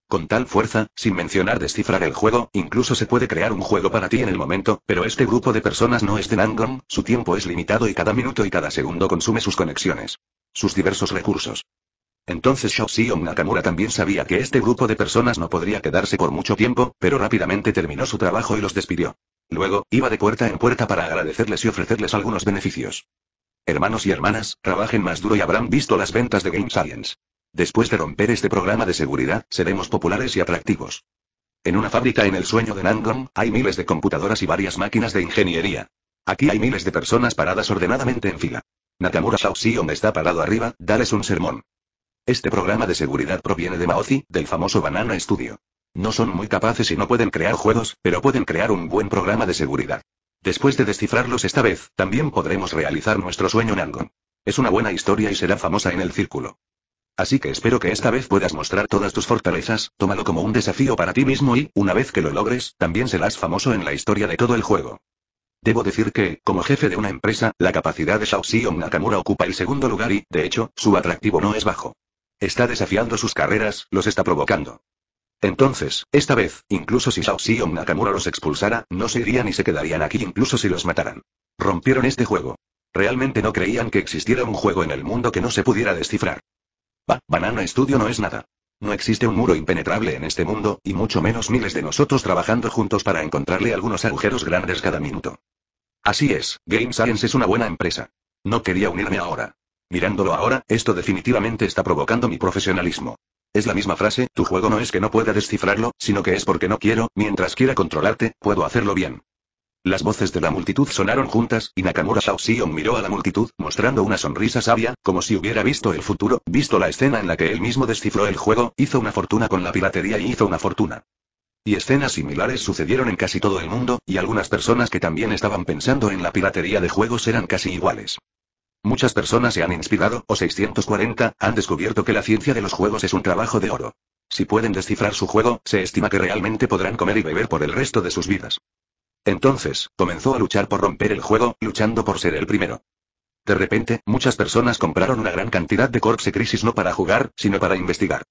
Con tal fuerza, sin mencionar descifrar el juego, incluso se puede crear un juego para ti en el momento, pero este grupo de personas no es de su tiempo es limitado y cada minuto y cada segundo consume sus conexiones. Sus diversos recursos. Entonces Xiao Nakamura también sabía que este grupo de personas no podría quedarse por mucho tiempo, pero rápidamente terminó su trabajo y los despidió. Luego, iba de puerta en puerta para agradecerles y ofrecerles algunos beneficios. Hermanos y hermanas, trabajen más duro y habrán visto las ventas de Game Science. Después de romper este programa de seguridad, seremos populares y atractivos. En una fábrica en el sueño de Nangong, hay miles de computadoras y varias máquinas de ingeniería. Aquí hay miles de personas paradas ordenadamente en fila. Nakamura Xiao está parado arriba, dales un sermón. Este programa de seguridad proviene de Maozi, del famoso Banana Studio. No son muy capaces y no pueden crear juegos, pero pueden crear un buen programa de seguridad. Después de descifrarlos esta vez, también podremos realizar nuestro sueño Nangon. Es una buena historia y será famosa en el círculo. Así que espero que esta vez puedas mostrar todas tus fortalezas, tómalo como un desafío para ti mismo y, una vez que lo logres, también serás famoso en la historia de todo el juego. Debo decir que, como jefe de una empresa, la capacidad de Xiong Nakamura ocupa el segundo lugar y, de hecho, su atractivo no es bajo. Está desafiando sus carreras, los está provocando. Entonces, esta vez, incluso si Shao Xiong Nakamura los expulsara, no se irían y se quedarían aquí incluso si los mataran. Rompieron este juego. Realmente no creían que existiera un juego en el mundo que no se pudiera descifrar. Bah, Banana Studio no es nada. No existe un muro impenetrable en este mundo, y mucho menos miles de nosotros trabajando juntos para encontrarle algunos agujeros grandes cada minuto. Así es, Game Science es una buena empresa. No quería unirme ahora. Mirándolo ahora, esto definitivamente está provocando mi profesionalismo. Es la misma frase, tu juego no es que no pueda descifrarlo, sino que es porque no quiero, mientras quiera controlarte, puedo hacerlo bien. Las voces de la multitud sonaron juntas, y Nakamura Shaoxion miró a la multitud, mostrando una sonrisa sabia, como si hubiera visto el futuro, visto la escena en la que él mismo descifró el juego, hizo una fortuna con la piratería y hizo una fortuna. Y escenas similares sucedieron en casi todo el mundo, y algunas personas que también estaban pensando en la piratería de juegos eran casi iguales. Muchas personas se han inspirado, o 640, han descubierto que la ciencia de los juegos es un trabajo de oro. Si pueden descifrar su juego, se estima que realmente podrán comer y beber por el resto de sus vidas. Entonces, comenzó a luchar por romper el juego, luchando por ser el primero. De repente, muchas personas compraron una gran cantidad de Corpse Crisis no para jugar, sino para investigar.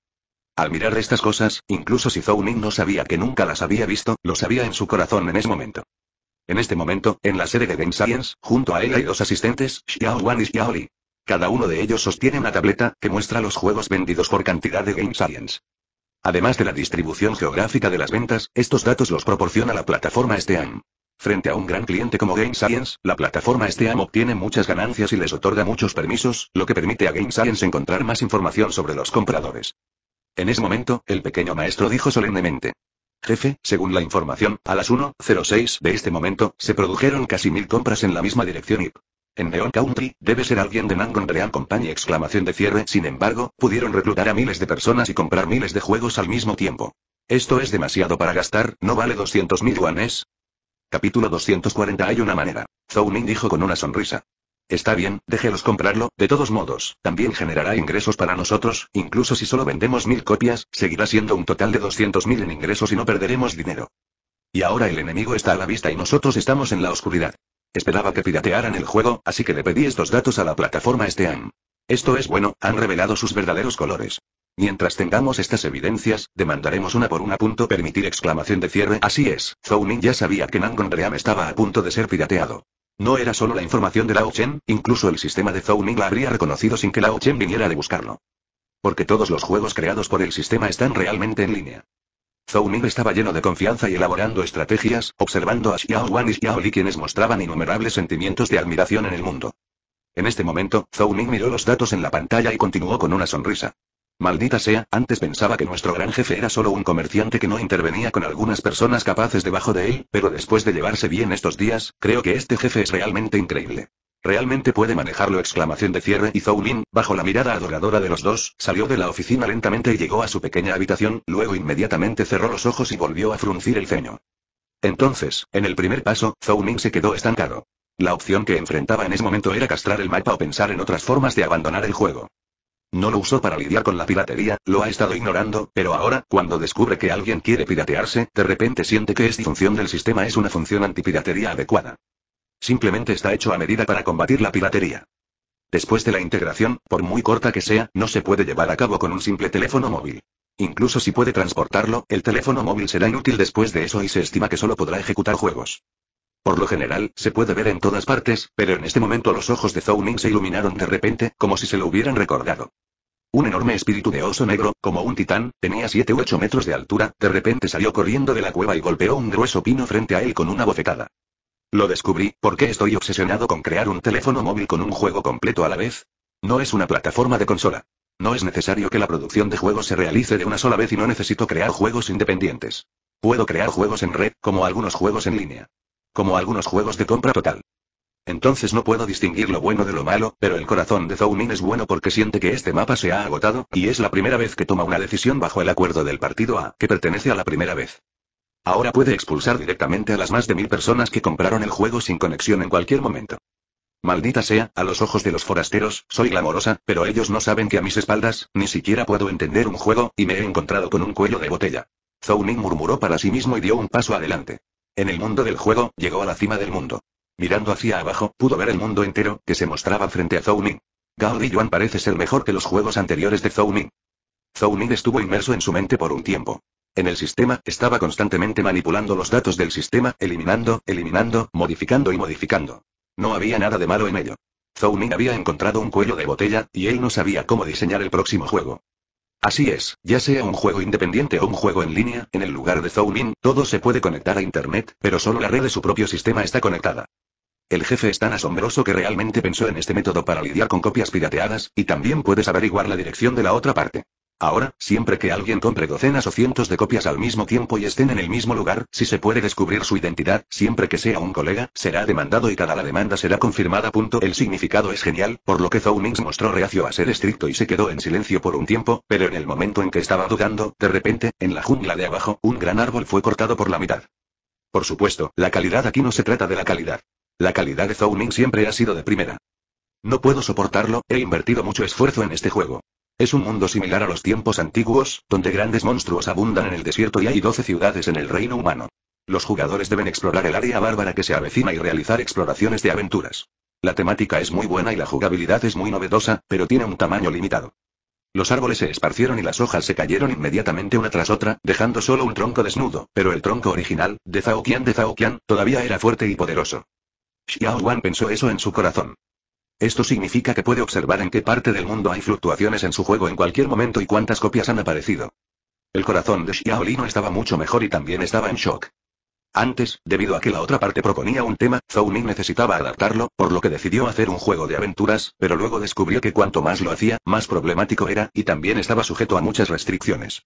Al mirar estas cosas, incluso si Ning no sabía que nunca las había visto, lo sabía en su corazón en ese momento. En este momento, en la sede de Game Science, junto a ella y dos asistentes, Xiao Wan y Xiao Cada uno de ellos sostiene una tableta, que muestra los juegos vendidos por cantidad de Game Science. Además de la distribución geográfica de las ventas, estos datos los proporciona la plataforma STEAM. Frente a un gran cliente como Game Science, la plataforma STEAM obtiene muchas ganancias y les otorga muchos permisos, lo que permite a Game Science encontrar más información sobre los compradores. En ese momento, el pequeño maestro dijo solemnemente. Jefe, según la información, a las 1.06 de este momento, se produjeron casi mil compras en la misma dirección y... En Neon Country, debe ser alguien de Nangon Real Company exclamación de cierre. Sin embargo, pudieron reclutar a miles de personas y comprar miles de juegos al mismo tiempo. Esto es demasiado para gastar, ¿no vale 200.000 yuanes? Capítulo 240 Hay una manera. Ning dijo con una sonrisa. Está bien, déjelos comprarlo, de todos modos, también generará ingresos para nosotros, incluso si solo vendemos mil copias, seguirá siendo un total de 200.000 en ingresos y no perderemos dinero. Y ahora el enemigo está a la vista y nosotros estamos en la oscuridad. Esperaba que piratearan el juego, así que le pedí estos datos a la plataforma Steam. Esto es bueno, han revelado sus verdaderos colores. Mientras tengamos estas evidencias, demandaremos una por una. Punto permitir exclamación de cierre. Así es, Ning ya sabía que Ream estaba a punto de ser pirateado. No era solo la información de Lao Chen, incluso el sistema de Zhou Ming la habría reconocido sin que Lao Chen viniera de buscarlo. Porque todos los juegos creados por el sistema están realmente en línea. Zhou Ming estaba lleno de confianza y elaborando estrategias, observando a Xiao Wan y Xiao Li quienes mostraban innumerables sentimientos de admiración en el mundo. En este momento, Zhou Ming miró los datos en la pantalla y continuó con una sonrisa. Maldita sea, antes pensaba que nuestro gran jefe era solo un comerciante que no intervenía con algunas personas capaces debajo de él, pero después de llevarse bien estos días, creo que este jefe es realmente increíble. Realmente puede manejarlo exclamación de cierre y Zhou Lin, bajo la mirada adoradora de los dos, salió de la oficina lentamente y llegó a su pequeña habitación, luego inmediatamente cerró los ojos y volvió a fruncir el ceño. Entonces, en el primer paso, Zhou Ming se quedó estancado. La opción que enfrentaba en ese momento era castrar el mapa o pensar en otras formas de abandonar el juego. No lo usó para lidiar con la piratería, lo ha estado ignorando, pero ahora, cuando descubre que alguien quiere piratearse, de repente siente que esta función del sistema es una función antipiratería adecuada. Simplemente está hecho a medida para combatir la piratería. Después de la integración, por muy corta que sea, no se puede llevar a cabo con un simple teléfono móvil. Incluso si puede transportarlo, el teléfono móvil será inútil después de eso y se estima que solo podrá ejecutar juegos. Por lo general, se puede ver en todas partes, pero en este momento los ojos de Zhou Ning se iluminaron de repente, como si se lo hubieran recordado. Un enorme espíritu de oso negro, como un titán, tenía 7 u 8 metros de altura, de repente salió corriendo de la cueva y golpeó un grueso pino frente a él con una bofetada. Lo descubrí, ¿por qué estoy obsesionado con crear un teléfono móvil con un juego completo a la vez? No es una plataforma de consola. No es necesario que la producción de juegos se realice de una sola vez y no necesito crear juegos independientes. Puedo crear juegos en red, como algunos juegos en línea. Como algunos juegos de compra total. Entonces no puedo distinguir lo bueno de lo malo, pero el corazón de Zounin es bueno porque siente que este mapa se ha agotado, y es la primera vez que toma una decisión bajo el acuerdo del partido A, que pertenece a la primera vez. Ahora puede expulsar directamente a las más de mil personas que compraron el juego sin conexión en cualquier momento. Maldita sea, a los ojos de los forasteros, soy glamorosa, pero ellos no saben que a mis espaldas, ni siquiera puedo entender un juego, y me he encontrado con un cuello de botella. Ning murmuró para sí mismo y dio un paso adelante. En el mundo del juego, llegó a la cima del mundo. Mirando hacia abajo, pudo ver el mundo entero, que se mostraba frente a Zhou Ning. Gao Yuan parece ser mejor que los juegos anteriores de Zhou Ning. Zhou Ning estuvo inmerso en su mente por un tiempo. En el sistema, estaba constantemente manipulando los datos del sistema, eliminando, eliminando, modificando y modificando. No había nada de malo en ello. Zhou Ning había encontrado un cuello de botella, y él no sabía cómo diseñar el próximo juego. Así es, ya sea un juego independiente o un juego en línea, en el lugar de Zoumin, todo se puede conectar a Internet, pero solo la red de su propio sistema está conectada. El jefe es tan asombroso que realmente pensó en este método para lidiar con copias pirateadas, y también puedes averiguar la dirección de la otra parte. Ahora, siempre que alguien compre docenas o cientos de copias al mismo tiempo y estén en el mismo lugar, si se puede descubrir su identidad, siempre que sea un colega, será demandado y cada la demanda será confirmada. El significado es genial, por lo que Zhou mostró reacio a ser estricto y se quedó en silencio por un tiempo, pero en el momento en que estaba dudando, de repente, en la jungla de abajo, un gran árbol fue cortado por la mitad. Por supuesto, la calidad aquí no se trata de la calidad. La calidad de Zhou siempre ha sido de primera. No puedo soportarlo, he invertido mucho esfuerzo en este juego. Es un mundo similar a los tiempos antiguos, donde grandes monstruos abundan en el desierto y hay 12 ciudades en el reino humano. Los jugadores deben explorar el área bárbara que se avecina y realizar exploraciones de aventuras. La temática es muy buena y la jugabilidad es muy novedosa, pero tiene un tamaño limitado. Los árboles se esparcieron y las hojas se cayeron inmediatamente una tras otra, dejando solo un tronco desnudo, pero el tronco original, de Zhao Qian de Zhao Qian, todavía era fuerte y poderoso. Xiao Wan pensó eso en su corazón. Esto significa que puede observar en qué parte del mundo hay fluctuaciones en su juego en cualquier momento y cuántas copias han aparecido. El corazón de no estaba mucho mejor y también estaba en shock. Antes, debido a que la otra parte proponía un tema, Zhou Ming necesitaba adaptarlo, por lo que decidió hacer un juego de aventuras, pero luego descubrió que cuanto más lo hacía, más problemático era, y también estaba sujeto a muchas restricciones.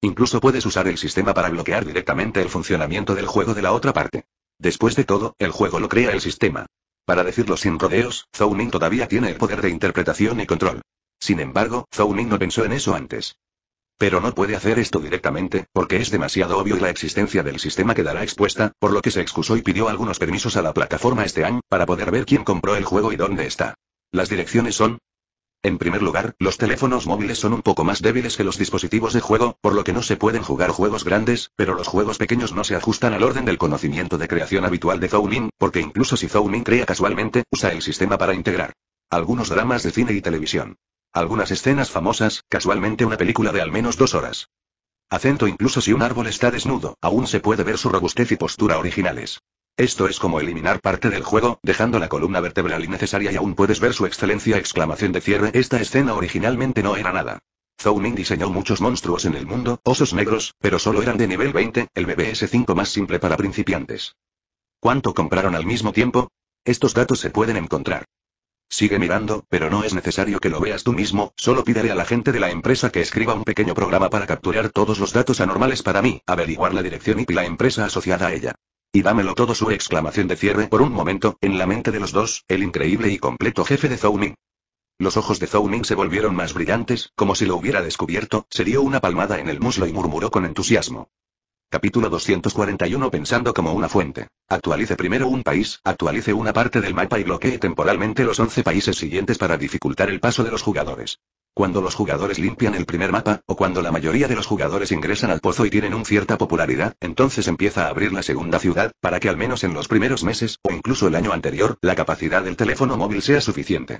Incluso puedes usar el sistema para bloquear directamente el funcionamiento del juego de la otra parte. Después de todo, el juego lo crea el sistema. Para decirlo sin rodeos, Zhou todavía tiene el poder de interpretación y control. Sin embargo, Zhou no pensó en eso antes. Pero no puede hacer esto directamente, porque es demasiado obvio y la existencia del sistema quedará expuesta, por lo que se excusó y pidió algunos permisos a la plataforma este año, para poder ver quién compró el juego y dónde está. Las direcciones son, en primer lugar, los teléfonos móviles son un poco más débiles que los dispositivos de juego, por lo que no se pueden jugar juegos grandes, pero los juegos pequeños no se ajustan al orden del conocimiento de creación habitual de Ming, porque incluso si Ming crea casualmente, usa el sistema para integrar algunos dramas de cine y televisión. Algunas escenas famosas, casualmente una película de al menos dos horas. Acento incluso si un árbol está desnudo, aún se puede ver su robustez y postura originales. Esto es como eliminar parte del juego, dejando la columna vertebral innecesaria y aún puedes ver su excelencia exclamación de cierre. Esta escena originalmente no era nada. Ming diseñó muchos monstruos en el mundo, osos negros, pero solo eran de nivel 20, el BBS5 más simple para principiantes. ¿Cuánto compraron al mismo tiempo? Estos datos se pueden encontrar. Sigue mirando, pero no es necesario que lo veas tú mismo, solo pídele a la gente de la empresa que escriba un pequeño programa para capturar todos los datos anormales para mí, averiguar la dirección y la empresa asociada a ella. Y dámelo todo su exclamación de cierre por un momento, en la mente de los dos, el increíble y completo jefe de Zhou Ming. Los ojos de Zhou Ming se volvieron más brillantes, como si lo hubiera descubierto, se dio una palmada en el muslo y murmuró con entusiasmo. Capítulo 241 Pensando como una fuente. Actualice primero un país, actualice una parte del mapa y bloquee temporalmente los 11 países siguientes para dificultar el paso de los jugadores. Cuando los jugadores limpian el primer mapa, o cuando la mayoría de los jugadores ingresan al pozo y tienen una cierta popularidad, entonces empieza a abrir la segunda ciudad, para que al menos en los primeros meses, o incluso el año anterior, la capacidad del teléfono móvil sea suficiente.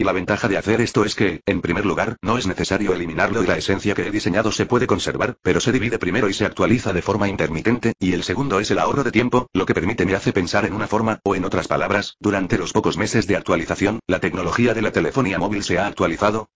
Y la ventaja de hacer esto es que, en primer lugar, no es necesario eliminarlo y la esencia que he diseñado se puede conservar, pero se divide primero y se actualiza de forma intermitente, y el segundo es el ahorro de tiempo, lo que permite me hace pensar en una forma, o en otras palabras, durante los pocos meses de actualización, la tecnología de la telefonía móvil se ha actualizado,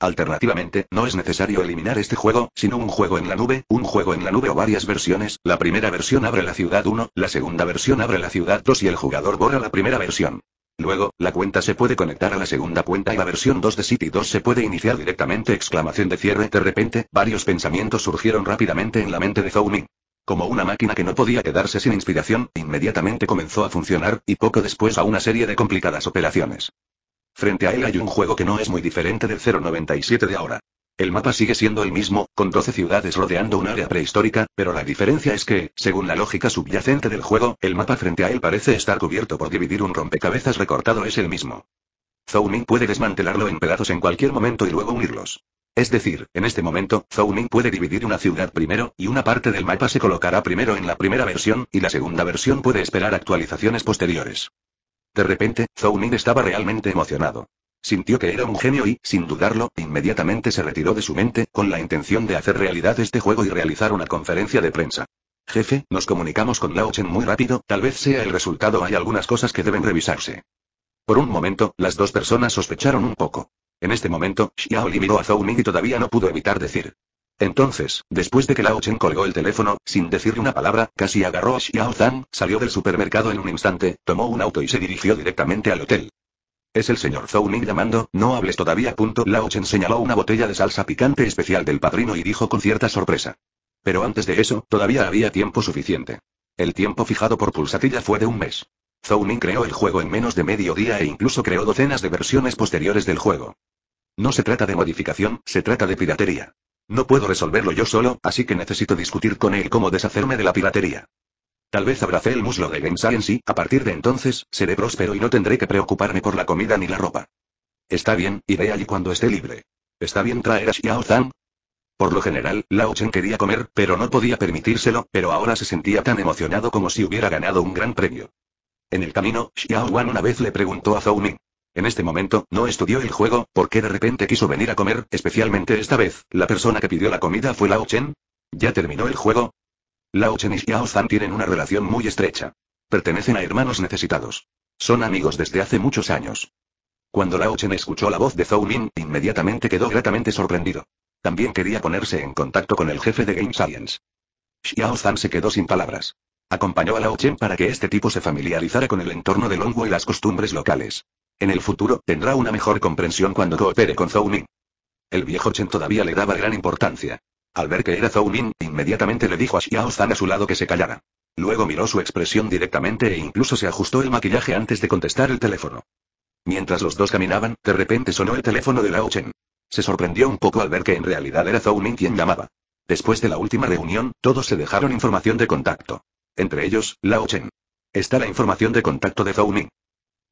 Alternativamente, no es necesario eliminar este juego, sino un juego en la nube, un juego en la nube o varias versiones, la primera versión abre la ciudad 1, la segunda versión abre la ciudad 2 y el jugador borra la primera versión. Luego, la cuenta se puede conectar a la segunda cuenta y la versión 2 de City 2 se puede iniciar directamente exclamación de cierre. De repente, varios pensamientos surgieron rápidamente en la mente de Zhou Ming. Como una máquina que no podía quedarse sin inspiración, inmediatamente comenzó a funcionar, y poco después a una serie de complicadas operaciones. Frente a él hay un juego que no es muy diferente del 097 de ahora. El mapa sigue siendo el mismo, con 12 ciudades rodeando un área prehistórica, pero la diferencia es que, según la lógica subyacente del juego, el mapa frente a él parece estar cubierto por dividir un rompecabezas recortado es el mismo. Ming puede desmantelarlo en pedazos en cualquier momento y luego unirlos. Es decir, en este momento, Ming puede dividir una ciudad primero, y una parte del mapa se colocará primero en la primera versión, y la segunda versión puede esperar actualizaciones posteriores. De repente, Ming estaba realmente emocionado. Sintió que era un genio y, sin dudarlo, inmediatamente se retiró de su mente, con la intención de hacer realidad este juego y realizar una conferencia de prensa. Jefe, nos comunicamos con Lao Chen muy rápido, tal vez sea el resultado, hay algunas cosas que deben revisarse. Por un momento, las dos personas sospecharon un poco. En este momento, Xiao Li miró a Zhou Ming y todavía no pudo evitar decir. Entonces, después de que Lao Chen colgó el teléfono, sin decirle una palabra, casi agarró a Xiao Zhang, salió del supermercado en un instante, tomó un auto y se dirigió directamente al hotel. Es el señor Zhou Ning llamando, no hables todavía. Lao Chen señaló una botella de salsa picante especial del padrino y dijo con cierta sorpresa. Pero antes de eso, todavía había tiempo suficiente. El tiempo fijado por Pulsatilla fue de un mes. Zhou Ning creó el juego en menos de medio día e incluso creó docenas de versiones posteriores del juego. No se trata de modificación, se trata de piratería. No puedo resolverlo yo solo, así que necesito discutir con él cómo deshacerme de la piratería. Tal vez abracé el muslo de Gensai en sí, a partir de entonces, seré próspero y no tendré que preocuparme por la comida ni la ropa. Está bien, iré allí cuando esté libre. ¿Está bien traer a Xiao Zhang? Por lo general, Lao Chen quería comer, pero no podía permitírselo, pero ahora se sentía tan emocionado como si hubiera ganado un gran premio. En el camino, Xiao Wan una vez le preguntó a Zhou Ming. En este momento, no estudió el juego, porque de repente quiso venir a comer, especialmente esta vez, la persona que pidió la comida fue Lao Chen. ¿Ya terminó el juego? Lao Chen y Xiao Zhan tienen una relación muy estrecha. Pertenecen a hermanos necesitados. Son amigos desde hace muchos años. Cuando Lao Chen escuchó la voz de Zhou Min, inmediatamente quedó gratamente sorprendido. También quería ponerse en contacto con el jefe de Game Science. Xiao Zhan se quedó sin palabras. Acompañó a Lao Chen para que este tipo se familiarizara con el entorno del hongo y las costumbres locales. En el futuro, tendrá una mejor comprensión cuando coopere con Zhou Min. El viejo Chen todavía le daba gran importancia. Al ver que era Zhou Ming, inmediatamente le dijo a Xiao Zhan a su lado que se callara. Luego miró su expresión directamente e incluso se ajustó el maquillaje antes de contestar el teléfono. Mientras los dos caminaban, de repente sonó el teléfono de Lao Chen. Se sorprendió un poco al ver que en realidad era Zhou Ming quien llamaba. Después de la última reunión, todos se dejaron información de contacto. Entre ellos, Lao Chen. Está la información de contacto de Zhou Ming.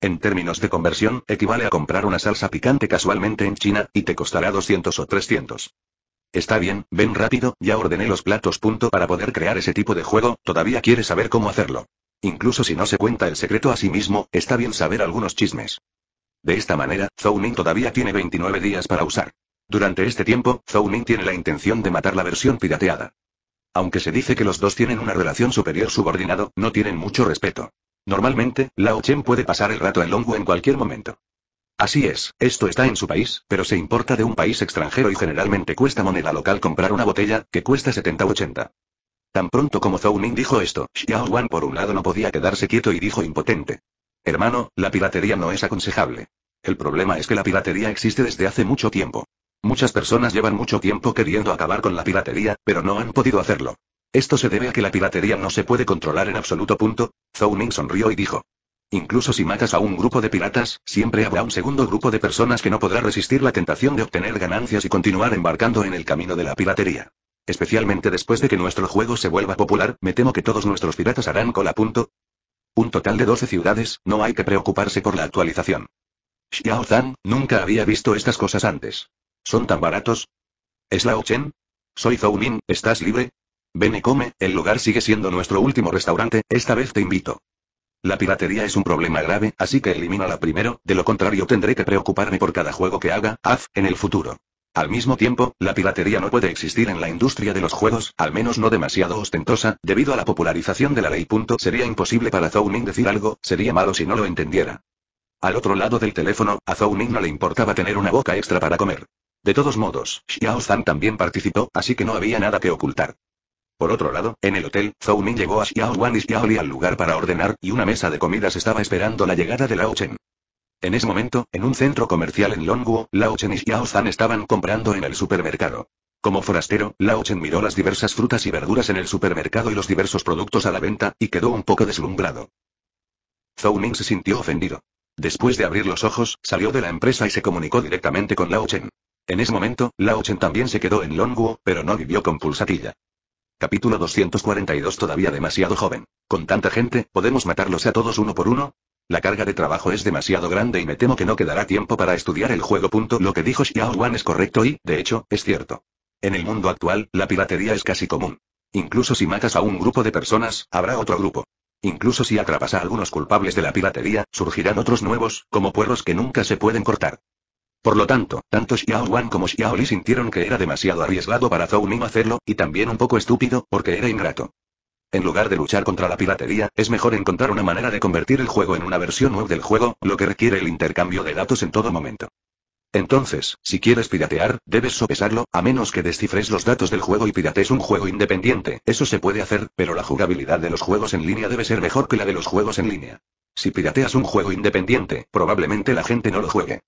En términos de conversión, equivale a comprar una salsa picante casualmente en China, y te costará 200 o 300. Está bien, ven rápido, ya ordené los platos. Punto para poder crear ese tipo de juego, todavía quiere saber cómo hacerlo. Incluso si no se cuenta el secreto a sí mismo, está bien saber algunos chismes. De esta manera, Ning todavía tiene 29 días para usar. Durante este tiempo, Ning tiene la intención de matar la versión pirateada. Aunque se dice que los dos tienen una relación superior subordinado, no tienen mucho respeto. Normalmente, Lao Chen puede pasar el rato en hongo en cualquier momento. Así es, esto está en su país, pero se importa de un país extranjero y generalmente cuesta moneda local comprar una botella, que cuesta 70 80. Tan pronto como Zhou Ning dijo esto, Xiao Wan por un lado no podía quedarse quieto y dijo impotente. Hermano, la piratería no es aconsejable. El problema es que la piratería existe desde hace mucho tiempo. Muchas personas llevan mucho tiempo queriendo acabar con la piratería, pero no han podido hacerlo. Esto se debe a que la piratería no se puede controlar en absoluto. Punto. Zhou Ning sonrió y dijo. Incluso si matas a un grupo de piratas, siempre habrá un segundo grupo de personas que no podrá resistir la tentación de obtener ganancias y continuar embarcando en el camino de la piratería. Especialmente después de que nuestro juego se vuelva popular, me temo que todos nuestros piratas harán cola. Punto. Un total de 12 ciudades, no hay que preocuparse por la actualización. Xiao Zhan, nunca había visto estas cosas antes. ¿Son tan baratos? ¿Es Lao Chen? Soy Zhou Min, ¿estás libre? Ven y come, el lugar sigue siendo nuestro último restaurante, esta vez te invito. La piratería es un problema grave, así que elimínala primero, de lo contrario tendré que preocuparme por cada juego que haga, haz, en el futuro. Al mismo tiempo, la piratería no puede existir en la industria de los juegos, al menos no demasiado ostentosa, debido a la popularización de la ley. Sería imposible para Ming decir algo, sería malo si no lo entendiera. Al otro lado del teléfono, a Ming no le importaba tener una boca extra para comer. De todos modos, Xiao Zhan también participó, así que no había nada que ocultar. Por otro lado, en el hotel, Zhou Ming llegó a Xiao Wan y Xiao Li al lugar para ordenar, y una mesa de comidas estaba esperando la llegada de Lao Chen. En ese momento, en un centro comercial en Longwu, Lao Chen y Xiao Zhan estaban comprando en el supermercado. Como forastero, Lao Chen miró las diversas frutas y verduras en el supermercado y los diversos productos a la venta, y quedó un poco deslumbrado. Zhou Ming se sintió ofendido. Después de abrir los ojos, salió de la empresa y se comunicó directamente con Lao Chen. En ese momento, Lao Chen también se quedó en Longwu, pero no vivió con Pulsatilla. Capítulo 242 Todavía demasiado joven. Con tanta gente, ¿podemos matarlos a todos uno por uno? La carga de trabajo es demasiado grande y me temo que no quedará tiempo para estudiar el juego. Lo que dijo Xiao Wan es correcto y, de hecho, es cierto. En el mundo actual, la piratería es casi común. Incluso si matas a un grupo de personas, habrá otro grupo. Incluso si atrapas a algunos culpables de la piratería, surgirán otros nuevos, como puerros que nunca se pueden cortar. Por lo tanto, tanto Xiao Wan como Xiaoli sintieron que era demasiado arriesgado para Zhao Ning hacerlo, y también un poco estúpido, porque era ingrato. En lugar de luchar contra la piratería, es mejor encontrar una manera de convertir el juego en una versión web del juego, lo que requiere el intercambio de datos en todo momento. Entonces, si quieres piratear, debes sopesarlo, a menos que descifres los datos del juego y piratees un juego independiente, eso se puede hacer, pero la jugabilidad de los juegos en línea debe ser mejor que la de los juegos en línea. Si pirateas un juego independiente, probablemente la gente no lo juegue.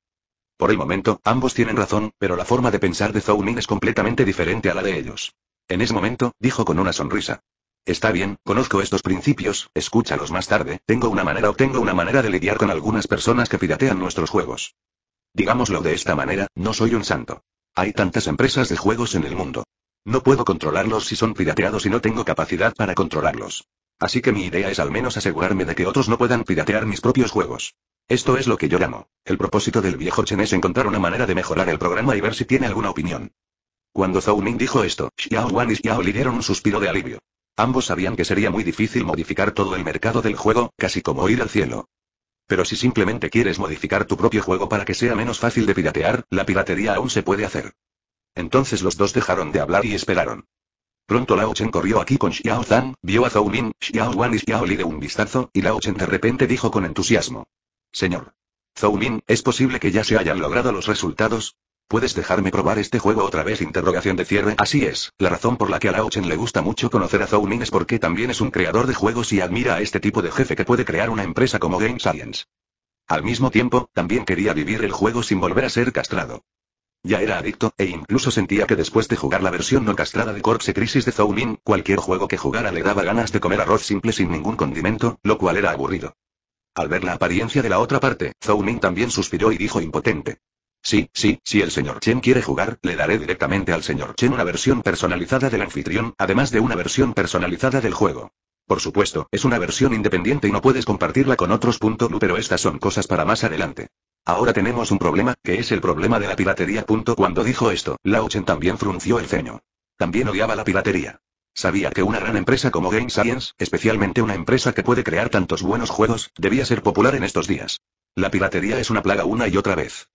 Por el momento, ambos tienen razón, pero la forma de pensar de Zhou es completamente diferente a la de ellos. En ese momento, dijo con una sonrisa. Está bien, conozco estos principios, escúchalos más tarde, tengo una manera o tengo una manera de lidiar con algunas personas que piratean nuestros juegos. Digámoslo de esta manera, no soy un santo. Hay tantas empresas de juegos en el mundo. No puedo controlarlos si son pirateados y no tengo capacidad para controlarlos. Así que mi idea es al menos asegurarme de que otros no puedan piratear mis propios juegos. Esto es lo que yo llamo. El propósito del viejo Chen es encontrar una manera de mejorar el programa y ver si tiene alguna opinión. Cuando Zhou Ming dijo esto, Xiao Wan y Xiao Li dieron un suspiro de alivio. Ambos sabían que sería muy difícil modificar todo el mercado del juego, casi como ir al cielo. Pero si simplemente quieres modificar tu propio juego para que sea menos fácil de piratear, la piratería aún se puede hacer. Entonces los dos dejaron de hablar y esperaron. Pronto Lao Chen corrió aquí con Xiao Zhan, vio a Zhou Min, Xiao Wan y Xiao Li de un vistazo, y Lao Chen de repente dijo con entusiasmo. Señor. Zhou Min, ¿es posible que ya se hayan logrado los resultados? ¿Puedes dejarme probar este juego otra vez? Interrogación de cierre. Así es, la razón por la que a Lao Chen le gusta mucho conocer a Zhou Min es porque también es un creador de juegos y admira a este tipo de jefe que puede crear una empresa como Game Science. Al mismo tiempo, también quería vivir el juego sin volver a ser castrado. Ya era adicto, e incluso sentía que después de jugar la versión no castrada de Corpse Crisis de Min, cualquier juego que jugara le daba ganas de comer arroz simple sin ningún condimento, lo cual era aburrido. Al ver la apariencia de la otra parte, Min también suspiró y dijo impotente. Sí, sí, si el señor Chen quiere jugar, le daré directamente al señor Chen una versión personalizada del anfitrión, además de una versión personalizada del juego. Por supuesto, es una versión independiente y no puedes compartirla con otros. pero estas son cosas para más adelante. Ahora tenemos un problema, que es el problema de la piratería. Cuando dijo esto, Lao Chen también frunció el ceño. También odiaba la piratería. Sabía que una gran empresa como Game Science, especialmente una empresa que puede crear tantos buenos juegos, debía ser popular en estos días. La piratería es una plaga una y otra vez.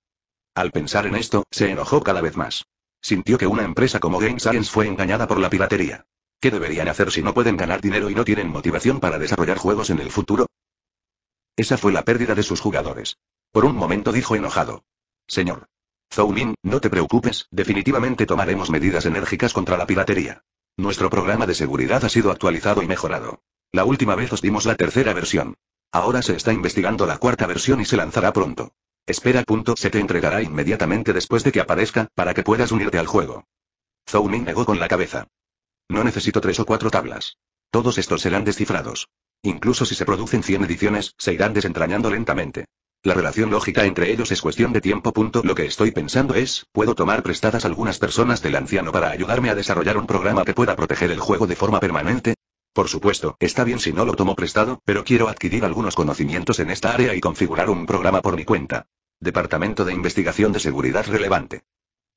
Al pensar en esto, se enojó cada vez más. Sintió que una empresa como Game Science fue engañada por la piratería. ¿Qué deberían hacer si no pueden ganar dinero y no tienen motivación para desarrollar juegos en el futuro? Esa fue la pérdida de sus jugadores. Por un momento dijo enojado. Señor. Zhou Min, no te preocupes, definitivamente tomaremos medidas enérgicas contra la piratería. Nuestro programa de seguridad ha sido actualizado y mejorado. La última vez os dimos la tercera versión. Ahora se está investigando la cuarta versión y se lanzará pronto. Espera. Punto, se te entregará inmediatamente después de que aparezca, para que puedas unirte al juego. Zhou Min negó con la cabeza. No necesito tres o cuatro tablas. Todos estos serán descifrados. Incluso si se producen 100 ediciones, se irán desentrañando lentamente. La relación lógica entre ellos es cuestión de tiempo. Lo que estoy pensando es, puedo tomar prestadas algunas personas del anciano para ayudarme a desarrollar un programa que pueda proteger el juego de forma permanente. Por supuesto, está bien si no lo tomo prestado, pero quiero adquirir algunos conocimientos en esta área y configurar un programa por mi cuenta. Departamento de Investigación de Seguridad Relevante.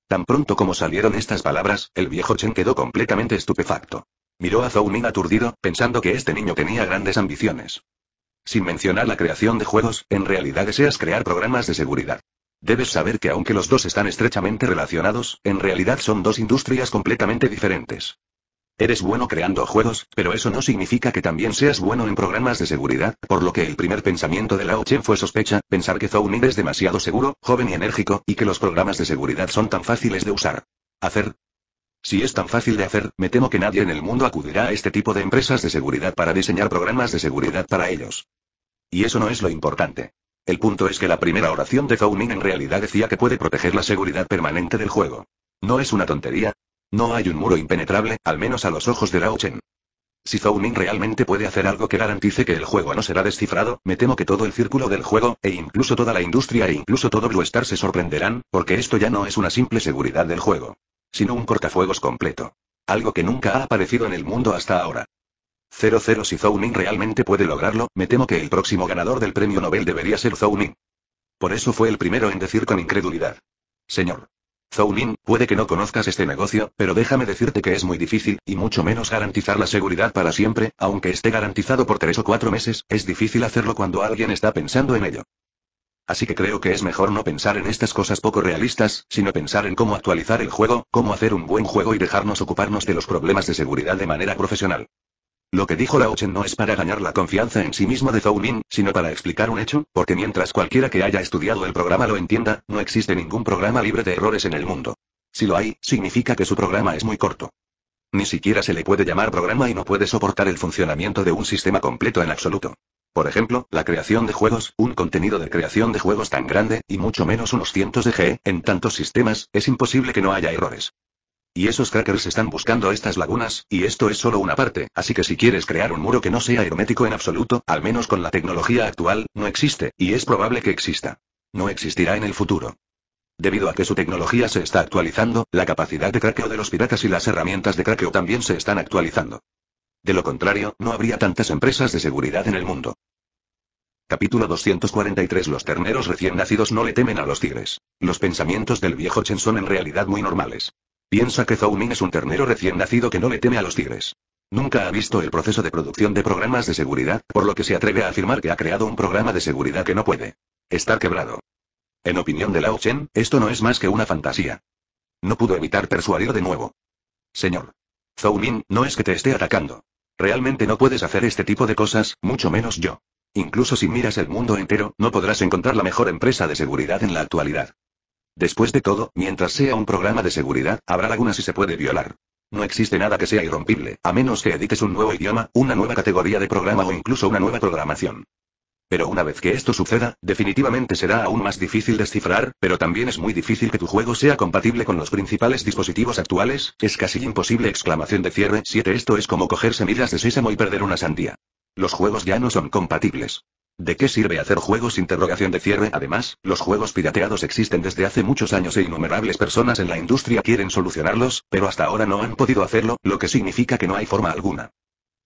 Tan pronto como salieron estas palabras, el viejo Chen quedó completamente estupefacto. Miró a Zhou Min aturdido, pensando que este niño tenía grandes ambiciones. Sin mencionar la creación de juegos, en realidad deseas crear programas de seguridad. Debes saber que aunque los dos están estrechamente relacionados, en realidad son dos industrias completamente diferentes. Eres bueno creando juegos, pero eso no significa que también seas bueno en programas de seguridad, por lo que el primer pensamiento de Lao Chen fue sospecha, pensar que Ning es demasiado seguro, joven y enérgico, y que los programas de seguridad son tan fáciles de usar. ¿Hacer? Si es tan fácil de hacer, me temo que nadie en el mundo acudirá a este tipo de empresas de seguridad para diseñar programas de seguridad para ellos. Y eso no es lo importante. El punto es que la primera oración de Ning en realidad decía que puede proteger la seguridad permanente del juego. ¿No es una tontería? No hay un muro impenetrable, al menos a los ojos de Rao Chen. Si Zhou Ning realmente puede hacer algo que garantice que el juego no será descifrado, me temo que todo el círculo del juego, e incluso toda la industria e incluso todo Blue Star se sorprenderán, porque esto ya no es una simple seguridad del juego. Sino un cortafuegos completo. Algo que nunca ha aparecido en el mundo hasta ahora. 0-0 Si Zhou Ning realmente puede lograrlo, me temo que el próximo ganador del premio Nobel debería ser Zhou Ning. Por eso fue el primero en decir con incredulidad. Señor. Zoulin, puede que no conozcas este negocio, pero déjame decirte que es muy difícil, y mucho menos garantizar la seguridad para siempre, aunque esté garantizado por tres o cuatro meses, es difícil hacerlo cuando alguien está pensando en ello. Así que creo que es mejor no pensar en estas cosas poco realistas, sino pensar en cómo actualizar el juego, cómo hacer un buen juego y dejarnos ocuparnos de los problemas de seguridad de manera profesional. Lo que dijo Laochen no es para ganar la confianza en sí mismo de Zhou sino para explicar un hecho, porque mientras cualquiera que haya estudiado el programa lo entienda, no existe ningún programa libre de errores en el mundo. Si lo hay, significa que su programa es muy corto. Ni siquiera se le puede llamar programa y no puede soportar el funcionamiento de un sistema completo en absoluto. Por ejemplo, la creación de juegos, un contenido de creación de juegos tan grande, y mucho menos unos cientos de G, en tantos sistemas, es imposible que no haya errores. Y esos crackers están buscando estas lagunas, y esto es solo una parte, así que si quieres crear un muro que no sea hermético en absoluto, al menos con la tecnología actual, no existe, y es probable que exista. No existirá en el futuro. Debido a que su tecnología se está actualizando, la capacidad de craqueo de los piratas y las herramientas de craqueo también se están actualizando. De lo contrario, no habría tantas empresas de seguridad en el mundo. Capítulo 243 Los terneros recién nacidos no le temen a los tigres. Los pensamientos del viejo Chen son en realidad muy normales. Piensa que Ming es un ternero recién nacido que no le teme a los tigres. Nunca ha visto el proceso de producción de programas de seguridad, por lo que se atreve a afirmar que ha creado un programa de seguridad que no puede. Estar quebrado. En opinión de Lao Chen, esto no es más que una fantasía. No pudo evitar persuadir de nuevo. Señor. Zhou Ming, no es que te esté atacando. Realmente no puedes hacer este tipo de cosas, mucho menos yo. Incluso si miras el mundo entero, no podrás encontrar la mejor empresa de seguridad en la actualidad. Después de todo, mientras sea un programa de seguridad, habrá lagunas y se puede violar. No existe nada que sea irrompible, a menos que edites un nuevo idioma, una nueva categoría de programa o incluso una nueva programación. Pero una vez que esto suceda, definitivamente será aún más difícil descifrar, pero también es muy difícil que tu juego sea compatible con los principales dispositivos actuales, es casi imposible exclamación de cierre 7 esto es como coger semillas de sésamo y perder una sandía. Los juegos ya no son compatibles. ¿De qué sirve hacer juegos? Interrogación de cierre. Además, los juegos pirateados existen desde hace muchos años e innumerables personas en la industria quieren solucionarlos, pero hasta ahora no han podido hacerlo, lo que significa que no hay forma alguna.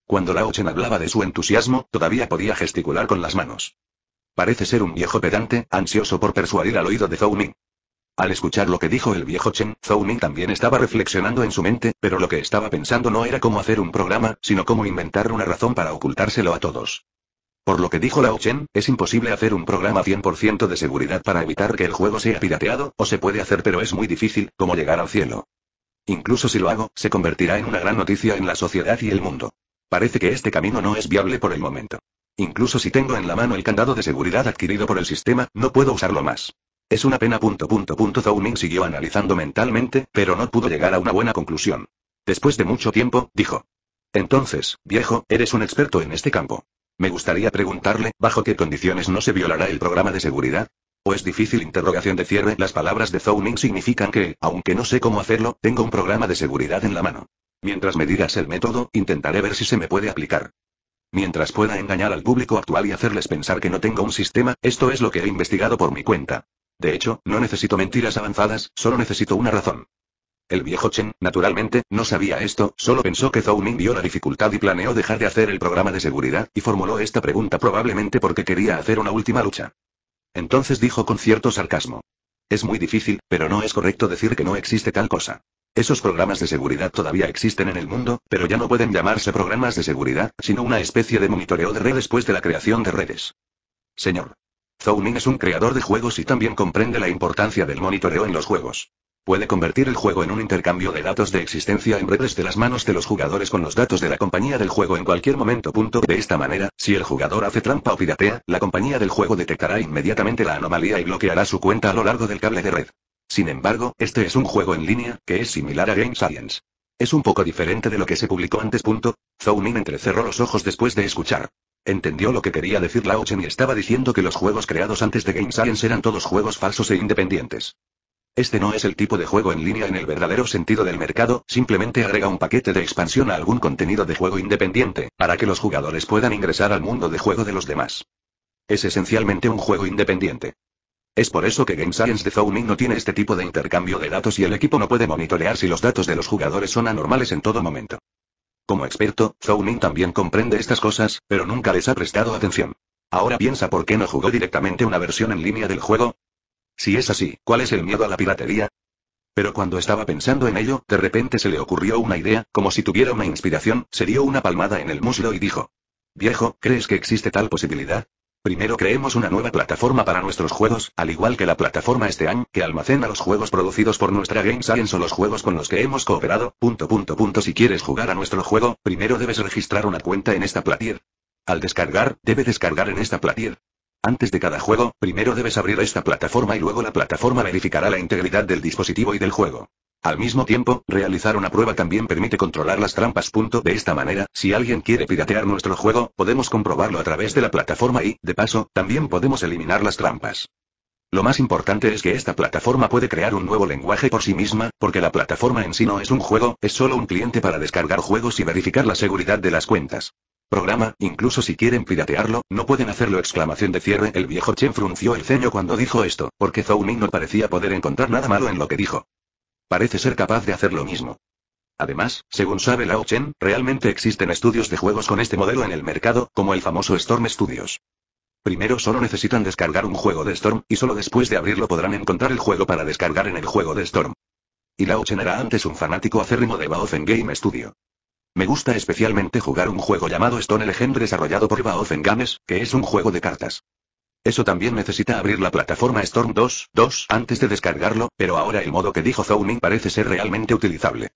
Cuando Lao Chen hablaba de su entusiasmo, todavía podía gesticular con las manos. Parece ser un viejo pedante, ansioso por persuadir al oído de Zhou Ming. Al escuchar lo que dijo el viejo Chen, Zhou Ming también estaba reflexionando en su mente, pero lo que estaba pensando no era cómo hacer un programa, sino cómo inventar una razón para ocultárselo a todos. Por lo que dijo Lao Chen, es imposible hacer un programa 100% de seguridad para evitar que el juego sea pirateado, o se puede hacer pero es muy difícil, como llegar al cielo. Incluso si lo hago, se convertirá en una gran noticia en la sociedad y el mundo. Parece que este camino no es viable por el momento. Incluso si tengo en la mano el candado de seguridad adquirido por el sistema, no puedo usarlo más. Es una pena. Punto, Ming siguió analizando mentalmente, pero no pudo llegar a una buena conclusión. Después de mucho tiempo, dijo. Entonces, viejo, eres un experto en este campo. Me gustaría preguntarle, ¿bajo qué condiciones no se violará el programa de seguridad? ¿O es difícil interrogación de cierre? Las palabras de Zoning significan que, aunque no sé cómo hacerlo, tengo un programa de seguridad en la mano. Mientras me digas el método, intentaré ver si se me puede aplicar. Mientras pueda engañar al público actual y hacerles pensar que no tengo un sistema, esto es lo que he investigado por mi cuenta. De hecho, no necesito mentiras avanzadas, solo necesito una razón. El viejo Chen, naturalmente, no sabía esto, solo pensó que Zhou Ming vio la dificultad y planeó dejar de hacer el programa de seguridad, y formuló esta pregunta probablemente porque quería hacer una última lucha. Entonces dijo con cierto sarcasmo. Es muy difícil, pero no es correcto decir que no existe tal cosa. Esos programas de seguridad todavía existen en el mundo, pero ya no pueden llamarse programas de seguridad, sino una especie de monitoreo de red después de la creación de redes. Señor. Zhou Ming es un creador de juegos y también comprende la importancia del monitoreo en los juegos puede convertir el juego en un intercambio de datos de existencia en redes de las manos de los jugadores con los datos de la compañía del juego en cualquier momento. De esta manera, si el jugador hace trampa o piratea, la compañía del juego detectará inmediatamente la anomalía y bloqueará su cuenta a lo largo del cable de red. Sin embargo, este es un juego en línea, que es similar a Game Science. Es un poco diferente de lo que se publicó antes. Zou entrecerró los ojos después de escuchar. Entendió lo que quería decir Lao Chen y estaba diciendo que los juegos creados antes de Game Science eran todos juegos falsos e independientes. Este no es el tipo de juego en línea en el verdadero sentido del mercado, simplemente agrega un paquete de expansión a algún contenido de juego independiente, para que los jugadores puedan ingresar al mundo de juego de los demás. Es esencialmente un juego independiente. Es por eso que Game Science de Zoning no tiene este tipo de intercambio de datos y el equipo no puede monitorear si los datos de los jugadores son anormales en todo momento. Como experto, Zoning también comprende estas cosas, pero nunca les ha prestado atención. Ahora piensa por qué no jugó directamente una versión en línea del juego, si es así, ¿cuál es el miedo a la piratería? Pero cuando estaba pensando en ello, de repente se le ocurrió una idea, como si tuviera una inspiración, se dio una palmada en el muslo y dijo. Viejo, ¿crees que existe tal posibilidad? Primero creemos una nueva plataforma para nuestros juegos, al igual que la plataforma Steam, que almacena los juegos producidos por nuestra Game Science o los juegos con los que hemos cooperado, punto punto punto si quieres jugar a nuestro juego, primero debes registrar una cuenta en esta platier. Al descargar, debe descargar en esta platier. Antes de cada juego, primero debes abrir esta plataforma y luego la plataforma verificará la integridad del dispositivo y del juego. Al mismo tiempo, realizar una prueba también permite controlar las trampas. De esta manera, si alguien quiere piratear nuestro juego, podemos comprobarlo a través de la plataforma y, de paso, también podemos eliminar las trampas. Lo más importante es que esta plataforma puede crear un nuevo lenguaje por sí misma, porque la plataforma en sí no es un juego, es solo un cliente para descargar juegos y verificar la seguridad de las cuentas. Programa, incluso si quieren piratearlo, no pueden hacerlo. Exclamación de cierre. El viejo Chen frunció el ceño cuando dijo esto, porque Zhou Ming no parecía poder encontrar nada malo en lo que dijo. Parece ser capaz de hacer lo mismo. Además, según sabe Lao Chen, realmente existen estudios de juegos con este modelo en el mercado, como el famoso Storm Studios. Primero solo necesitan descargar un juego de Storm, y solo después de abrirlo podrán encontrar el juego para descargar en el juego de Storm. Y Lao Chen era antes un fanático acérrimo de Zeng Game Studio. Me gusta especialmente jugar un juego llamado Stone Legend desarrollado por Baofeng Games, que es un juego de cartas. Eso también necesita abrir la plataforma Storm 2, 2, antes de descargarlo, pero ahora el modo que dijo Zoning parece ser realmente utilizable.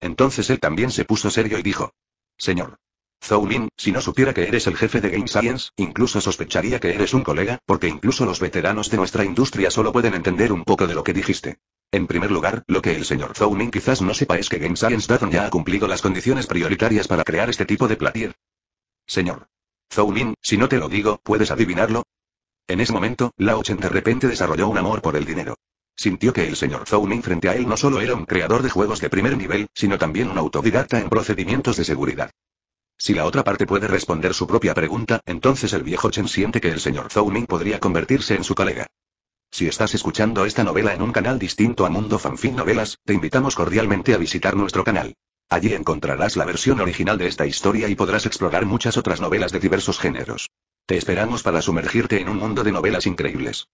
Entonces él también se puso serio y dijo. Señor. Zhou si no supiera que eres el jefe de Game Science, incluso sospecharía que eres un colega, porque incluso los veteranos de nuestra industria solo pueden entender un poco de lo que dijiste. En primer lugar, lo que el señor Zhou quizás no sepa es que Game Science ya ha cumplido las condiciones prioritarias para crear este tipo de platier. Señor. Zhou si no te lo digo, ¿puedes adivinarlo? En ese momento, Lao Chen de repente desarrolló un amor por el dinero. Sintió que el señor Zhou frente a él no solo era un creador de juegos de primer nivel, sino también un autodidacta en procedimientos de seguridad. Si la otra parte puede responder su propia pregunta, entonces el viejo Chen siente que el señor Zhou Ming podría convertirse en su colega. Si estás escuchando esta novela en un canal distinto a Mundo Fanfin Novelas, te invitamos cordialmente a visitar nuestro canal. Allí encontrarás la versión original de esta historia y podrás explorar muchas otras novelas de diversos géneros. Te esperamos para sumergirte en un mundo de novelas increíbles.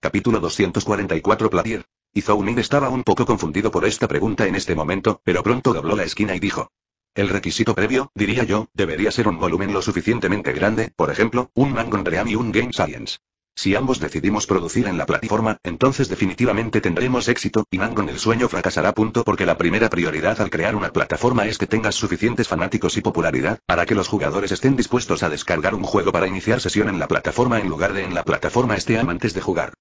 Capítulo 244 Platir. Y Zhou Ming estaba un poco confundido por esta pregunta en este momento, pero pronto dobló la esquina y dijo. El requisito previo, diría yo, debería ser un volumen lo suficientemente grande, por ejemplo, un Mangon Ream y un Game Science. Si ambos decidimos producir en la plataforma, entonces definitivamente tendremos éxito, y Mangon el sueño fracasará punto porque la primera prioridad al crear una plataforma es que tengas suficientes fanáticos y popularidad, para que los jugadores estén dispuestos a descargar un juego para iniciar sesión en la plataforma en lugar de en la plataforma STEAM antes de jugar.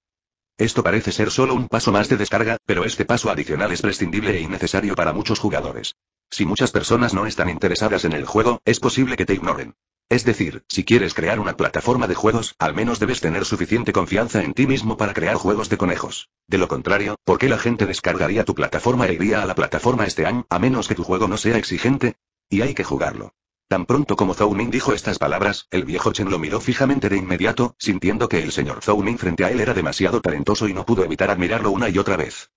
Esto parece ser solo un paso más de descarga, pero este paso adicional es prescindible e innecesario para muchos jugadores. Si muchas personas no están interesadas en el juego, es posible que te ignoren. Es decir, si quieres crear una plataforma de juegos, al menos debes tener suficiente confianza en ti mismo para crear juegos de conejos. De lo contrario, ¿por qué la gente descargaría tu plataforma e iría a la plataforma este año, a menos que tu juego no sea exigente? Y hay que jugarlo. Tan pronto como Zhou Ming dijo estas palabras, el viejo Chen lo miró fijamente de inmediato, sintiendo que el señor Zhou Ming frente a él era demasiado talentoso y no pudo evitar admirarlo una y otra vez.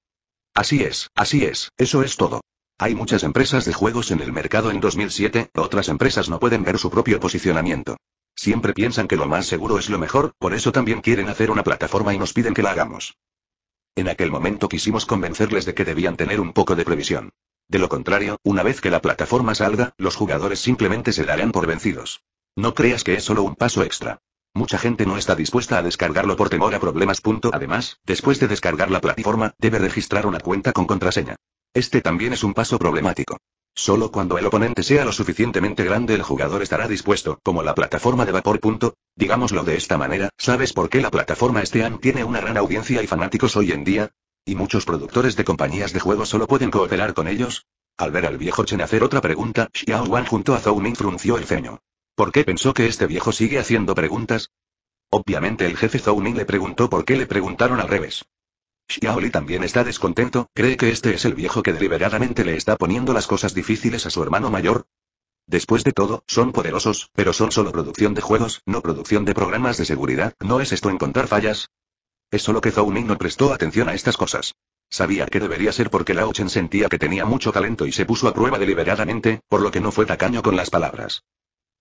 Así es, así es, eso es todo. Hay muchas empresas de juegos en el mercado en 2007, otras empresas no pueden ver su propio posicionamiento. Siempre piensan que lo más seguro es lo mejor, por eso también quieren hacer una plataforma y nos piden que la hagamos. En aquel momento quisimos convencerles de que debían tener un poco de previsión. De lo contrario, una vez que la plataforma salga, los jugadores simplemente se darán por vencidos. No creas que es solo un paso extra. Mucha gente no está dispuesta a descargarlo por temor a problemas. Además, después de descargar la plataforma, debe registrar una cuenta con contraseña. Este también es un paso problemático. Solo cuando el oponente sea lo suficientemente grande el jugador estará dispuesto, como la plataforma de vapor. Punto. Digámoslo de esta manera, ¿sabes por qué la plataforma Steam tiene una gran audiencia y fanáticos hoy en día? ¿Y muchos productores de compañías de juegos solo pueden cooperar con ellos? Al ver al viejo Chen hacer otra pregunta, Xiao Wan junto a Zhou Ming frunció el ceño. ¿Por qué pensó que este viejo sigue haciendo preguntas? Obviamente el jefe Zhou Ming le preguntó por qué le preguntaron al revés. Xiaoli también está descontento, cree que este es el viejo que deliberadamente le está poniendo las cosas difíciles a su hermano mayor. Después de todo, son poderosos, pero son solo producción de juegos, no producción de programas de seguridad, ¿no es esto encontrar fallas? Es solo que Zhou Ming no prestó atención a estas cosas. Sabía que debería ser porque Lao Chen sentía que tenía mucho talento y se puso a prueba deliberadamente, por lo que no fue tacaño con las palabras.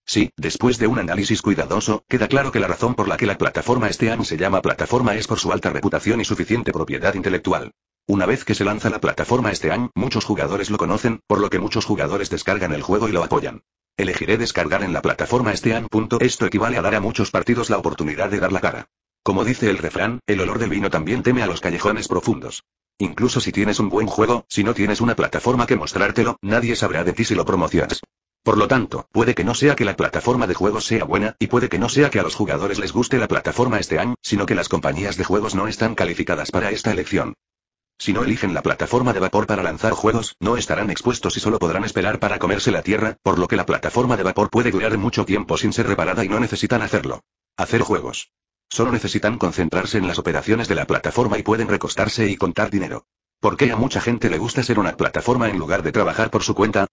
Sí, después de un análisis cuidadoso, queda claro que la razón por la que la plataforma Steam se llama plataforma es por su alta reputación y suficiente propiedad intelectual. Una vez que se lanza la plataforma Steam, muchos jugadores lo conocen, por lo que muchos jugadores descargan el juego y lo apoyan. Elegiré descargar en la plataforma Steam. Esto equivale a dar a muchos partidos la oportunidad de dar la cara. Como dice el refrán, el olor del vino también teme a los callejones profundos. Incluso si tienes un buen juego, si no tienes una plataforma que mostrártelo, nadie sabrá de ti si lo promocionas. Por lo tanto, puede que no sea que la plataforma de juegos sea buena, y puede que no sea que a los jugadores les guste la plataforma este año, sino que las compañías de juegos no están calificadas para esta elección. Si no eligen la plataforma de vapor para lanzar juegos, no estarán expuestos y solo podrán esperar para comerse la tierra, por lo que la plataforma de vapor puede durar mucho tiempo sin ser reparada y no necesitan hacerlo. Hacer juegos. Solo necesitan concentrarse en las operaciones de la plataforma y pueden recostarse y contar dinero. ¿Por qué a mucha gente le gusta ser una plataforma en lugar de trabajar por su cuenta?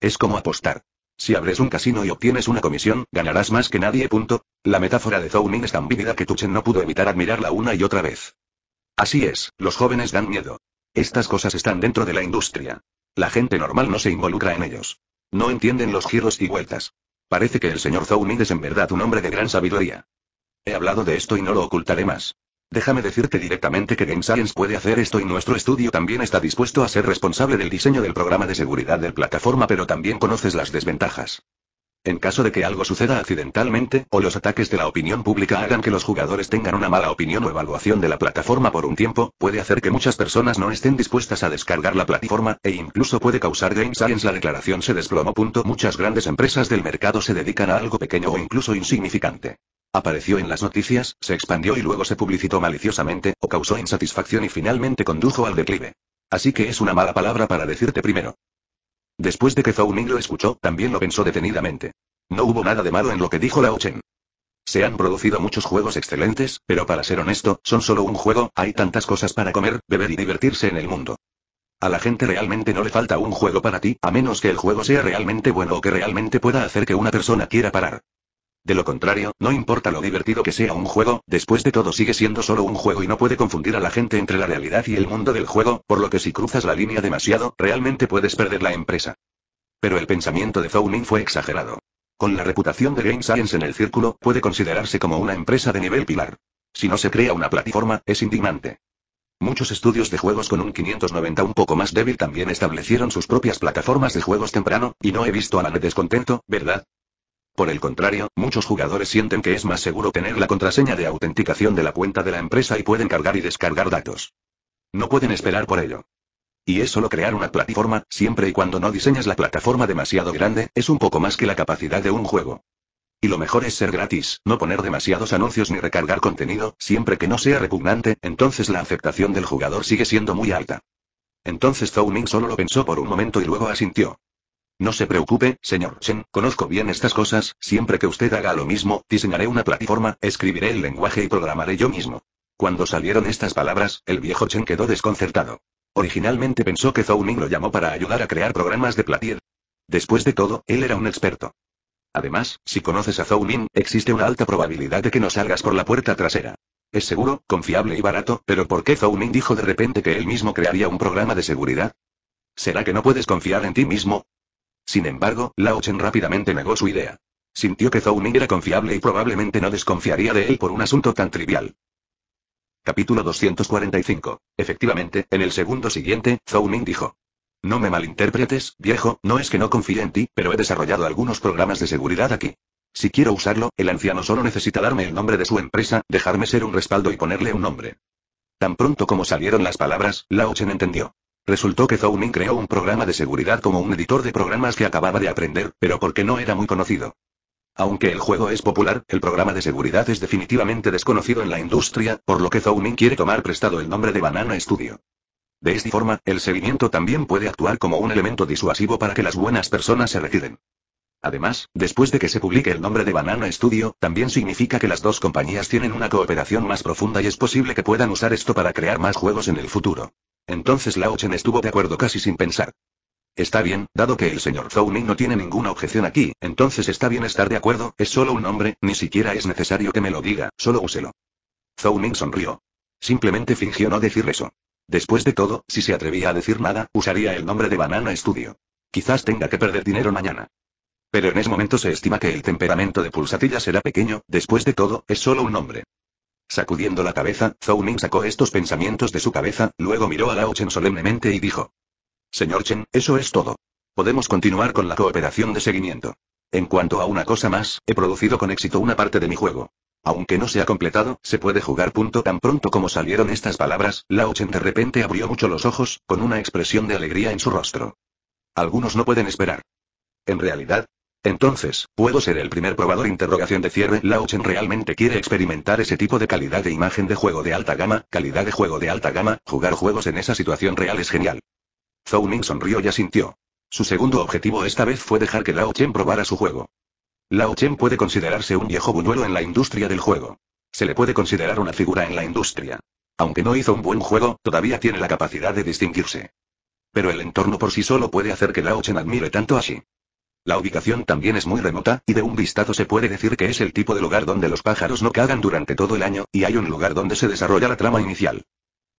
Es como apostar. Si abres un casino y obtienes una comisión, ganarás más que nadie. Punto. La metáfora de Min es tan vívida que Tuchen no pudo evitar admirarla una y otra vez. Así es, los jóvenes dan miedo. Estas cosas están dentro de la industria. La gente normal no se involucra en ellos. No entienden los giros y vueltas. Parece que el señor Min es en verdad un hombre de gran sabiduría. He hablado de esto y no lo ocultaré más. Déjame decirte directamente que Game Science puede hacer esto y nuestro estudio también está dispuesto a ser responsable del diseño del programa de seguridad de plataforma, pero también conoces las desventajas. En caso de que algo suceda accidentalmente, o los ataques de la opinión pública hagan que los jugadores tengan una mala opinión o evaluación de la plataforma por un tiempo, puede hacer que muchas personas no estén dispuestas a descargar la plataforma, e incluso puede causar Game Science la declaración se desplomó. Muchas grandes empresas del mercado se dedican a algo pequeño o incluso insignificante. Apareció en las noticias, se expandió y luego se publicitó maliciosamente, o causó insatisfacción y finalmente condujo al declive. Así que es una mala palabra para decirte primero. Después de que Zhou lo escuchó, también lo pensó detenidamente. No hubo nada de malo en lo que dijo Lao Chen. Se han producido muchos juegos excelentes, pero para ser honesto, son solo un juego, hay tantas cosas para comer, beber y divertirse en el mundo. A la gente realmente no le falta un juego para ti, a menos que el juego sea realmente bueno o que realmente pueda hacer que una persona quiera parar. De lo contrario, no importa lo divertido que sea un juego, después de todo sigue siendo solo un juego y no puede confundir a la gente entre la realidad y el mundo del juego, por lo que si cruzas la línea demasiado, realmente puedes perder la empresa. Pero el pensamiento de Zounin fue exagerado. Con la reputación de Game Science en el círculo, puede considerarse como una empresa de nivel pilar. Si no se crea una plataforma, es indignante. Muchos estudios de juegos con un 590 un poco más débil también establecieron sus propias plataformas de juegos temprano, y no he visto a nadie descontento, ¿verdad? Por el contrario, muchos jugadores sienten que es más seguro tener la contraseña de autenticación de la cuenta de la empresa y pueden cargar y descargar datos. No pueden esperar por ello. Y es solo crear una plataforma, siempre y cuando no diseñas la plataforma demasiado grande, es un poco más que la capacidad de un juego. Y lo mejor es ser gratis, no poner demasiados anuncios ni recargar contenido, siempre que no sea repugnante, entonces la aceptación del jugador sigue siendo muy alta. Entonces Zhou Ming solo lo pensó por un momento y luego asintió. No se preocupe, señor Chen, conozco bien estas cosas, siempre que usted haga lo mismo, diseñaré una plataforma, escribiré el lenguaje y programaré yo mismo. Cuando salieron estas palabras, el viejo Chen quedó desconcertado. Originalmente pensó que Zhou Ning lo llamó para ayudar a crear programas de Platier. Después de todo, él era un experto. Además, si conoces a Zhou Ning, existe una alta probabilidad de que no salgas por la puerta trasera. Es seguro, confiable y barato, pero ¿por qué Zhou Ning dijo de repente que él mismo crearía un programa de seguridad? ¿Será que no puedes confiar en ti mismo? Sin embargo, Lao Chen rápidamente negó su idea. Sintió que Zhou Ming era confiable y probablemente no desconfiaría de él por un asunto tan trivial. Capítulo 245. Efectivamente, en el segundo siguiente, Zhou Ning dijo. No me malinterpretes, viejo, no es que no confíe en ti, pero he desarrollado algunos programas de seguridad aquí. Si quiero usarlo, el anciano solo necesita darme el nombre de su empresa, dejarme ser un respaldo y ponerle un nombre. Tan pronto como salieron las palabras, Lao Chen entendió. Resultó que Ming creó un programa de seguridad como un editor de programas que acababa de aprender, pero porque no era muy conocido. Aunque el juego es popular, el programa de seguridad es definitivamente desconocido en la industria, por lo que Ming quiere tomar prestado el nombre de Banana Studio. De esta forma, el seguimiento también puede actuar como un elemento disuasivo para que las buenas personas se retiren. Además, después de que se publique el nombre de Banana Studio, también significa que las dos compañías tienen una cooperación más profunda y es posible que puedan usar esto para crear más juegos en el futuro. Entonces Lao Chen estuvo de acuerdo casi sin pensar. Está bien, dado que el señor Zhou Ming no tiene ninguna objeción aquí, entonces está bien estar de acuerdo, es solo un nombre, ni siquiera es necesario que me lo diga, solo úselo. Zhou Ning sonrió. Simplemente fingió no decir eso. Después de todo, si se atrevía a decir nada, usaría el nombre de Banana Studio. Quizás tenga que perder dinero mañana. Pero en ese momento se estima que el temperamento de Pulsatilla será pequeño, después de todo, es solo un nombre. Sacudiendo la cabeza, Zhou Ming sacó estos pensamientos de su cabeza, luego miró a Lao Chen solemnemente y dijo. Señor Chen, eso es todo. Podemos continuar con la cooperación de seguimiento. En cuanto a una cosa más, he producido con éxito una parte de mi juego. Aunque no se ha completado, se puede jugar. Punto. Tan pronto como salieron estas palabras, Lao Chen de repente abrió mucho los ojos, con una expresión de alegría en su rostro. Algunos no pueden esperar. En realidad, entonces, ¿puedo ser el primer probador? Interrogación de cierre. Chen realmente quiere experimentar ese tipo de calidad de imagen de juego de alta gama, calidad de juego de alta gama, jugar juegos en esa situación real es genial. Zhou Ming sonrió y asintió. Su segundo objetivo esta vez fue dejar que Lao Chen probara su juego. Lao Chen puede considerarse un viejo buñuelo en la industria del juego. Se le puede considerar una figura en la industria. Aunque no hizo un buen juego, todavía tiene la capacidad de distinguirse. Pero el entorno por sí solo puede hacer que Lao Chen admire tanto así. La ubicación también es muy remota, y de un vistazo se puede decir que es el tipo de lugar donde los pájaros no cagan durante todo el año, y hay un lugar donde se desarrolla la trama inicial.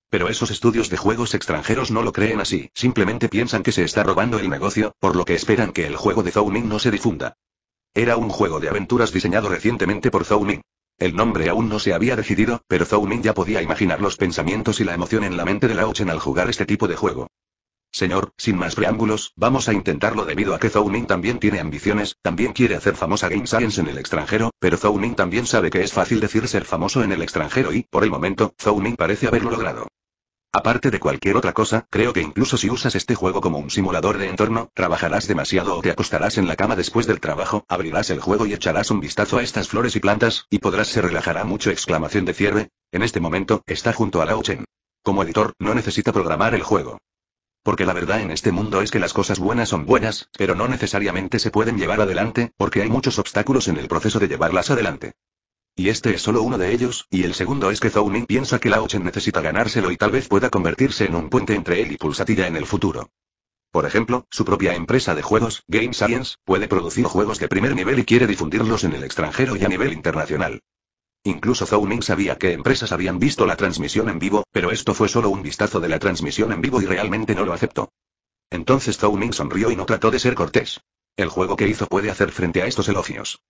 Pero esos estudios de juegos extranjeros no lo creen así, simplemente piensan que se está robando el negocio, por lo que esperan que el juego de Min no se difunda. Era un juego de aventuras diseñado recientemente por Min. El nombre aún no se había decidido, pero Min ya podía imaginar los pensamientos y la emoción en la mente de Lauchen al jugar este tipo de juego. Señor, sin más preámbulos, vamos a intentarlo debido a que Zhou Ning también tiene ambiciones, también quiere hacer famosa Game Science en el extranjero, pero Zhou Ning también sabe que es fácil decir ser famoso en el extranjero y, por el momento, Zhou Ning parece haberlo logrado. Aparte de cualquier otra cosa, creo que incluso si usas este juego como un simulador de entorno, trabajarás demasiado o te acostarás en la cama después del trabajo, abrirás el juego y echarás un vistazo a estas flores y plantas, y podrás se a mucho exclamación de cierre. En este momento, está junto a Lao Chen. Como editor, no necesita programar el juego porque la verdad en este mundo es que las cosas buenas son buenas, pero no necesariamente se pueden llevar adelante, porque hay muchos obstáculos en el proceso de llevarlas adelante. Y este es solo uno de ellos, y el segundo es que Ming piensa que la necesita ganárselo y tal vez pueda convertirse en un puente entre él y Pulsatilla en el futuro. Por ejemplo, su propia empresa de juegos, Game Science, puede producir juegos de primer nivel y quiere difundirlos en el extranjero y a nivel internacional. Incluso Ming sabía que empresas habían visto la transmisión en vivo, pero esto fue solo un vistazo de la transmisión en vivo y realmente no lo aceptó. Entonces Ming sonrió y no trató de ser cortés. El juego que hizo puede hacer frente a estos elogios.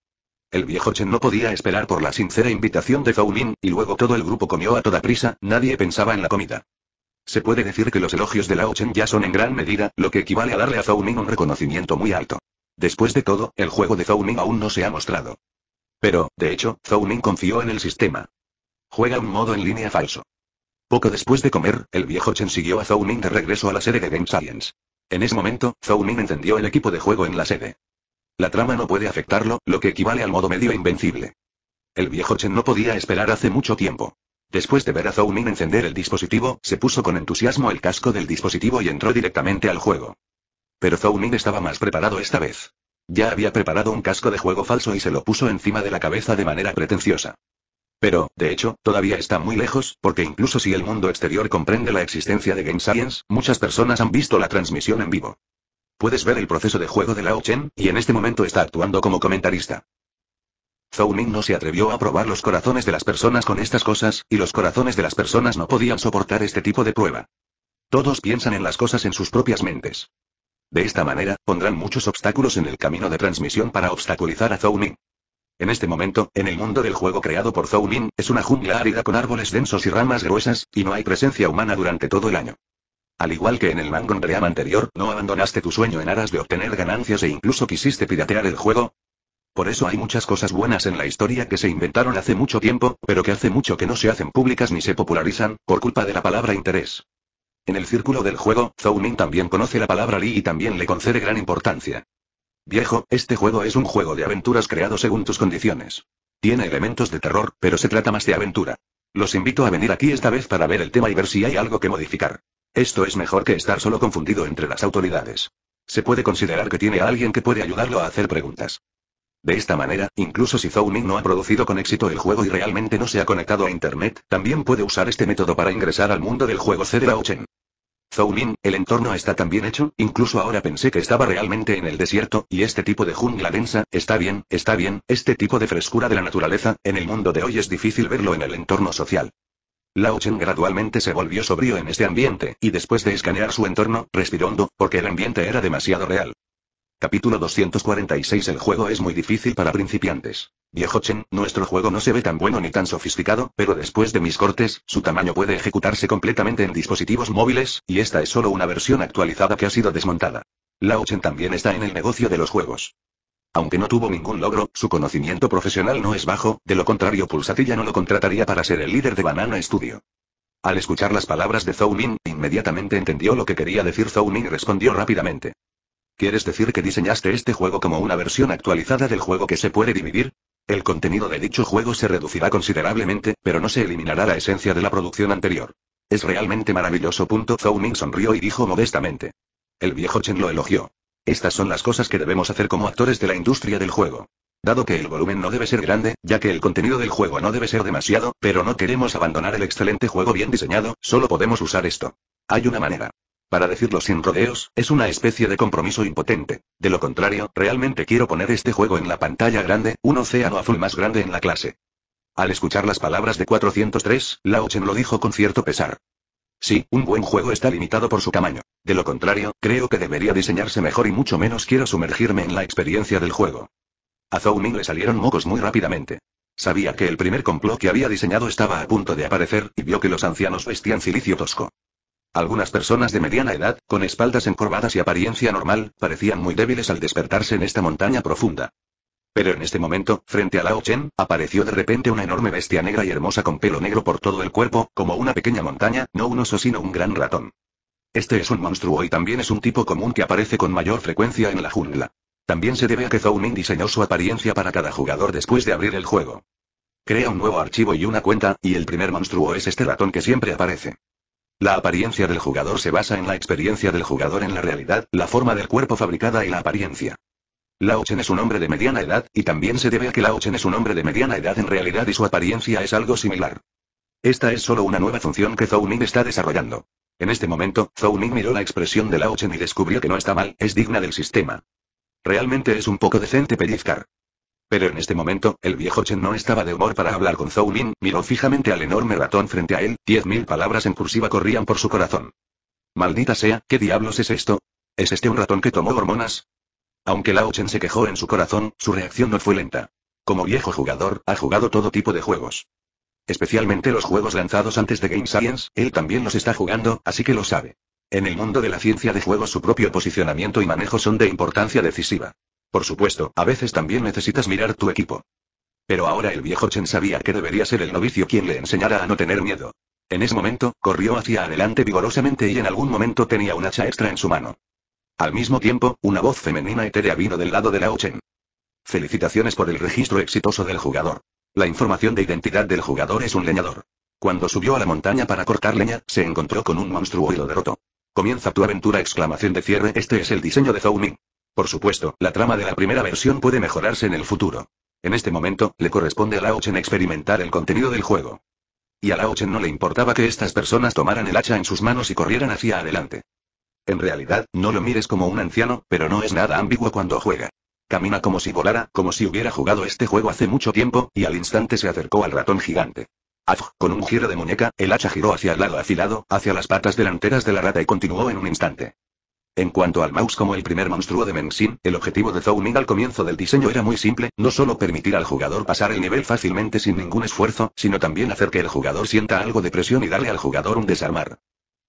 El viejo Chen no podía esperar por la sincera invitación de Ming y luego todo el grupo comió a toda prisa, nadie pensaba en la comida. Se puede decir que los elogios de Lao Chen ya son en gran medida, lo que equivale a darle a Zhao Ming un reconocimiento muy alto. Después de todo, el juego de Zhao Ming aún no se ha mostrado. Pero, de hecho, Zounin confió en el sistema. Juega un modo en línea falso. Poco después de comer, el viejo Chen siguió a Zounin de regreso a la sede de Game Science. En ese momento, Zounin encendió el equipo de juego en la sede. La trama no puede afectarlo, lo que equivale al modo medio invencible. El viejo Chen no podía esperar hace mucho tiempo. Después de ver a Ming encender el dispositivo, se puso con entusiasmo el casco del dispositivo y entró directamente al juego. Pero Ming estaba más preparado esta vez. Ya había preparado un casco de juego falso y se lo puso encima de la cabeza de manera pretenciosa. Pero, de hecho, todavía está muy lejos, porque incluso si el mundo exterior comprende la existencia de Game Science, muchas personas han visto la transmisión en vivo. Puedes ver el proceso de juego de Lao Chen, y en este momento está actuando como comentarista. Zhou Ning no se atrevió a probar los corazones de las personas con estas cosas, y los corazones de las personas no podían soportar este tipo de prueba. Todos piensan en las cosas en sus propias mentes. De esta manera, pondrán muchos obstáculos en el camino de transmisión para obstaculizar a Zhou Ming. En este momento, en el mundo del juego creado por Zhou Ming, es una jungla árida con árboles densos y ramas gruesas, y no hay presencia humana durante todo el año. Al igual que en el Mangon Ream anterior, no abandonaste tu sueño en aras de obtener ganancias e incluso quisiste piratear el juego. Por eso hay muchas cosas buenas en la historia que se inventaron hace mucho tiempo, pero que hace mucho que no se hacen públicas ni se popularizan, por culpa de la palabra interés. En el círculo del juego, Zhou Ming también conoce la palabra Li y también le concede gran importancia. Viejo, este juego es un juego de aventuras creado según tus condiciones. Tiene elementos de terror, pero se trata más de aventura. Los invito a venir aquí esta vez para ver el tema y ver si hay algo que modificar. Esto es mejor que estar solo confundido entre las autoridades. Se puede considerar que tiene a alguien que puede ayudarlo a hacer preguntas. De esta manera, incluso si Zhou Ming no ha producido con éxito el juego y realmente no se ha conectado a Internet, también puede usar este método para ingresar al mundo del juego O Chen. Zoulin, el entorno está tan bien hecho, incluso ahora pensé que estaba realmente en el desierto, y este tipo de jungla densa, está bien, está bien, este tipo de frescura de la naturaleza, en el mundo de hoy es difícil verlo en el entorno social. Lao Chen gradualmente se volvió sobrio en este ambiente, y después de escanear su entorno, respiró hondo, porque el ambiente era demasiado real. Capítulo 246 El juego es muy difícil para principiantes. Viejo Chen, nuestro juego no se ve tan bueno ni tan sofisticado, pero después de mis cortes, su tamaño puede ejecutarse completamente en dispositivos móviles, y esta es solo una versión actualizada que ha sido desmontada. Lao Chen también está en el negocio de los juegos. Aunque no tuvo ningún logro, su conocimiento profesional no es bajo, de lo contrario Pulsatilla no lo contrataría para ser el líder de Banana Studio. Al escuchar las palabras de Zhou Ning, inmediatamente entendió lo que quería decir Zhou Ning respondió rápidamente. ¿Quieres decir que diseñaste este juego como una versión actualizada del juego que se puede dividir? El contenido de dicho juego se reducirá considerablemente, pero no se eliminará la esencia de la producción anterior. Es realmente maravilloso. Zhou Ming sonrió y dijo modestamente. El viejo Chen lo elogió. Estas son las cosas que debemos hacer como actores de la industria del juego. Dado que el volumen no debe ser grande, ya que el contenido del juego no debe ser demasiado, pero no queremos abandonar el excelente juego bien diseñado, solo podemos usar esto. Hay una manera. Para decirlo sin rodeos, es una especie de compromiso impotente. De lo contrario, realmente quiero poner este juego en la pantalla grande, un océano azul más grande en la clase. Al escuchar las palabras de 403, Lao Chen lo dijo con cierto pesar. Sí, un buen juego está limitado por su tamaño. De lo contrario, creo que debería diseñarse mejor y mucho menos quiero sumergirme en la experiencia del juego. A Zhou Ming le salieron mocos muy rápidamente. Sabía que el primer complot que había diseñado estaba a punto de aparecer, y vio que los ancianos vestían cilicio tosco. Algunas personas de mediana edad, con espaldas encorvadas y apariencia normal, parecían muy débiles al despertarse en esta montaña profunda. Pero en este momento, frente a Lao Chen, apareció de repente una enorme bestia negra y hermosa con pelo negro por todo el cuerpo, como una pequeña montaña, no un oso sino un gran ratón. Este es un monstruo y también es un tipo común que aparece con mayor frecuencia en la jungla. También se debe a que Ming diseñó su apariencia para cada jugador después de abrir el juego. Crea un nuevo archivo y una cuenta, y el primer monstruo es este ratón que siempre aparece. La apariencia del jugador se basa en la experiencia del jugador en la realidad, la forma del cuerpo fabricada y la apariencia. Laochen es un hombre de mediana edad, y también se debe a que Chen es un hombre de mediana edad en realidad y su apariencia es algo similar. Esta es solo una nueva función que Ning está desarrollando. En este momento, Ning miró la expresión de Chen y descubrió que no está mal, es digna del sistema. Realmente es un poco decente pellizcar. Pero en este momento, el viejo Chen no estaba de humor para hablar con Zhou Lin, miró fijamente al enorme ratón frente a él, diez mil palabras en cursiva corrían por su corazón. Maldita sea, ¿qué diablos es esto? ¿Es este un ratón que tomó hormonas? Aunque Lao Chen se quejó en su corazón, su reacción no fue lenta. Como viejo jugador, ha jugado todo tipo de juegos. Especialmente los juegos lanzados antes de Game Science, él también los está jugando, así que lo sabe. En el mundo de la ciencia de juegos su propio posicionamiento y manejo son de importancia decisiva. Por supuesto, a veces también necesitas mirar tu equipo. Pero ahora el viejo Chen sabía que debería ser el novicio quien le enseñara a no tener miedo. En ese momento, corrió hacia adelante vigorosamente y en algún momento tenía un hacha extra en su mano. Al mismo tiempo, una voz femenina etérea vino del lado de Lao Chen. Felicitaciones por el registro exitoso del jugador. La información de identidad del jugador es un leñador. Cuando subió a la montaña para cortar leña, se encontró con un monstruo y lo derrotó. Comienza tu aventura exclamación de cierre, este es el diseño de Zou Ming. Por supuesto, la trama de la primera versión puede mejorarse en el futuro. En este momento, le corresponde a Laochen experimentar el contenido del juego. Y a Laochen no le importaba que estas personas tomaran el hacha en sus manos y corrieran hacia adelante. En realidad, no lo mires como un anciano, pero no es nada ambiguo cuando juega. Camina como si volara, como si hubiera jugado este juego hace mucho tiempo, y al instante se acercó al ratón gigante. Af, con un giro de muñeca, el hacha giró hacia el lado afilado, hacia las patas delanteras de la rata y continuó en un instante. En cuanto al mouse como el primer monstruo de Menshin, el objetivo de Ming al comienzo del diseño era muy simple, no solo permitir al jugador pasar el nivel fácilmente sin ningún esfuerzo, sino también hacer que el jugador sienta algo de presión y darle al jugador un desarmar.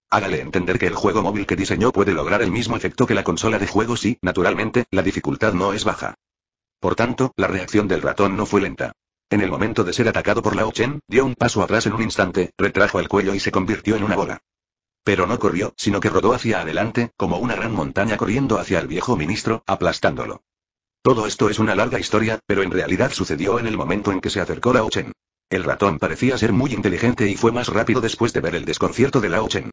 Hágale entender que el juego móvil que diseñó puede lograr el mismo efecto que la consola de juegos y, naturalmente, la dificultad no es baja. Por tanto, la reacción del ratón no fue lenta. En el momento de ser atacado por Lao Chen, dio un paso atrás en un instante, retrajo el cuello y se convirtió en una bola. Pero no corrió, sino que rodó hacia adelante, como una gran montaña corriendo hacia el viejo ministro, aplastándolo. Todo esto es una larga historia, pero en realidad sucedió en el momento en que se acercó Lao Chen. El ratón parecía ser muy inteligente y fue más rápido después de ver el desconcierto de Lao Chen.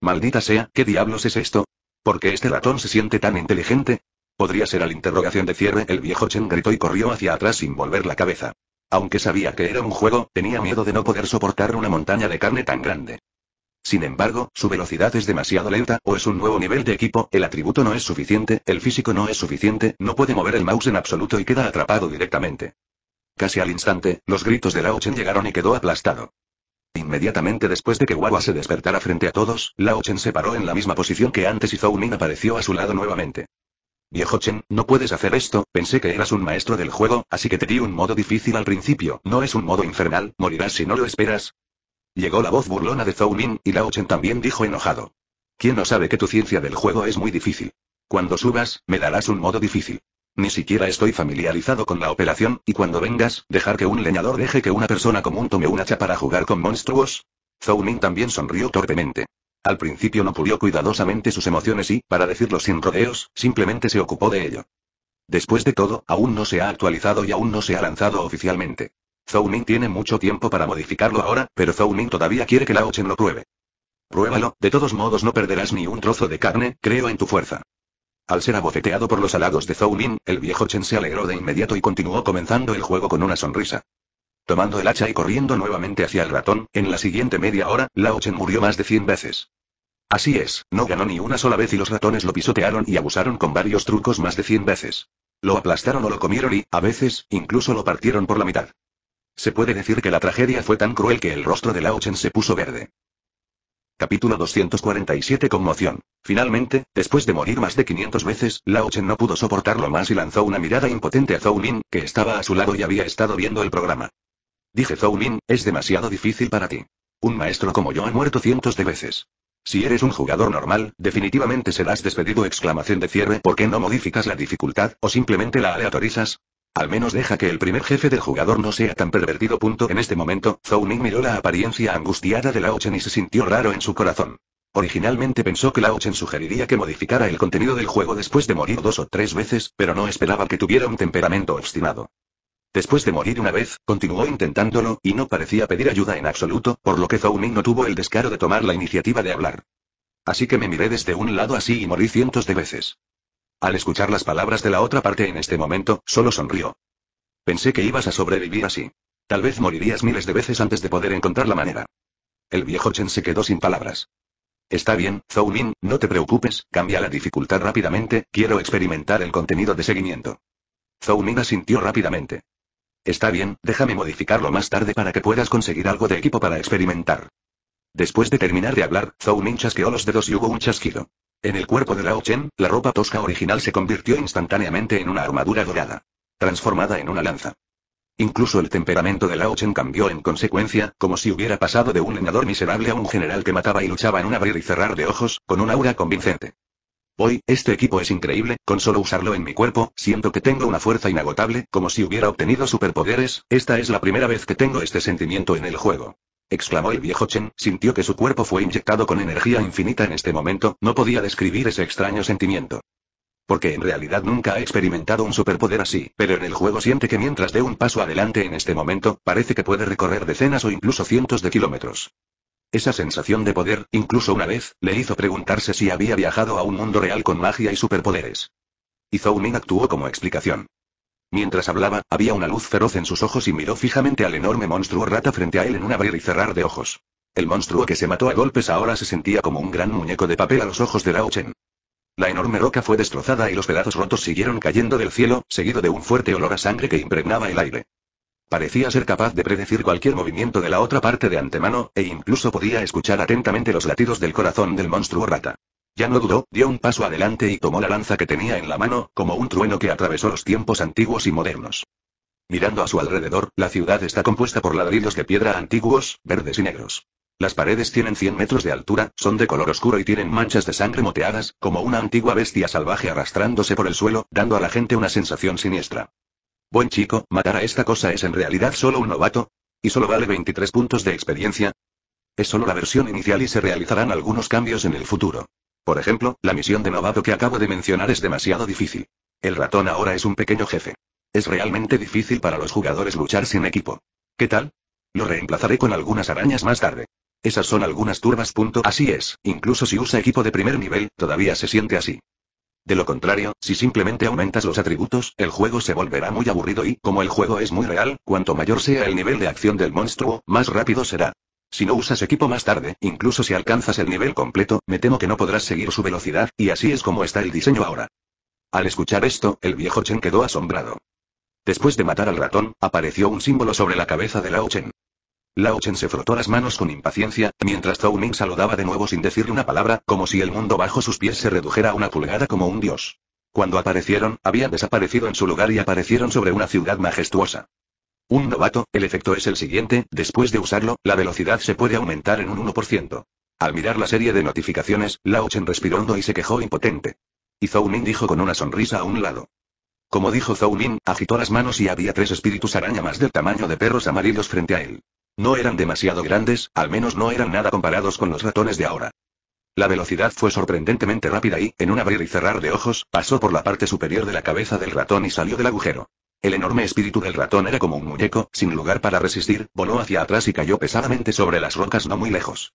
Maldita sea, ¿qué diablos es esto? ¿Por qué este ratón se siente tan inteligente? Podría ser la interrogación de cierre, el viejo Chen gritó y corrió hacia atrás sin volver la cabeza. Aunque sabía que era un juego, tenía miedo de no poder soportar una montaña de carne tan grande. Sin embargo, su velocidad es demasiado lenta, o es un nuevo nivel de equipo, el atributo no es suficiente, el físico no es suficiente, no puede mover el mouse en absoluto y queda atrapado directamente. Casi al instante, los gritos de Lao Chen llegaron y quedó aplastado. Inmediatamente después de que Wawa se despertara frente a todos, Lao Chen se paró en la misma posición que antes y Zhou Min apareció a su lado nuevamente. Viejo Chen, no puedes hacer esto, pensé que eras un maestro del juego, así que te di un modo difícil al principio, no es un modo infernal, morirás si no lo esperas, Llegó la voz burlona de Zhou Ming, y Lao Chen también dijo enojado. ¿Quién no sabe que tu ciencia del juego es muy difícil? Cuando subas, me darás un modo difícil. Ni siquiera estoy familiarizado con la operación, y cuando vengas, dejar que un leñador deje que una persona común tome un hacha para jugar con monstruos. Zhou Ming también sonrió torpemente. Al principio no pulió cuidadosamente sus emociones y, para decirlo sin rodeos, simplemente se ocupó de ello. Después de todo, aún no se ha actualizado y aún no se ha lanzado oficialmente. Zhou Ning tiene mucho tiempo para modificarlo ahora, pero Zhou Ning todavía quiere que Lao Chen lo pruebe. Pruébalo, de todos modos no perderás ni un trozo de carne, creo en tu fuerza. Al ser abofeteado por los halagos de Zhou Ning, el viejo Chen se alegró de inmediato y continuó comenzando el juego con una sonrisa. Tomando el hacha y corriendo nuevamente hacia el ratón, en la siguiente media hora, Lao Chen murió más de 100 veces. Así es, no ganó ni una sola vez y los ratones lo pisotearon y abusaron con varios trucos más de 100 veces. Lo aplastaron o lo comieron y, a veces, incluso lo partieron por la mitad. Se puede decir que la tragedia fue tan cruel que el rostro de Lao Chen se puso verde. Capítulo 247 Conmoción. Finalmente, después de morir más de 500 veces, Chen no pudo soportarlo más y lanzó una mirada impotente a Zhou Min, que estaba a su lado y había estado viendo el programa. Dije Zhou Min, es demasiado difícil para ti. Un maestro como yo ha muerto cientos de veces. Si eres un jugador normal, definitivamente serás despedido exclamación de cierre. ¿Por qué no modificas la dificultad, o simplemente la aleatorizas? Al menos deja que el primer jefe del jugador no sea tan pervertido. Punto. En este momento, Zhou Ning miró la apariencia angustiada de Lao Chen y se sintió raro en su corazón. Originalmente pensó que Lao Chen sugeriría que modificara el contenido del juego después de morir dos o tres veces, pero no esperaba que tuviera un temperamento obstinado. Después de morir una vez, continuó intentándolo, y no parecía pedir ayuda en absoluto, por lo que Zhou Ning no tuvo el descaro de tomar la iniciativa de hablar. Así que me miré desde un lado así y morí cientos de veces. Al escuchar las palabras de la otra parte en este momento, solo sonrió. Pensé que ibas a sobrevivir así. Tal vez morirías miles de veces antes de poder encontrar la manera. El viejo Chen se quedó sin palabras. Está bien, Zhou Min, no te preocupes, cambia la dificultad rápidamente, quiero experimentar el contenido de seguimiento. Zhou Min asintió rápidamente. Está bien, déjame modificarlo más tarde para que puedas conseguir algo de equipo para experimentar. Después de terminar de hablar, Zhou Min chasqueó los dedos y hubo un chasquido. En el cuerpo de Lao Chen, la ropa tosca original se convirtió instantáneamente en una armadura dorada. Transformada en una lanza. Incluso el temperamento de Lao Chen cambió en consecuencia, como si hubiera pasado de un leñador miserable a un general que mataba y luchaba en un abrir y cerrar de ojos, con un aura convincente. Hoy, este equipo es increíble, con solo usarlo en mi cuerpo, siento que tengo una fuerza inagotable, como si hubiera obtenido superpoderes, esta es la primera vez que tengo este sentimiento en el juego exclamó el viejo Chen, sintió que su cuerpo fue inyectado con energía infinita en este momento, no podía describir ese extraño sentimiento. Porque en realidad nunca ha experimentado un superpoder así, pero en el juego siente que mientras dé un paso adelante en este momento, parece que puede recorrer decenas o incluso cientos de kilómetros. Esa sensación de poder, incluso una vez, le hizo preguntarse si había viajado a un mundo real con magia y superpoderes. Y Zhou Ming actuó como explicación. Mientras hablaba, había una luz feroz en sus ojos y miró fijamente al enorme monstruo rata frente a él en un abrir y cerrar de ojos. El monstruo que se mató a golpes ahora se sentía como un gran muñeco de papel a los ojos de Lao Chen. La enorme roca fue destrozada y los pedazos rotos siguieron cayendo del cielo, seguido de un fuerte olor a sangre que impregnaba el aire. Parecía ser capaz de predecir cualquier movimiento de la otra parte de antemano, e incluso podía escuchar atentamente los latidos del corazón del monstruo rata. Ya no dudó, dio un paso adelante y tomó la lanza que tenía en la mano, como un trueno que atravesó los tiempos antiguos y modernos. Mirando a su alrededor, la ciudad está compuesta por ladrillos de piedra antiguos, verdes y negros. Las paredes tienen 100 metros de altura, son de color oscuro y tienen manchas de sangre moteadas, como una antigua bestia salvaje arrastrándose por el suelo, dando a la gente una sensación siniestra. Buen chico, matar a esta cosa es en realidad solo un novato. Y solo vale 23 puntos de experiencia. Es solo la versión inicial y se realizarán algunos cambios en el futuro. Por ejemplo, la misión de novato que acabo de mencionar es demasiado difícil. El ratón ahora es un pequeño jefe. Es realmente difícil para los jugadores luchar sin equipo. ¿Qué tal? Lo reemplazaré con algunas arañas más tarde. Esas son algunas turbas. Punto. Así es, incluso si usa equipo de primer nivel, todavía se siente así. De lo contrario, si simplemente aumentas los atributos, el juego se volverá muy aburrido y, como el juego es muy real, cuanto mayor sea el nivel de acción del monstruo, más rápido será. Si no usas equipo más tarde, incluso si alcanzas el nivel completo, me temo que no podrás seguir su velocidad, y así es como está el diseño ahora. Al escuchar esto, el viejo Chen quedó asombrado. Después de matar al ratón, apareció un símbolo sobre la cabeza de Lao Chen. Lao Chen se frotó las manos con impaciencia, mientras Zhou Ming saludaba de nuevo sin decirle una palabra, como si el mundo bajo sus pies se redujera a una pulgada como un dios. Cuando aparecieron, habían desaparecido en su lugar y aparecieron sobre una ciudad majestuosa. Un novato, el efecto es el siguiente, después de usarlo, la velocidad se puede aumentar en un 1%. Al mirar la serie de notificaciones, Lao Chen respiró hondo y se quejó impotente. Y Ning dijo con una sonrisa a un lado. Como dijo Ning, agitó las manos y había tres espíritus araña más del tamaño de perros amarillos frente a él. No eran demasiado grandes, al menos no eran nada comparados con los ratones de ahora. La velocidad fue sorprendentemente rápida y, en un abrir y cerrar de ojos, pasó por la parte superior de la cabeza del ratón y salió del agujero. El enorme espíritu del ratón era como un muñeco, sin lugar para resistir, voló hacia atrás y cayó pesadamente sobre las rocas no muy lejos.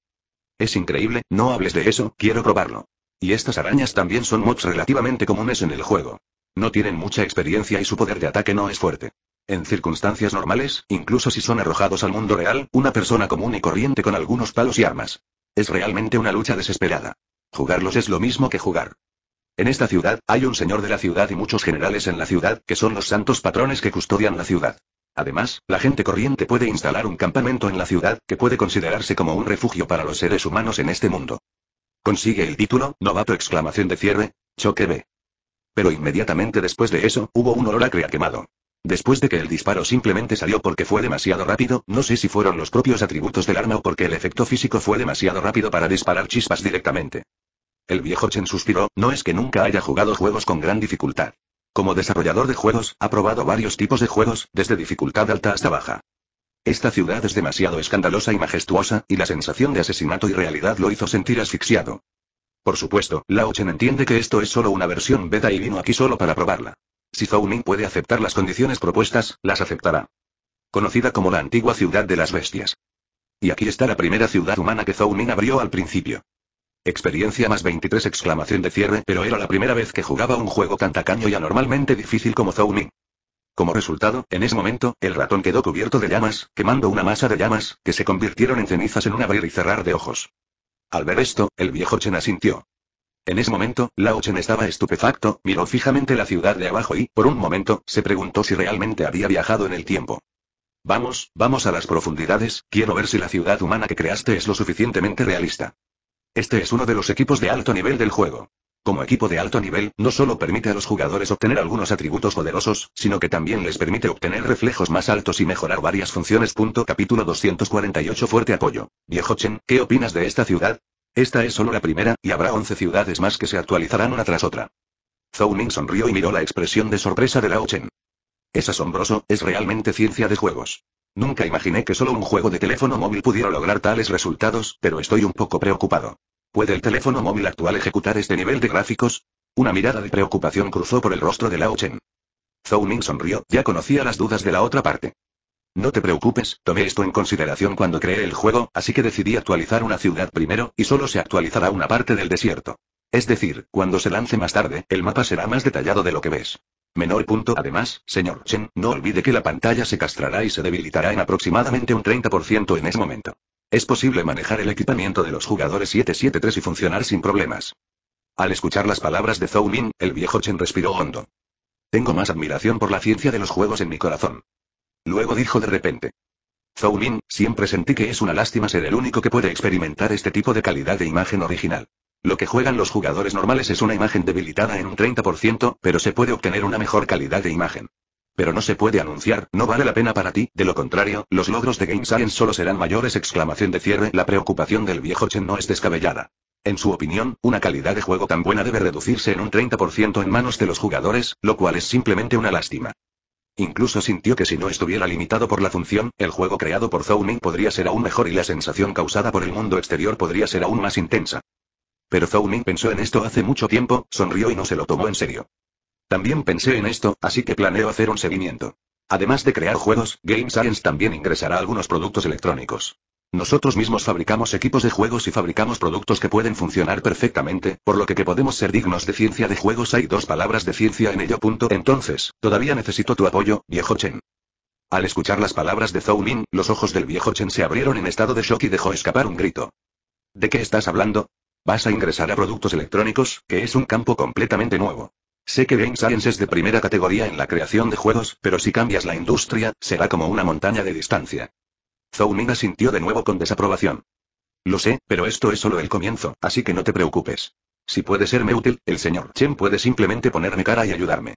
Es increíble, no hables de eso, quiero probarlo. Y estas arañas también son mobs relativamente comunes en el juego. No tienen mucha experiencia y su poder de ataque no es fuerte. En circunstancias normales, incluso si son arrojados al mundo real, una persona común y corriente con algunos palos y armas. Es realmente una lucha desesperada. Jugarlos es lo mismo que jugar. En esta ciudad, hay un señor de la ciudad y muchos generales en la ciudad, que son los santos patrones que custodian la ciudad. Además, la gente corriente puede instalar un campamento en la ciudad, que puede considerarse como un refugio para los seres humanos en este mundo. Consigue el título, novato exclamación de cierre, choque B. Pero inmediatamente después de eso, hubo un olor a quemado. Después de que el disparo simplemente salió porque fue demasiado rápido, no sé si fueron los propios atributos del arma o porque el efecto físico fue demasiado rápido para disparar chispas directamente. El viejo Chen suspiró, no es que nunca haya jugado juegos con gran dificultad. Como desarrollador de juegos, ha probado varios tipos de juegos, desde dificultad alta hasta baja. Esta ciudad es demasiado escandalosa y majestuosa, y la sensación de asesinato y realidad lo hizo sentir asfixiado. Por supuesto, Lao Chen entiende que esto es solo una versión beta y vino aquí solo para probarla. Si Zhou puede aceptar las condiciones propuestas, las aceptará. Conocida como la antigua ciudad de las bestias. Y aquí está la primera ciudad humana que Zhou abrió al principio. Experiencia más 23 exclamación de cierre, pero era la primera vez que jugaba un juego tan tacaño y anormalmente difícil como Zoumi. Como resultado, en ese momento, el ratón quedó cubierto de llamas, quemando una masa de llamas, que se convirtieron en cenizas en un abrir y cerrar de ojos. Al ver esto, el viejo Chen asintió. En ese momento, Lao Chen estaba estupefacto, miró fijamente la ciudad de abajo y, por un momento, se preguntó si realmente había viajado en el tiempo. Vamos, vamos a las profundidades, quiero ver si la ciudad humana que creaste es lo suficientemente realista. Este es uno de los equipos de alto nivel del juego. Como equipo de alto nivel, no solo permite a los jugadores obtener algunos atributos poderosos, sino que también les permite obtener reflejos más altos y mejorar varias funciones. capítulo 248 Fuerte apoyo. Viejo Chen, ¿qué opinas de esta ciudad? Esta es solo la primera, y habrá 11 ciudades más que se actualizarán una tras otra. Zhou Ning sonrió y miró la expresión de sorpresa de Lao Chen. Es asombroso, es realmente ciencia de juegos. Nunca imaginé que solo un juego de teléfono móvil pudiera lograr tales resultados, pero estoy un poco preocupado. ¿Puede el teléfono móvil actual ejecutar este nivel de gráficos? Una mirada de preocupación cruzó por el rostro de Lao Chen. Zhou Ming sonrió, ya conocía las dudas de la otra parte. No te preocupes, tomé esto en consideración cuando creé el juego, así que decidí actualizar una ciudad primero, y solo se actualizará una parte del desierto. Es decir, cuando se lance más tarde, el mapa será más detallado de lo que ves. Menor punto. Además, señor Chen, no olvide que la pantalla se castrará y se debilitará en aproximadamente un 30% en ese momento. Es posible manejar el equipamiento de los jugadores 773 y funcionar sin problemas. Al escuchar las palabras de Zhou Lin, el viejo Chen respiró hondo. Tengo más admiración por la ciencia de los juegos en mi corazón. Luego dijo de repente. Zhou Lin, siempre sentí que es una lástima ser el único que puede experimentar este tipo de calidad de imagen original. Lo que juegan los jugadores normales es una imagen debilitada en un 30%, pero se puede obtener una mejor calidad de imagen. Pero no se puede anunciar, no vale la pena para ti, de lo contrario, los logros de Game Science solo serán mayores. Exclamación de cierre, la preocupación del viejo Chen no es descabellada. En su opinión, una calidad de juego tan buena debe reducirse en un 30% en manos de los jugadores, lo cual es simplemente una lástima. Incluso sintió que si no estuviera limitado por la función, el juego creado por Ming podría ser aún mejor y la sensación causada por el mundo exterior podría ser aún más intensa. Pero Zhou Ming pensó en esto hace mucho tiempo, sonrió y no se lo tomó en serio. También pensé en esto, así que planeo hacer un seguimiento. Además de crear juegos, Game Science también ingresará algunos productos electrónicos. Nosotros mismos fabricamos equipos de juegos y fabricamos productos que pueden funcionar perfectamente, por lo que que podemos ser dignos de ciencia de juegos hay dos palabras de ciencia en ello. Entonces, todavía necesito tu apoyo, viejo Chen. Al escuchar las palabras de Zhou Ming, los ojos del viejo Chen se abrieron en estado de shock y dejó escapar un grito. ¿De qué estás hablando? Vas a ingresar a productos electrónicos, que es un campo completamente nuevo. Sé que Game Science es de primera categoría en la creación de juegos, pero si cambias la industria, será como una montaña de distancia. Zhou Ming sintió de nuevo con desaprobación. Lo sé, pero esto es solo el comienzo, así que no te preocupes. Si puede serme útil, el señor Chen puede simplemente ponerme cara y ayudarme.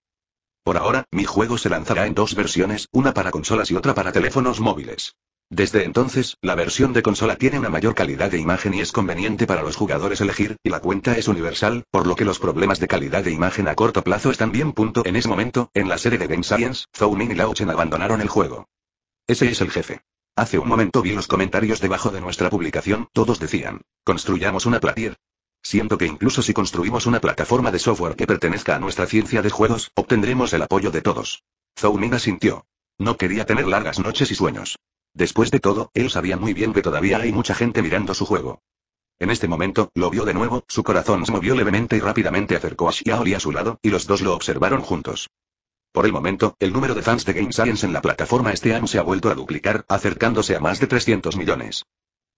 Por ahora, mi juego se lanzará en dos versiones, una para consolas y otra para teléfonos móviles. Desde entonces, la versión de consola tiene una mayor calidad de imagen y es conveniente para los jugadores elegir, y la cuenta es universal, por lo que los problemas de calidad de imagen a corto plazo están bien. Punto. En ese momento, en la serie de Game Science, Ming y Laochen abandonaron el juego. Ese es el jefe. Hace un momento vi los comentarios debajo de nuestra publicación, todos decían, construyamos una platier. Siento que incluso si construimos una plataforma de software que pertenezca a nuestra ciencia de juegos, obtendremos el apoyo de todos. Ming asintió. No quería tener largas noches y sueños. Después de todo, él sabía muy bien que todavía hay mucha gente mirando su juego. En este momento, lo vio de nuevo, su corazón se movió levemente y rápidamente acercó a Xiaoli a su lado, y los dos lo observaron juntos. Por el momento, el número de fans de Game Science en la plataforma este año se ha vuelto a duplicar, acercándose a más de 300 millones.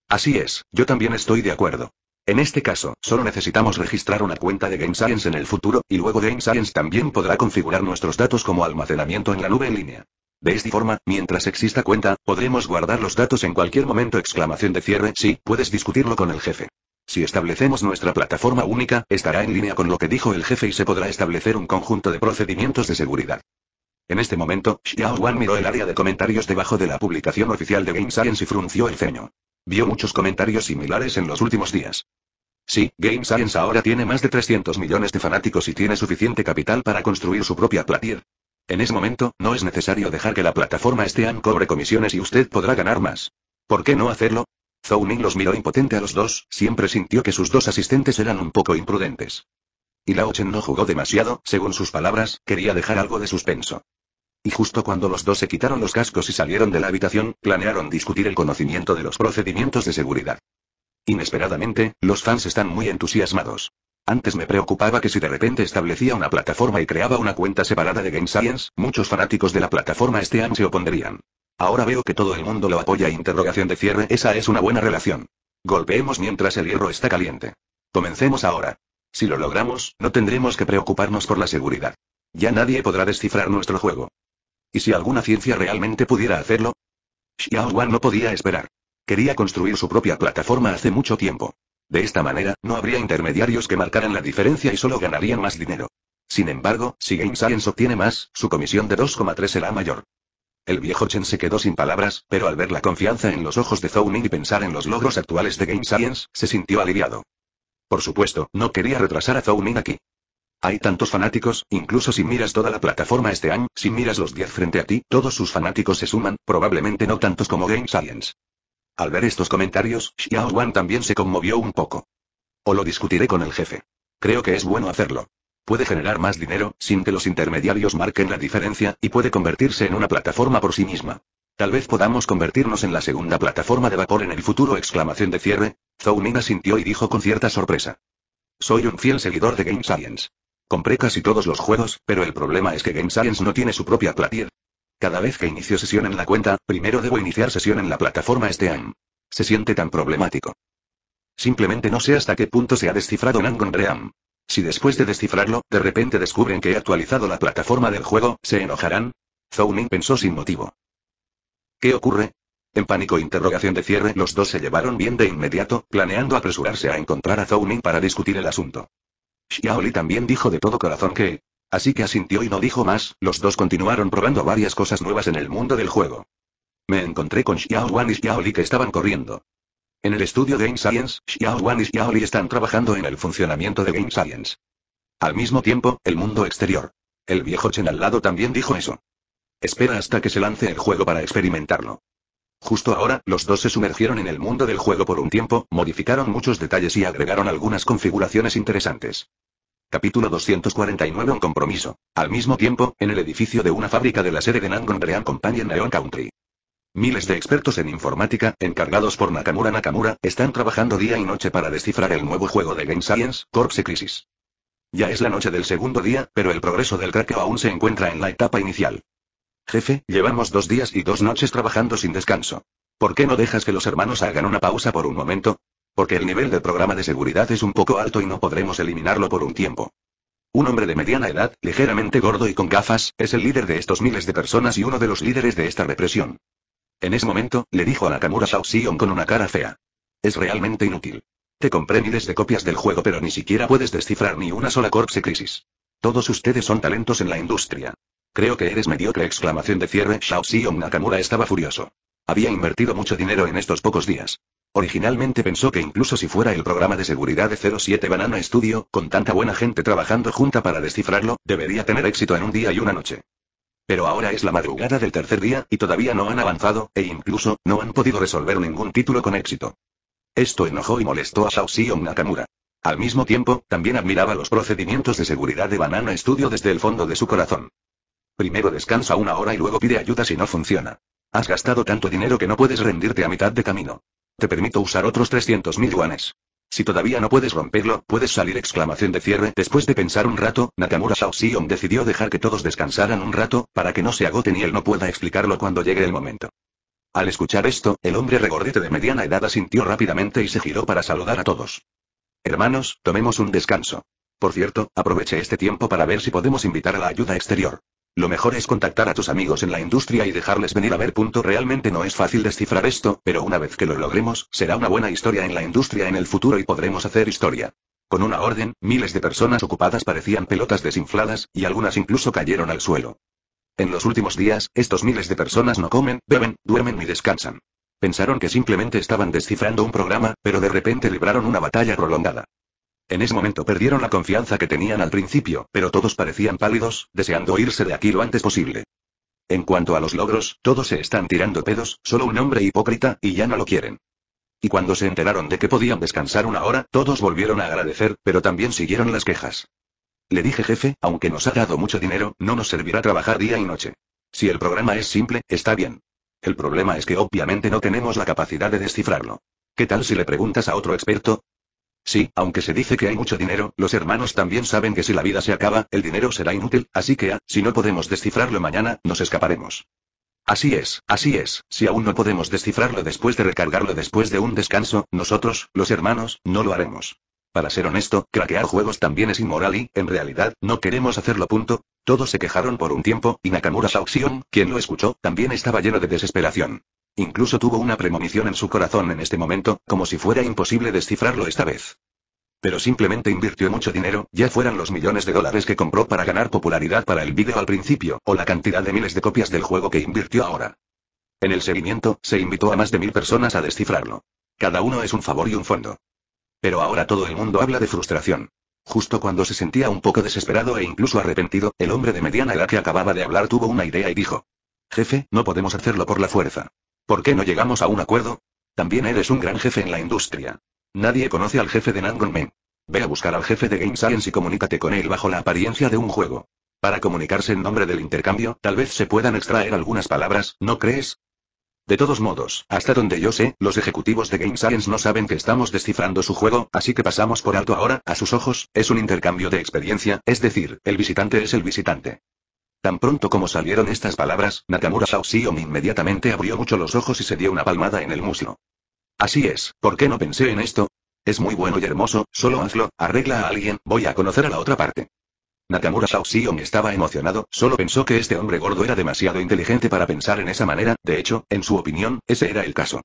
Así es, yo también estoy de acuerdo. En este caso, solo necesitamos registrar una cuenta de Game Science en el futuro, y luego Game Science también podrá configurar nuestros datos como almacenamiento en la nube en línea. De esta forma, mientras exista cuenta, podremos guardar los datos en cualquier momento. Exclamación de cierre. Sí, puedes discutirlo con el jefe. Si establecemos nuestra plataforma única, estará en línea con lo que dijo el jefe y se podrá establecer un conjunto de procedimientos de seguridad. En este momento, Xiao Wan miró el área de comentarios debajo de la publicación oficial de Game Science y frunció el ceño. Vio muchos comentarios similares en los últimos días. Sí, Game Science ahora tiene más de 300 millones de fanáticos y tiene suficiente capital para construir su propia platier. En ese momento, no es necesario dejar que la plataforma estean cobre comisiones y usted podrá ganar más. ¿Por qué no hacerlo? Zhou Ming los miró impotente a los dos, siempre sintió que sus dos asistentes eran un poco imprudentes. Y Lao Chen no jugó demasiado, según sus palabras, quería dejar algo de suspenso. Y justo cuando los dos se quitaron los cascos y salieron de la habitación, planearon discutir el conocimiento de los procedimientos de seguridad. Inesperadamente, los fans están muy entusiasmados. Antes me preocupaba que si de repente establecía una plataforma y creaba una cuenta separada de Game Science, muchos fanáticos de la plataforma Steam se opondrían. Ahora veo que todo el mundo lo apoya. Interrogación de cierre, esa es una buena relación. Golpeemos mientras el hierro está caliente. Comencemos ahora. Si lo logramos, no tendremos que preocuparnos por la seguridad. Ya nadie podrá descifrar nuestro juego. ¿Y si alguna ciencia realmente pudiera hacerlo? Xiao Wan no podía esperar. Quería construir su propia plataforma hace mucho tiempo. De esta manera, no habría intermediarios que marcaran la diferencia y solo ganarían más dinero. Sin embargo, si Game Science obtiene más, su comisión de 2,3 será mayor. El viejo Chen se quedó sin palabras, pero al ver la confianza en los ojos de Zhou Ning y pensar en los logros actuales de Game Science, se sintió aliviado. Por supuesto, no quería retrasar a Zhou Ning aquí. Hay tantos fanáticos, incluso si miras toda la plataforma este año, si miras los 10 frente a ti, todos sus fanáticos se suman, probablemente no tantos como Game Science. Al ver estos comentarios, Xiao Wan también se conmovió un poco. O lo discutiré con el jefe. Creo que es bueno hacerlo. Puede generar más dinero, sin que los intermediarios marquen la diferencia, y puede convertirse en una plataforma por sí misma. Tal vez podamos convertirnos en la segunda plataforma de vapor en el futuro. Exclamación de cierre. Zhou Ming asintió y dijo con cierta sorpresa. Soy un fiel seguidor de Game Science. Compré casi todos los juegos, pero el problema es que Game Science no tiene su propia platier, cada vez que inicio sesión en la cuenta, primero debo iniciar sesión en la plataforma este Steam. Se siente tan problemático. Simplemente no sé hasta qué punto se ha descifrado Nangon Ream. Si después de descifrarlo, de repente descubren que he actualizado la plataforma del juego, ¿se enojarán? Ning pensó sin motivo. ¿Qué ocurre? En pánico e interrogación de cierre, los dos se llevaron bien de inmediato, planeando apresurarse a encontrar a Ning para discutir el asunto. Xiaoli también dijo de todo corazón que Así que asintió y no dijo más, los dos continuaron probando varias cosas nuevas en el mundo del juego. Me encontré con Xiao Wan y Xiaoli que estaban corriendo. En el estudio Game Science, Xiao Wan y Xiaoli están trabajando en el funcionamiento de Game Science. Al mismo tiempo, el mundo exterior. El viejo Chen al lado también dijo eso. Espera hasta que se lance el juego para experimentarlo. Justo ahora, los dos se sumergieron en el mundo del juego por un tiempo, modificaron muchos detalles y agregaron algunas configuraciones interesantes. Capítulo 249 Un compromiso. Al mismo tiempo, en el edificio de una fábrica de la sede de Nangon Company en Neon Country. Miles de expertos en informática, encargados por Nakamura Nakamura, están trabajando día y noche para descifrar el nuevo juego de Game Science, Corpse Crisis. Ya es la noche del segundo día, pero el progreso del crackeo aún se encuentra en la etapa inicial. Jefe, llevamos dos días y dos noches trabajando sin descanso. ¿Por qué no dejas que los hermanos hagan una pausa por un momento? Porque el nivel del programa de seguridad es un poco alto y no podremos eliminarlo por un tiempo. Un hombre de mediana edad, ligeramente gordo y con gafas, es el líder de estos miles de personas y uno de los líderes de esta represión. En ese momento, le dijo a Nakamura Shao con una cara fea. Es realmente inútil. Te compré miles de copias del juego pero ni siquiera puedes descifrar ni una sola Corpse Crisis. Todos ustedes son talentos en la industria. Creo que eres mediocre exclamación de cierre Shao Nakamura estaba furioso. Había invertido mucho dinero en estos pocos días. Originalmente pensó que incluso si fuera el programa de seguridad de 07 Banana Studio, con tanta buena gente trabajando junta para descifrarlo, debería tener éxito en un día y una noche. Pero ahora es la madrugada del tercer día, y todavía no han avanzado, e incluso, no han podido resolver ningún título con éxito. Esto enojó y molestó a Shao Xiong Nakamura. Al mismo tiempo, también admiraba los procedimientos de seguridad de Banana Studio desde el fondo de su corazón. Primero descansa una hora y luego pide ayuda si no funciona. Has gastado tanto dinero que no puedes rendirte a mitad de camino. Te permito usar otros 300.000 yuanes. Si todavía no puedes romperlo, puedes salir exclamación de cierre. Después de pensar un rato, Nakamura Xion decidió dejar que todos descansaran un rato, para que no se agoten y él no pueda explicarlo cuando llegue el momento. Al escuchar esto, el hombre regordete de mediana edad asintió rápidamente y se giró para saludar a todos. Hermanos, tomemos un descanso. Por cierto, aproveche este tiempo para ver si podemos invitar a la ayuda exterior. Lo mejor es contactar a tus amigos en la industria y dejarles venir a ver. Punto. Realmente no es fácil descifrar esto, pero una vez que lo logremos, será una buena historia en la industria en el futuro y podremos hacer historia. Con una orden, miles de personas ocupadas parecían pelotas desinfladas, y algunas incluso cayeron al suelo. En los últimos días, estos miles de personas no comen, beben, duermen ni descansan. Pensaron que simplemente estaban descifrando un programa, pero de repente libraron una batalla prolongada. En ese momento perdieron la confianza que tenían al principio, pero todos parecían pálidos, deseando irse de aquí lo antes posible. En cuanto a los logros, todos se están tirando pedos, solo un hombre hipócrita, y ya no lo quieren. Y cuando se enteraron de que podían descansar una hora, todos volvieron a agradecer, pero también siguieron las quejas. Le dije jefe, aunque nos ha dado mucho dinero, no nos servirá trabajar día y noche. Si el programa es simple, está bien. El problema es que obviamente no tenemos la capacidad de descifrarlo. ¿Qué tal si le preguntas a otro experto? Sí, aunque se dice que hay mucho dinero, los hermanos también saben que si la vida se acaba, el dinero será inútil, así que, ah, si no podemos descifrarlo mañana, nos escaparemos. Así es, así es, si aún no podemos descifrarlo después de recargarlo después de un descanso, nosotros, los hermanos, no lo haremos. Para ser honesto, craquear juegos también es inmoral y, en realidad, no queremos hacerlo. Punto. Todos se quejaron por un tiempo, y Nakamura Saoxion, quien lo escuchó, también estaba lleno de desesperación. Incluso tuvo una premonición en su corazón en este momento, como si fuera imposible descifrarlo esta vez. Pero simplemente invirtió mucho dinero, ya fueran los millones de dólares que compró para ganar popularidad para el video al principio, o la cantidad de miles de copias del juego que invirtió ahora. En el seguimiento, se invitó a más de mil personas a descifrarlo. Cada uno es un favor y un fondo. Pero ahora todo el mundo habla de frustración. Justo cuando se sentía un poco desesperado e incluso arrepentido, el hombre de mediana edad que acababa de hablar tuvo una idea y dijo. Jefe, no podemos hacerlo por la fuerza. ¿Por qué no llegamos a un acuerdo? También eres un gran jefe en la industria. Nadie conoce al jefe de Nangonmen. Ve a buscar al jefe de Game Science y comunícate con él bajo la apariencia de un juego. Para comunicarse en nombre del intercambio, tal vez se puedan extraer algunas palabras, ¿no crees? De todos modos, hasta donde yo sé, los ejecutivos de Game Science no saben que estamos descifrando su juego, así que pasamos por alto ahora, a sus ojos, es un intercambio de experiencia, es decir, el visitante es el visitante. Tan pronto como salieron estas palabras, Nakamura Shao inmediatamente abrió mucho los ojos y se dio una palmada en el muslo. Así es, ¿por qué no pensé en esto? Es muy bueno y hermoso, solo hazlo, arregla a alguien, voy a conocer a la otra parte. Nakamura Shao estaba emocionado, solo pensó que este hombre gordo era demasiado inteligente para pensar en esa manera, de hecho, en su opinión, ese era el caso.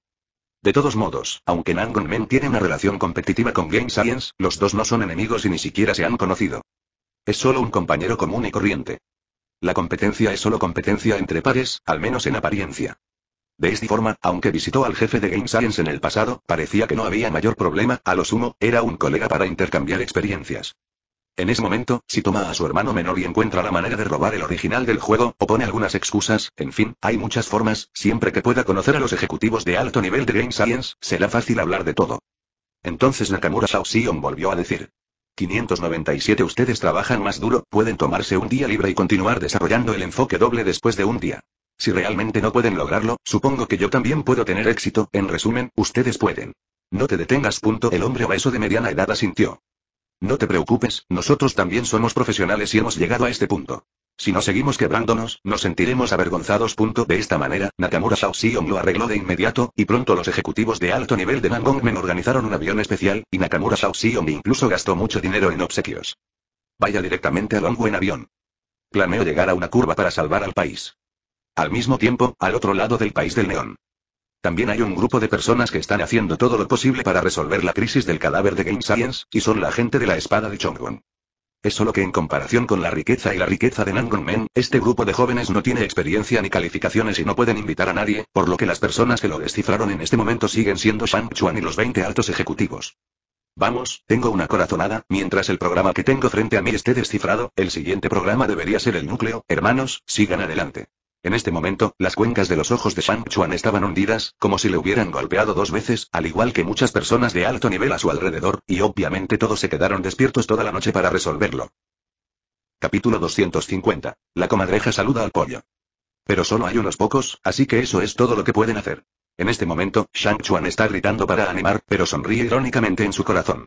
De todos modos, aunque Nangon Men tiene una relación competitiva con Game Science, los dos no son enemigos y ni siquiera se han conocido. Es solo un compañero común y corriente. La competencia es solo competencia entre pares, al menos en apariencia. De esta forma, aunque visitó al jefe de Game Science en el pasado, parecía que no había mayor problema, a lo sumo, era un colega para intercambiar experiencias. En ese momento, si toma a su hermano menor y encuentra la manera de robar el original del juego, o pone algunas excusas, en fin, hay muchas formas, siempre que pueda conocer a los ejecutivos de alto nivel de Game Science, será fácil hablar de todo. Entonces Nakamura Xion volvió a decir. 597 Ustedes trabajan más duro, pueden tomarse un día libre y continuar desarrollando el enfoque doble después de un día. Si realmente no pueden lograrlo, supongo que yo también puedo tener éxito, en resumen, ustedes pueden. No te detengas. El hombre eso de mediana edad asintió. No te preocupes, nosotros también somos profesionales y hemos llegado a este punto. Si no seguimos quebrándonos, nos sentiremos avergonzados. de esta manera, Nakamura Shao lo arregló de inmediato, y pronto los ejecutivos de alto nivel de Men organizaron un avión especial, y Nakamura Shao incluso gastó mucho dinero en obsequios. Vaya directamente a Longwen en avión. Planeo llegar a una curva para salvar al país. Al mismo tiempo, al otro lado del país del neón. También hay un grupo de personas que están haciendo todo lo posible para resolver la crisis del cadáver de Game Science, y son la gente de la espada de Chongwon. Es solo que en comparación con la riqueza y la riqueza de Nangong Men, este grupo de jóvenes no tiene experiencia ni calificaciones y no pueden invitar a nadie, por lo que las personas que lo descifraron en este momento siguen siendo Shang Chuan y los 20 altos ejecutivos. Vamos, tengo una corazonada, mientras el programa que tengo frente a mí esté descifrado, el siguiente programa debería ser el núcleo, hermanos, sigan adelante. En este momento, las cuencas de los ojos de Shang Chuan estaban hundidas, como si le hubieran golpeado dos veces, al igual que muchas personas de alto nivel a su alrededor, y obviamente todos se quedaron despiertos toda la noche para resolverlo. Capítulo 250. La comadreja saluda al pollo. Pero solo hay unos pocos, así que eso es todo lo que pueden hacer. En este momento, Shang Chuan está gritando para animar, pero sonríe irónicamente en su corazón.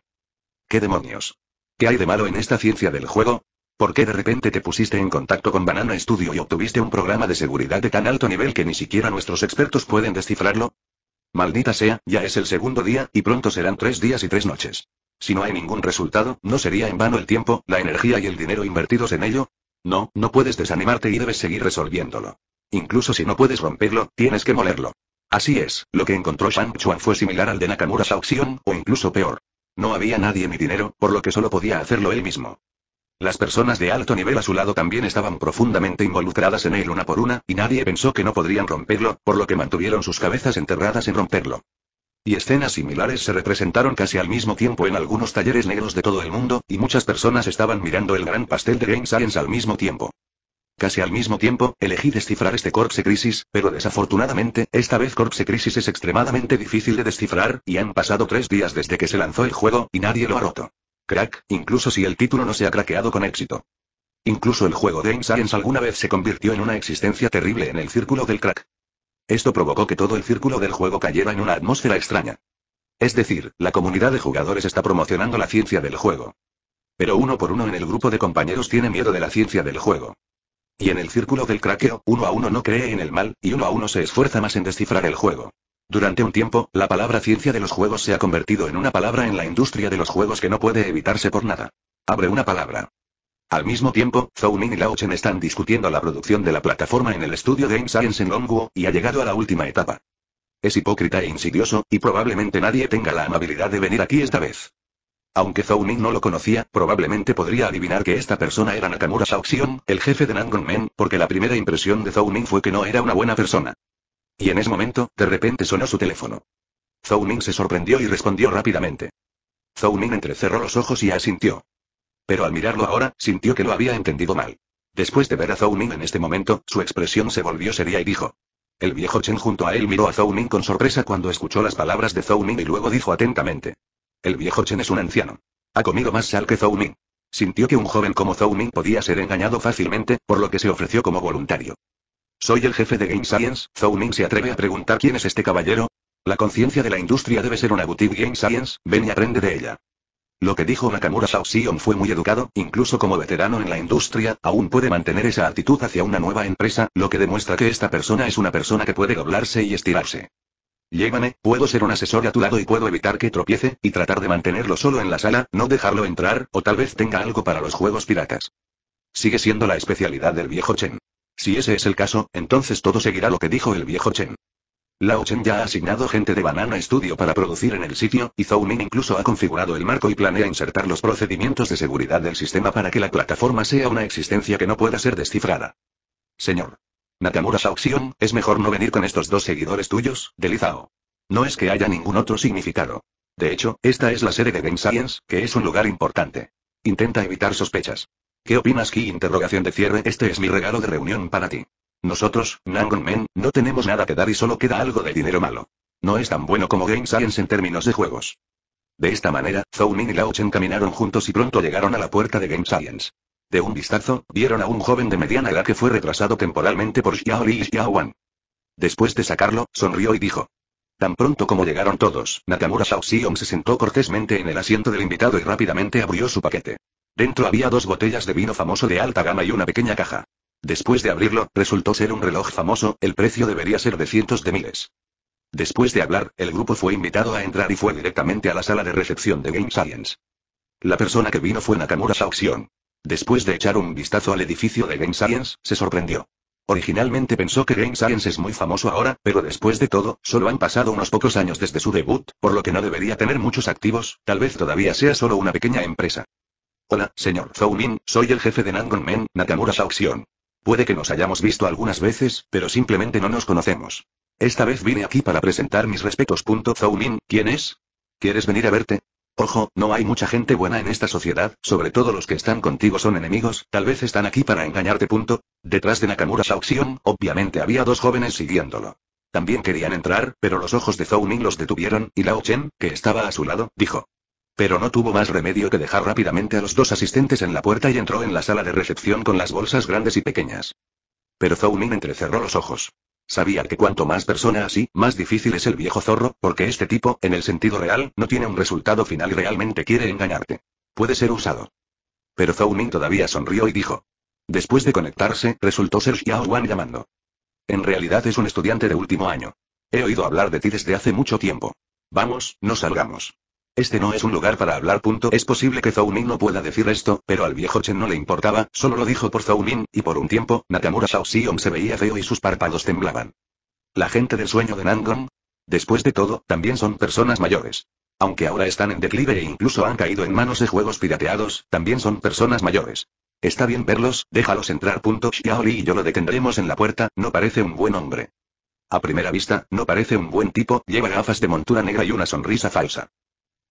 ¿Qué demonios? ¿Qué hay de malo en esta ciencia del juego? ¿Por qué de repente te pusiste en contacto con Banana Studio y obtuviste un programa de seguridad de tan alto nivel que ni siquiera nuestros expertos pueden descifrarlo? Maldita sea, ya es el segundo día, y pronto serán tres días y tres noches. Si no hay ningún resultado, ¿no sería en vano el tiempo, la energía y el dinero invertidos en ello? No, no puedes desanimarte y debes seguir resolviéndolo. Incluso si no puedes romperlo, tienes que molerlo. Así es, lo que encontró Shang Chuan fue similar al de Nakamura Shaoxion, o incluso peor. No había nadie ni dinero, por lo que solo podía hacerlo él mismo. Las personas de alto nivel a su lado también estaban profundamente involucradas en él una por una, y nadie pensó que no podrían romperlo, por lo que mantuvieron sus cabezas enterradas en romperlo. Y escenas similares se representaron casi al mismo tiempo en algunos talleres negros de todo el mundo, y muchas personas estaban mirando el gran pastel de Game Science al mismo tiempo. Casi al mismo tiempo, elegí descifrar este Corpse Crisis, pero desafortunadamente, esta vez Corpse Crisis es extremadamente difícil de descifrar, y han pasado tres días desde que se lanzó el juego, y nadie lo ha roto. Crack, incluso si el título no se ha craqueado con éxito. Incluso el juego de Science alguna vez se convirtió en una existencia terrible en el círculo del crack. Esto provocó que todo el círculo del juego cayera en una atmósfera extraña. Es decir, la comunidad de jugadores está promocionando la ciencia del juego. Pero uno por uno en el grupo de compañeros tiene miedo de la ciencia del juego. Y en el círculo del craqueo, uno a uno no cree en el mal, y uno a uno se esfuerza más en descifrar el juego. Durante un tiempo, la palabra ciencia de los juegos se ha convertido en una palabra en la industria de los juegos que no puede evitarse por nada. Abre una palabra. Al mismo tiempo, Zhou Ming y Lao Chen están discutiendo la producción de la plataforma en el estudio Game Science en Longguo, y ha llegado a la última etapa. Es hipócrita e insidioso, y probablemente nadie tenga la amabilidad de venir aquí esta vez. Aunque Zhou Ming no lo conocía, probablemente podría adivinar que esta persona era Nakamura Shaoxion, el jefe de Nangon Men, porque la primera impresión de Zhou Ming fue que no era una buena persona. Y en ese momento, de repente sonó su teléfono. Zhou Ming se sorprendió y respondió rápidamente. Zhou Ming entrecerró los ojos y asintió. Pero al mirarlo ahora, sintió que lo había entendido mal. Después de ver a Zhou Ming en este momento, su expresión se volvió seria y dijo. El viejo Chen junto a él miró a Zhou Ming con sorpresa cuando escuchó las palabras de Zhou Ming y luego dijo atentamente. El viejo Chen es un anciano. Ha comido más sal que Zhou Ming. Sintió que un joven como Zhou Ming podía ser engañado fácilmente, por lo que se ofreció como voluntario. Soy el jefe de Game Science, Zhou Ming se atreve a preguntar quién es este caballero. La conciencia de la industria debe ser una boutique Game Science, ven y aprende de ella. Lo que dijo Nakamura Shao Xion fue muy educado, incluso como veterano en la industria, aún puede mantener esa actitud hacia una nueva empresa, lo que demuestra que esta persona es una persona que puede doblarse y estirarse. Llévame, puedo ser un asesor a tu lado y puedo evitar que tropiece, y tratar de mantenerlo solo en la sala, no dejarlo entrar, o tal vez tenga algo para los juegos piratas. Sigue siendo la especialidad del viejo Chen. Si ese es el caso, entonces todo seguirá lo que dijo el viejo Chen. Lao Chen ya ha asignado gente de Banana Studio para producir en el sitio, y Zhou incluso ha configurado el marco y planea insertar los procedimientos de seguridad del sistema para que la plataforma sea una existencia que no pueda ser descifrada. Señor. Nakamura Shaoxion, es mejor no venir con estos dos seguidores tuyos, de Lizao. No es que haya ningún otro significado. De hecho, esta es la serie de Game Science, que es un lugar importante. Intenta evitar sospechas. ¿Qué opinas? Ki interrogación de cierre. Este es mi regalo de reunión para ti. Nosotros, Nangon Men, no tenemos nada que dar y solo queda algo de dinero malo. No es tan bueno como Game Science en términos de juegos. De esta manera, Zhou Min y Lao Chen caminaron juntos y pronto llegaron a la puerta de Game Science. De un vistazo, vieron a un joven de mediana edad que fue retrasado temporalmente por Xiao Li y Xiao Wan. Después de sacarlo, sonrió y dijo. Tan pronto como llegaron todos, Nakamura Shao se sentó cortésmente en el asiento del invitado y rápidamente abrió su paquete. Dentro había dos botellas de vino famoso de alta gama y una pequeña caja. Después de abrirlo, resultó ser un reloj famoso, el precio debería ser de cientos de miles. Después de hablar, el grupo fue invitado a entrar y fue directamente a la sala de recepción de Game Science. La persona que vino fue Nakamura Saoxion. Después de echar un vistazo al edificio de Game Science, se sorprendió. Originalmente pensó que Game Science es muy famoso ahora, pero después de todo, solo han pasado unos pocos años desde su debut, por lo que no debería tener muchos activos, tal vez todavía sea solo una pequeña empresa. Hola, señor Zhou Min, soy el jefe de Nangon Men, Nakamura Shaoxion. Puede que nos hayamos visto algunas veces, pero simplemente no nos conocemos. Esta vez vine aquí para presentar mis respetos. Zhou Min, ¿quién es? ¿Quieres venir a verte? Ojo, no hay mucha gente buena en esta sociedad, sobre todo los que están contigo son enemigos, tal vez están aquí para engañarte. Detrás de Nakamura Shaoxion, obviamente había dos jóvenes siguiéndolo. También querían entrar, pero los ojos de Zhou Ming los detuvieron, y Lao Chen, que estaba a su lado, dijo. Pero no tuvo más remedio que dejar rápidamente a los dos asistentes en la puerta y entró en la sala de recepción con las bolsas grandes y pequeñas. Pero Zhou Ming entrecerró los ojos. Sabía que cuanto más persona así, más difícil es el viejo zorro, porque este tipo, en el sentido real, no tiene un resultado final y realmente quiere engañarte. Puede ser usado. Pero Zhou Ming todavía sonrió y dijo. Después de conectarse, resultó ser Xiao Wan llamando. En realidad es un estudiante de último año. He oído hablar de ti desde hace mucho tiempo. Vamos, no salgamos. Este no es un lugar para hablar. Es posible que Ning no pueda decir esto, pero al viejo Chen no le importaba, solo lo dijo por Ning y por un tiempo, Nakamura Shaoxiong se veía feo y sus párpados temblaban. La gente del sueño de Nangong. Después de todo, también son personas mayores. Aunque ahora están en declive e incluso han caído en manos de juegos pirateados, también son personas mayores. Está bien verlos, déjalos entrar. Punto. Xiaoli y yo lo detendremos en la puerta, no parece un buen hombre. A primera vista, no parece un buen tipo, lleva gafas de montura negra y una sonrisa falsa.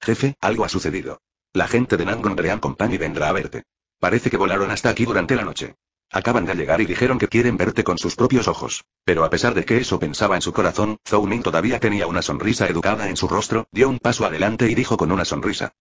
Jefe, algo ha sucedido. La gente de Rean Company vendrá a verte. Parece que volaron hasta aquí durante la noche. Acaban de llegar y dijeron que quieren verte con sus propios ojos. Pero a pesar de que eso pensaba en su corazón, Zhou Ming todavía tenía una sonrisa educada en su rostro, dio un paso adelante y dijo con una sonrisa.